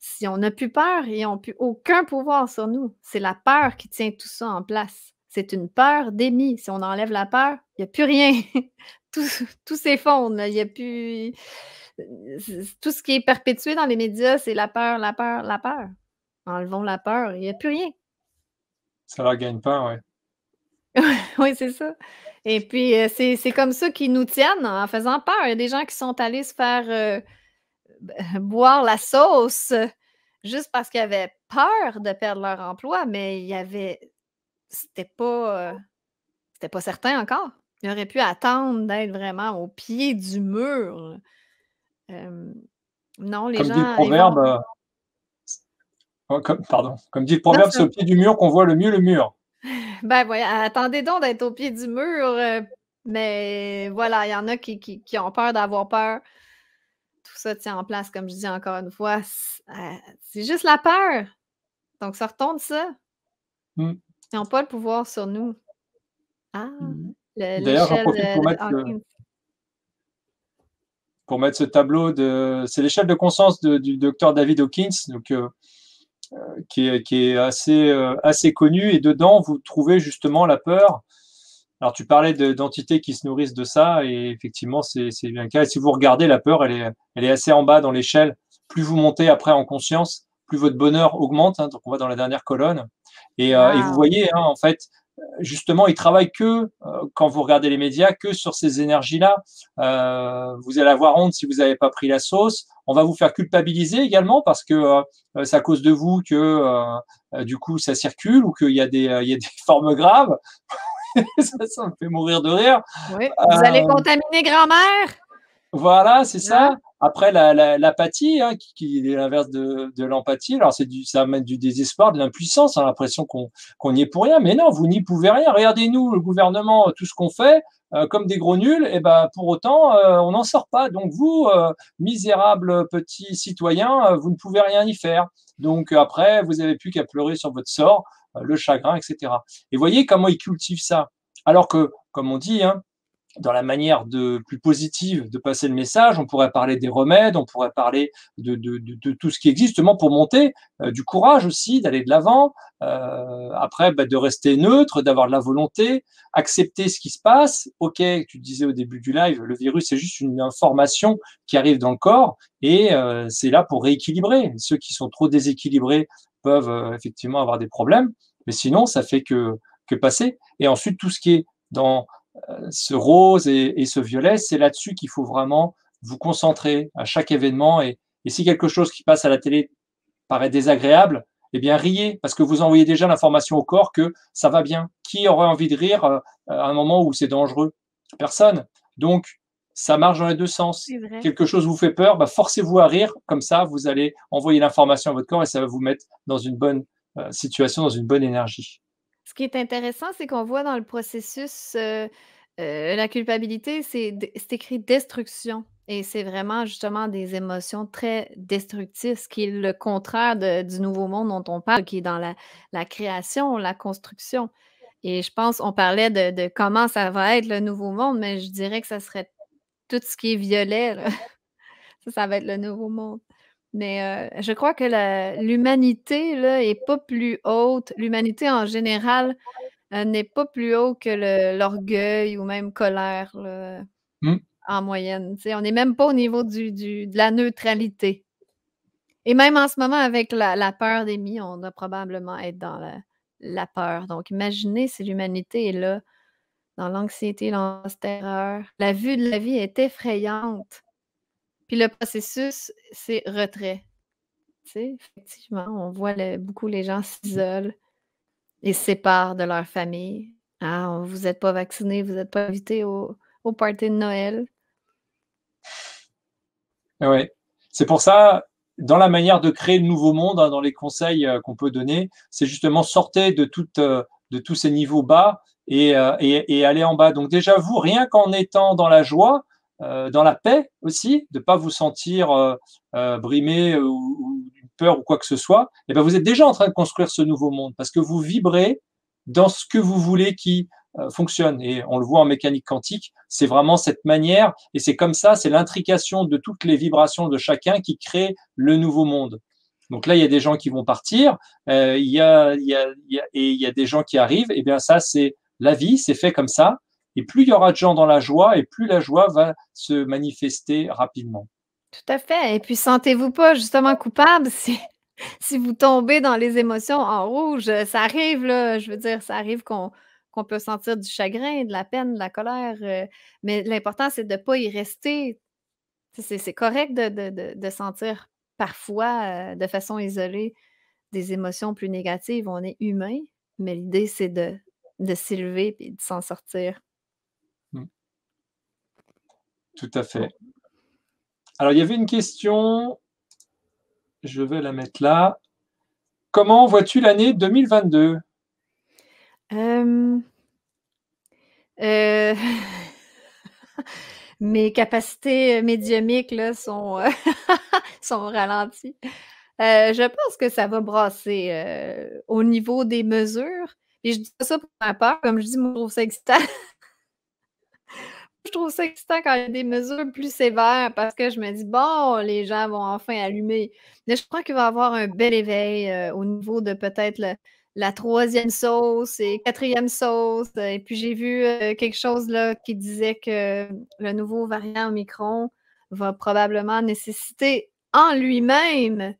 Si on n'a plus peur, ils n'ont plus aucun pouvoir sur nous. C'est la peur qui tient tout ça en place. C'est une peur démise. Si on enlève la peur, il n'y a plus rien. (laughs) tout, s'effondre. Il n'y a plus. Tout ce qui est perpétué dans les médias, c'est la peur, la peur, la peur. Enlevons la peur, il n'y a plus rien. Ça leur gagne peur oui. (laughs) oui, c'est ça. Et puis, euh, c'est comme ça qu'ils nous tiennent en faisant peur. Il y a des gens qui sont allés se faire euh, boire la sauce juste parce qu'ils avaient peur de perdre leur emploi, mais il y avait. C'était pas. Euh, c'était pas certain encore. Il aurait pu attendre d'être vraiment au pied du mur. non, les gens. le proverbe, euh, oh, pardon. Comme dit le proverbe, c'est au pied du mur qu'on voit le mieux le mur. (laughs) Ben oui, attendez donc d'être au pied du mur. mais voilà, il y en a qui, qui, ont peur d'avoir peur. Tout ça tient en place, comme je dis encore une fois. Ah, c'est juste la peur. Donc, sortons de ça. Mmh. Ils n'ont pas le pouvoir sur nous. Ah. Mmh. D'ailleurs, j'en profite pour euh, mettre, pour mettre ce tableau. De, c'est l'échelle de conscience du docteur David Hawkins, donc, euh, euh, qui, est, qui est assez, connue. assez connu. Et dedans, vous trouvez justement la peur. Alors, tu parlais d'entités qui se nourrissent de ça, et effectivement, c'est bien le cas. si vous regardez, la peur, elle est, elle est assez en bas dans l'échelle. Plus vous montez après en conscience, plus votre bonheur augmente. Hein. donc, on va dans la dernière colonne. Et, vous ah. voyez, hein, en fait, justement, ils travaillent que, euh, quand vous regardez les médias, que sur ces énergies-là. Euh, vous allez avoir honte si vous n'avez pas pris la sauce. On va vous faire culpabiliser également parce que euh, c'est à cause de vous que, du coup, ça circule ou qu'il y, y, a des (laughs) formes graves. (laughs) ça, me fait mourir de rire. vous allez contaminer grand-mère. Voilà, c'est ça. Hein? Après, l'apathie, la, hein, qui, est l'inverse de, de l'empathie, alors c'est du, ça amène du désespoir, de l'impuissance, hein, l'impression qu'on n'y est pour rien, mais non, vous n'y pouvez rien. Regardez-nous, le gouvernement, euh, tout ce qu'on fait, euh, comme des gros nuls, et eh ben pour autant, euh, on n'en sort pas. Donc vous, misérables petits petit citoyen, vous ne pouvez rien y faire. Donc après, vous n'avez plus qu'à pleurer sur votre sort, le chagrin, etc. Et voyez comment ils cultivent ça. Alors que, comme on dit, hein, dans la manière de, plus positive de passer le message. On pourrait parler des remèdes, on pourrait parler de, de, de, de tout ce qui existe, justement pour monter euh, du courage aussi, d'aller de l'avant. Euh, après, bah, de rester neutre, d'avoir de la volonté, accepter ce qui se passe. Ok, tu disais au début du live, le virus c'est juste une information qui arrive dans le corps et euh, c'est là pour rééquilibrer. Ceux qui sont trop déséquilibrés peuvent euh, effectivement avoir des problèmes, mais sinon ça fait que que passer. Et ensuite tout ce qui est dans euh, ce rose et, ce violet, c'est là-dessus qu'il faut vraiment vous concentrer à chaque événement. Et, si quelque chose qui passe à la télé paraît désagréable, eh bien, riez, parce que vous envoyez déjà l'information au corps que ça va bien. Qui aurait envie de rire euh, à un moment où c'est dangereux Personne. Donc, ça marche dans les deux sens. Quelque chose vous fait peur, bah, forcez-vous à rire, comme ça, vous allez envoyer l'information à votre corps et ça va vous mettre dans une bonne euh, situation, dans une bonne énergie. Ce qui est intéressant, c'est qu'on voit dans le processus euh, euh, la culpabilité, c'est écrit destruction. Et c'est vraiment justement des émotions très destructrices, ce qui est le contraire du nouveau monde dont on parle, qui est dans la, création, la construction. Et je pense, on parlait de, comment ça va être le nouveau monde, mais je dirais que ça serait tout ce qui est violet. (laughs) Ça, ça va être le nouveau monde. Mais euh, je crois que l'humanité n'est pas plus haute. L'humanité en général euh, n'est pas plus haute que l'orgueil ou même colère mmh. en moyenne. on n'est même pas au niveau de la neutralité. Et même en ce moment, avec la, la peur d'Emmy, on doit probablement être dans la, peur. Donc, imaginez si l'humanité est là, dans l'anxiété, dans cette terreur. La vue de la vie est effrayante. Puis le processus, c'est retrait. Tu sais, effectivement, on voit beaucoup les gens s'isolent et séparent de leur famille. Ah, vous n'êtes pas vacciné, vous n'êtes pas invité au, au party de Noël. Ah oui. C'est pour ça, dans la manière de créer le nouveau monde, hein, dans les conseils euh, qu'on peut donner, c'est justement sortir de, euh, de tous ces niveaux bas et, euh, aller en bas. Donc déjà, vous, rien qu'en étant dans la joie, euh, dans la paix aussi, de ne pas vous sentir euh, euh, brimé ou, peur ou quoi que ce soit, et eh ben, vous êtes déjà en train de construire ce nouveau monde parce que vous vibrez dans ce que vous voulez qui fonctionne. Et on le voit en mécanique quantique, c'est vraiment cette manière, et c'est comme ça, c'est l'intrication de toutes les vibrations de chacun qui crée le nouveau monde. Donc là, il y a des gens qui vont partir, il, y a, et il y a des gens qui arrivent. Et eh bien ça, c'est la vie, c'est fait comme ça. Et plus il y aura de gens dans la joie, et plus la joie va se manifester rapidement. Tout à fait. Et puis, sentez-vous pas justement coupable si, (laughs) vous tombez dans les émotions en rouge. Ça arrive, là, je veux dire, ça arrive qu'on peut sentir du chagrin, de la peine, de la colère. Euh, mais l'important, c'est de ne pas y rester. C'est correct de, sentir parfois, euh, de façon isolée, des émotions plus négatives. On est humain, mais l'idée, c'est de s'élever et de s'en sortir. Tout à fait. Alors, il y avait une question, je vais la mettre là. Comment vois-tu l'année 2022 euh, euh, (laughs) Mes capacités médiumiques sont, euh, (laughs) sont ralenties. je pense que ça va brasser au niveau des mesures. Et je dis ça pour ma part, comme je dis, mon je trouve (laughs) je trouve ça excitant quand il y a des mesures plus sévères parce que je me dis, bon, les gens vont enfin allumer. Mais je crois qu'il va y avoir un bel éveil euh, au niveau de peut-être la troisième sauce et quatrième sauce. Et puis j'ai vu euh, quelque chose là, qui disait que le nouveau variant Omicron va probablement nécessiter en lui-même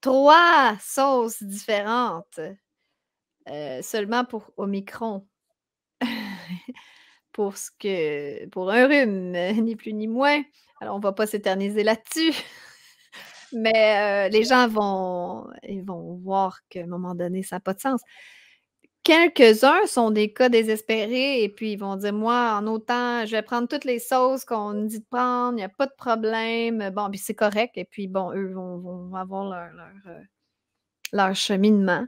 trois sauces différentes euh, seulement pour Omicron pour ce que pour un rhume, (laughs) ni plus ni moins. Alors, on ne va pas s'éterniser là-dessus. (laughs) Mais euh, les gens vont, ils vont voir qu'à un moment donné, ça n'a pas de sens. Quelques-uns sont des cas désespérés et puis ils vont dire Moi, en autant, je vais prendre toutes les sauces qu'on nous dit de prendre, il n'y a pas de problème. Bon, c'est correct. Et puis, bon, eux vont, avoir leur, leur euh, cheminement.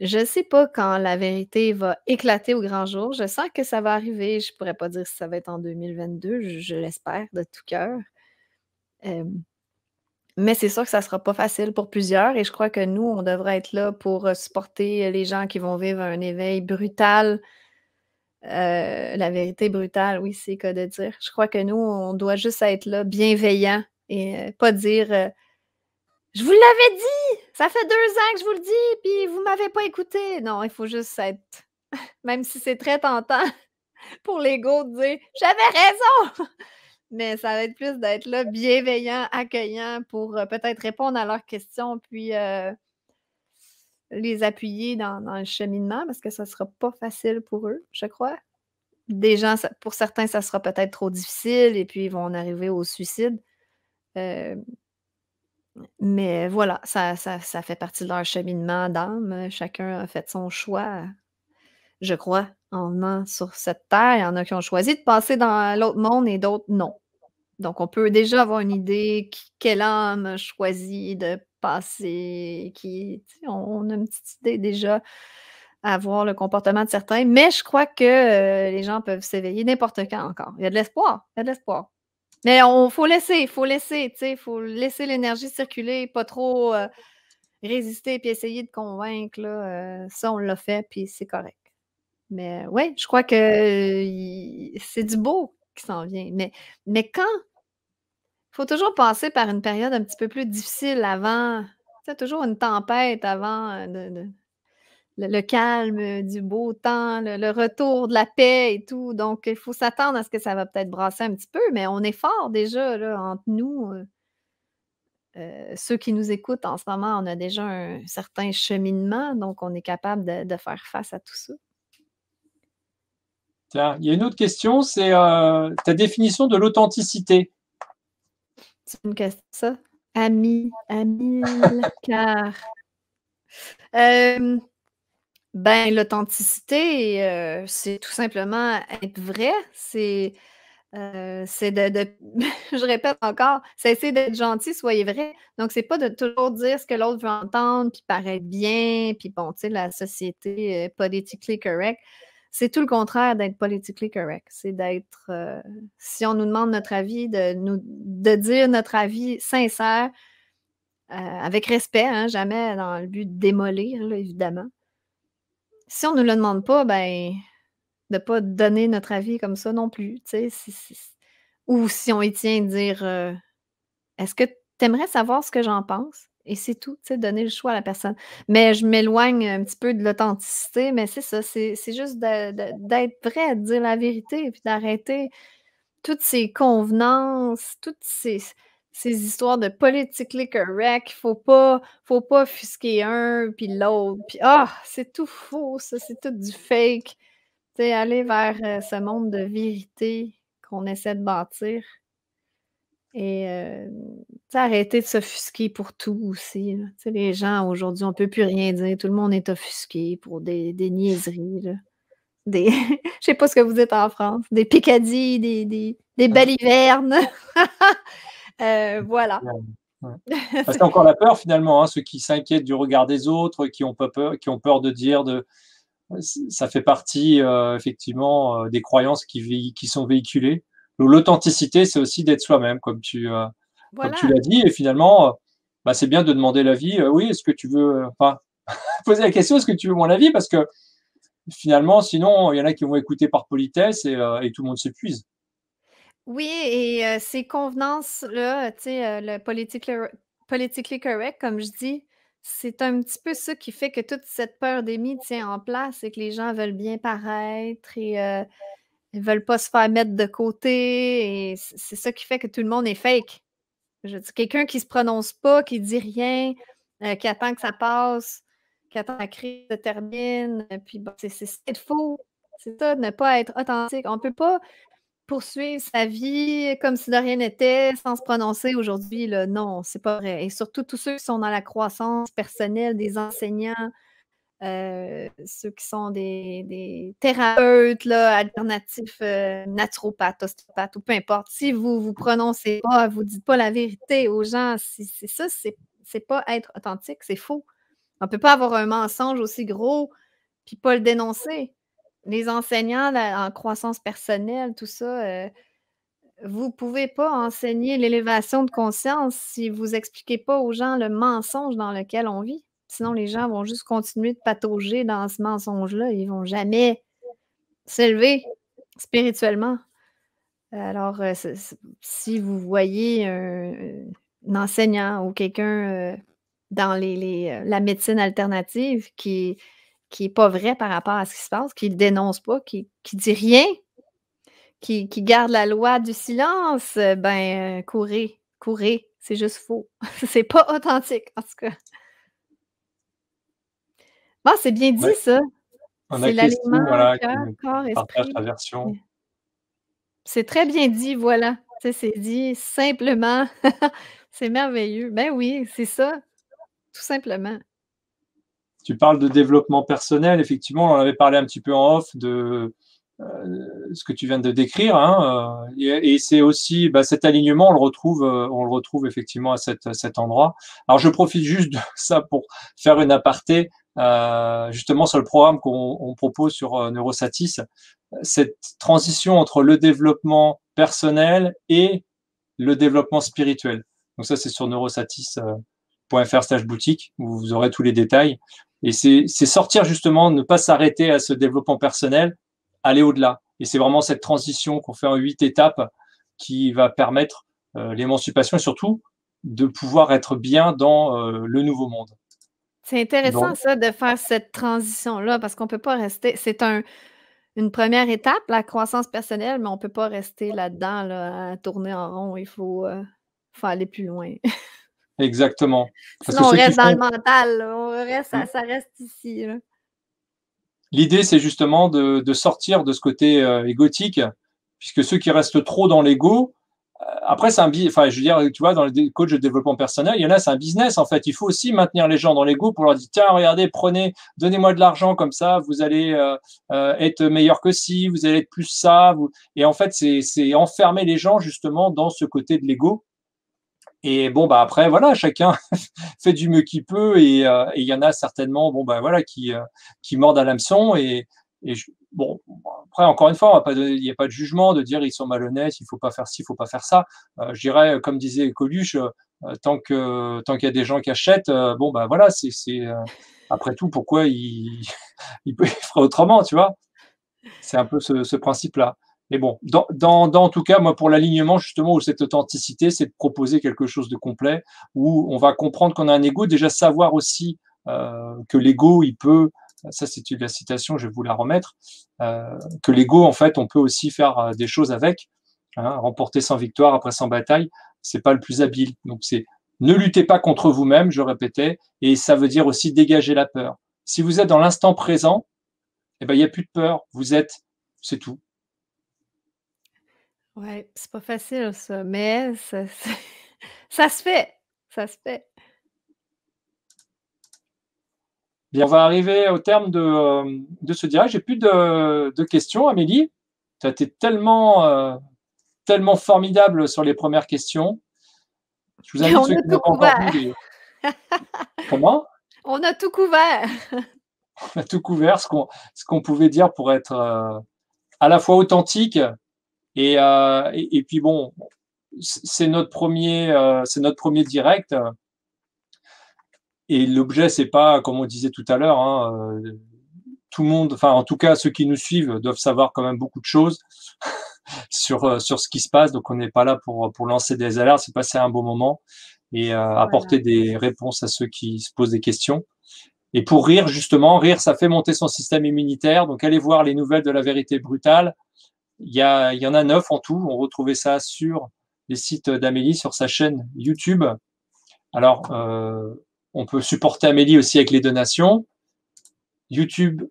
Je ne sais pas quand la vérité va éclater au grand jour. Je sens que ça va arriver. Je ne pourrais pas dire si ça va être en 2022. Je, l'espère de tout cœur. Euh, mais c'est sûr que ça ne sera pas facile pour plusieurs et je crois que nous, on devrait être là pour euh, supporter euh, les gens qui vont vivre un éveil brutal. la vérité brutale, oui, c'est que de dire. Je crois que nous, on doit juste être là, bienveillant et pas dire je vous l'avais dit! Ça fait deux ans que je vous le dis, puis vous ne m'avez pas écouté. Non, il faut juste être. (laughs) Même si c'est très tentant (laughs) pour l'ego de dire J'avais raison! (laughs) Mais ça va être plus d'être là, bienveillant, accueillant pour euh, peut-être répondre à leurs questions, puis euh, les appuyer dans, le cheminement, parce que ça sera pas facile pour eux, je crois. Des gens, pour certains, ça sera peut-être trop difficile, et puis ils vont en arriver au suicide. Euh, mais voilà, ça, ça, ça fait partie de leur cheminement d'âme. Chacun a fait son choix, je crois, en venant sur cette terre. Il y en a qui ont choisi de passer dans l'autre monde et d'autres non. Donc, on peut déjà avoir une idée quel quelle âme choisi de passer, qui, on, a une petite idée déjà à voir le comportement de certains, mais je crois que euh, les gens peuvent s'éveiller n'importe quand encore. Il y a de l'espoir, il y a de l'espoir. Mais il faut laisser, il faut laisser, tu sais, faut laisser l'énergie circuler, pas trop euh, résister puis essayer de convaincre. Là, ça, euh, on l'a fait, puis c'est correct. Mais oui, je crois que c'est du beau qui s'en vient. Mais, mais quand? Il faut toujours passer par une période un petit peu plus difficile avant. Tu sais, toujours une tempête avant euh, de le, calme euh, du beau temps, le, retour de la paix et tout. Donc, il faut s'attendre à ce que ça va peut-être brasser un petit peu, mais on est fort déjà là, entre nous. Euh, euh, ceux qui nous écoutent en ce moment, on a déjà un certain cheminement, donc on est capable de, faire face à tout ça. Tiens, il y a une autre question, c'est ta définition de l'authenticité. C'est une question, ça. Ami, ami, car. Ben, l'authenticité, c'est tout simplement être vrai. C'est de, (laughs) je répète encore, c'est essayer d'être gentil, soyez vrai. Donc, c'est pas de toujours dire ce que l'autre veut entendre, puis paraître bien, puis bon, tu sais, la société est politically correct. C'est tout le contraire d'être politically correct. C'est d'être, si on nous demande notre avis, de, nous, de dire notre avis sincère, avec respect, hein, jamais dans le but de démolir, évidemment si on ne le demande pas, ben, de ne pas donner notre avis comme ça non plus. ou si on y tient, dire euh, Est-ce que tu aimerais savoir ce que j'en pense? Et c'est tout, donner le choix à la personne. Mais je m'éloigne un petit peu de l'authenticité, mais c'est ça, c'est juste d'être vrai, de dire la vérité puis d'arrêter toutes ces convenances, toutes ces ces histoires de politically correct, faut pas, faut pas fusquer un puis l'autre, ah, c'est tout faux, ça, c'est tout du fake. Tu aller vers euh, ce monde de vérité qu'on essaie de bâtir et euh, arrêter de s'offusquer pour tout aussi. Les gens aujourd'hui, on ne peut plus rien dire, tout le monde est offusqué pour des, niaiseries. Des, (laughs) je sais pas ce que vous êtes en France, des picadilles, des, des, des ah. balivernes. (laughs) Euh, voilà. (laughs) C'est encore la peur finalement, hein, ceux qui s'inquiètent du regard des autres, qui ont peur, qui ont peur de dire de. Ça fait partie euh, effectivement euh, des croyances qui, qui sont véhiculées. L'authenticité, c'est aussi d'être soi-même, comme tu, l'as dit. Et finalement, bah, c'est bien de demander l'avis. oui, est-ce que tu veux. (laughs) poser la question, est-ce que tu veux mon avis Parce que finalement, sinon, il y en a qui vont écouter par politesse et tout le monde s'épuise. Oui, et ces convenances-là, tu sais, le politically, correct, comme je dis, c'est un petit peu ça qui fait que toute cette peur d'Emmy tient en place, et que les gens veulent bien paraître et veulent pas se faire mettre de côté. Et c'est ça qui fait que tout le monde est fake. Je veux quelqu'un qui se prononce pas, qui dit rien, qui attend que ça passe, qui attend que la crise se termine, puis c'est, c'est faux. C'est ça, de ne pas être authentique. On ne peut pas poursuivre sa vie comme si de rien n'était, sans se prononcer aujourd'hui, le non, c'est pas vrai. Et surtout, tous ceux qui sont dans la croissance personnelle, des enseignants, euh, ceux qui sont des, thérapeutes là, alternatifs, euh, naturopathes, ostéopathes, ou peu importe. Si vous vous prononcez pas, vous dites pas la vérité aux gens, si c'est ça, c'est, c'est pas être authentique, c'est faux. On peut pas avoir un mensonge aussi gros puis pas le dénoncer les enseignants en croissance personnelle, tout ça, euh, vous ne pouvez pas enseigner l'élévation de conscience si vous n'expliquez pas aux gens le mensonge dans lequel on vit. Sinon, les gens vont juste continuer de patauger dans ce mensonge-là. Ils ne vont jamais s'élever spirituellement. Alors, euh, si vous voyez un, enseignant ou quelqu'un euh, dans la médecine alternative qui qui n'est pas vrai par rapport à ce qui se passe, qui ne le dénonce pas, qui ne dit rien, qui, garde la loi du silence, euh, ben, euh, courez, courez, c'est juste faux. (laughs) c'est pas authentique, en tout cas. Ah, c'est bien dit, ça. C'est l'aliment, voilà, corps, esprit. C'est très bien dit, voilà. C'est dit simplement. (laughs) c'est merveilleux. Ben oui, c'est ça. Tout simplement. Tu parles de développement personnel. Effectivement, on avait parlé un petit peu en off de euh, ce que tu viens de décrire. Hein, euh, et, et c'est aussi bah, cet alignement, on le retrouve, euh, on le retrouve effectivement à, cet endroit. Alors, je profite juste de ça pour faire une aparté. justement sur le programme qu'on propose sur Neurosatis, cette transition entre le développement personnel et le développement spirituel. Donc ça, c'est sur neurosatis.fr slash boutique, où vous aurez tous les détails. Et c'est sortir justement, ne pas s'arrêter à ce développement personnel, aller au-delà. Et c'est vraiment cette transition qu'on fait en huit étapes qui va permettre euh, l'émancipation et surtout de pouvoir être bien dans euh, le nouveau monde. C'est intéressant ça de faire cette transition-là parce qu'on ne peut pas rester. C'est une première étape, la croissance personnelle, mais on ne peut pas rester là-dedans à tourner en rond. Il faut, euh, faut aller plus loin. (laughs) Exactement. Sinon, on reste dans le mental, mmh. ça reste ici. L'idée, c'est justement de, sortir de ce côté euh, égotique, puisque ceux qui restent trop dans l'ego, euh, après, c'est un enfin, je veux dire, tu vois, dans les coachs de développement personnel, il y en a, c'est un business, en fait. Il faut aussi maintenir les gens dans l'ego pour leur dire, tiens, regardez, prenez, donnez-moi de l'argent, comme ça, vous allez euh, être meilleur que si, vous allez être plus ça. Et en fait, c'est enfermer les gens, justement, dans ce côté de l'ego et bon, bah après, voilà, chacun (laughs) fait du mieux qu'il peut euh, et il y en a certainement, bon, bah voilà, qui, euh, qui mordent à l'hameçon et, et bon, après, encore une fois, il n'y a pas de jugement de dire ils sont malhonnêtes, il faut pas faire ci, il faut pas faire ça. Euh, je dirais, euh, comme disait Coluche, tant que tant qu'il y a des gens qui achètent, bon, bah voilà, c'est après tout, pourquoi ils (laughs) peut, autrement, tu vois C'est un peu ce principe-là. Mais bon, dans, tout cas, moi, pour l'alignement, justement, ou cette authenticité, c'est de proposer quelque chose de complet où on va comprendre qu'on a un ego, déjà savoir aussi euh, que l'ego, il peut, ça c'est la citation, je vais vous la remettre, euh, que l'ego, en fait, on peut aussi faire euh, des choses avec, hein, remporter sans victoire, après sans bataille, c'est pas le plus habile. Donc c'est ne luttez pas contre vous-même, je répétais, et ça veut dire aussi dégager la peur. Si vous êtes dans l'instant présent, eh ben, il n'y a plus de peur, vous êtes, c'est tout, Ouais, c'est pas facile ça, mais (laughs) ça, se fait. Ça se fait. Bien, on va arriver au terme de, euh, ce direct. J'ai plus de, questions, Amélie. Tu as été tellement, euh, tellement formidable sur les premières questions. Je vous (laughs) invite ceux qui (laughs) Comment On a tout couvert. on a tout couvert, ce qu'on pouvait dire pour être euh, à la fois authentique euh, et, et, puis bon, c'est notre premier, euh, c'est notre premier direct. Et l'objet, c'est pas, comme on disait tout à l'heure, hein, euh, tout le monde, enfin en tout cas ceux qui nous suivent doivent savoir quand même beaucoup de choses (laughs) sur ce qui se passe. Donc on n'est pas là pour lancer des alertes, c'est passer un bon moment et apporter des réponses à ceux qui se posent des questions. Et pour rire, justement, rire, ça fait monter son système immunitaire. Donc allez voir les nouvelles de la vérité brutale. Il y, en a neuf en tout. On retrouvait ça sur les sites d'Amélie, sur sa chaîne YouTube. Alors, euh, on peut supporter Amélie aussi avec les donations. YouTube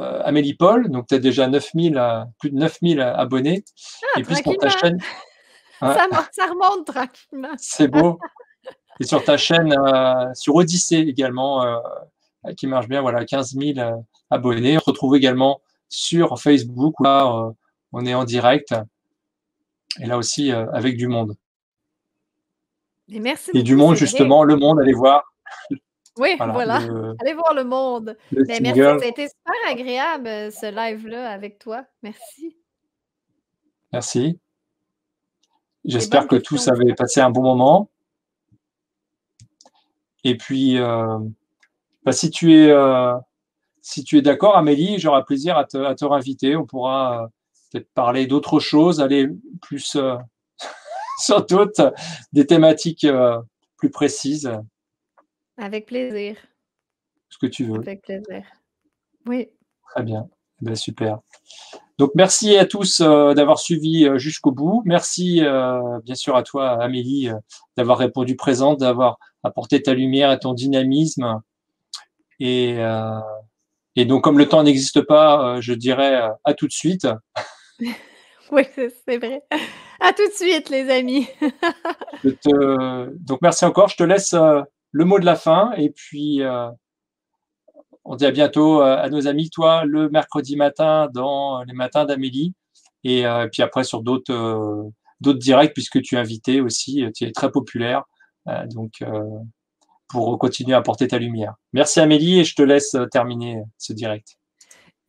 euh, Amélie Paul, donc tu as déjà 9000, plus de 9000 abonnés. Ah, Et puis pour ta chaîne. ça, remonte tranquillement. C'est beau. Et sur ta chaîne, euh, sur Odyssée également, qui marche bien, voilà, 15 000 abonnés. On retrouve également sur Facebook, on est en direct et là aussi euh, avec du monde. Et merci. du monde, justement, le monde, allez voir. Oui, (laughs) voilà. allez voir le monde. Ben, merci, ça a été super agréable euh, ce live-là avec toi. Merci. Merci. J'espère que tous avaient passé un bon moment. Et puis, euh, bah, si tu es, si es d'accord, Amélie, j'aurai plaisir à te, à te, réinviter. On pourra peut parler d'autres choses, aller plus euh, (laughs) sans sur des thématiques euh, plus précises. Avec plaisir. Ce que tu veux. Avec plaisir. Oui. Très bien. Eh ben, super. Donc merci à tous euh, d'avoir suivi jusqu'au bout. Merci bien sûr à toi, Amélie, d'avoir répondu présente, d'avoir apporté ta lumière et ton dynamisme. Et et donc, comme le temps n'existe pas, je dirais à tout de suite. (laughs) Oui, c'est vrai. À tout de suite, les amis. Donc, merci encore. Je te laisse euh, le mot de la fin. Et puis, euh, on dit à bientôt euh, à nos amis, toi, le mercredi matin dans les matins d'Amélie. Et puis après, sur d'autres d'autres directs, puisque tu es invité aussi. Tu es très populaire. donc, pour continuer à porter ta lumière. Merci, Amélie. Et je te laisse terminer ce direct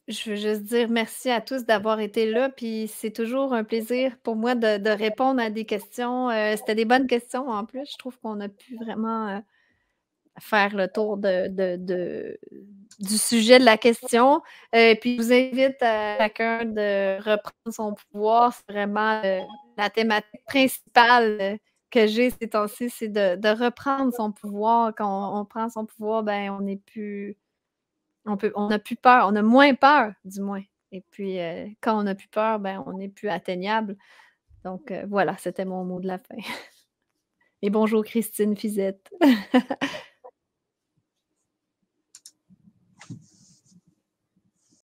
je veux juste dire merci à tous d'avoir été là. Puis c'est toujours un plaisir pour moi de, répondre à des questions. Euh, c'était des bonnes questions en plus. Je trouve qu'on a pu vraiment euh, faire le tour de, du sujet de la question. Euh, puis je vous invite à chacun de reprendre son pouvoir. C'est vraiment la thématique principale que j'ai ces temps-ci, c'est de, reprendre son pouvoir. Quand on, prend son pouvoir, ben on n'est plus on, peut, on a plus peur, on a moins peur, du moins. Et puis, euh, quand on n'a plus peur, ben, on n'est plus atteignable. Donc, euh, voilà, c'était mon mot de la fin. (laughs) Et bonjour, Christine Fizette. (laughs)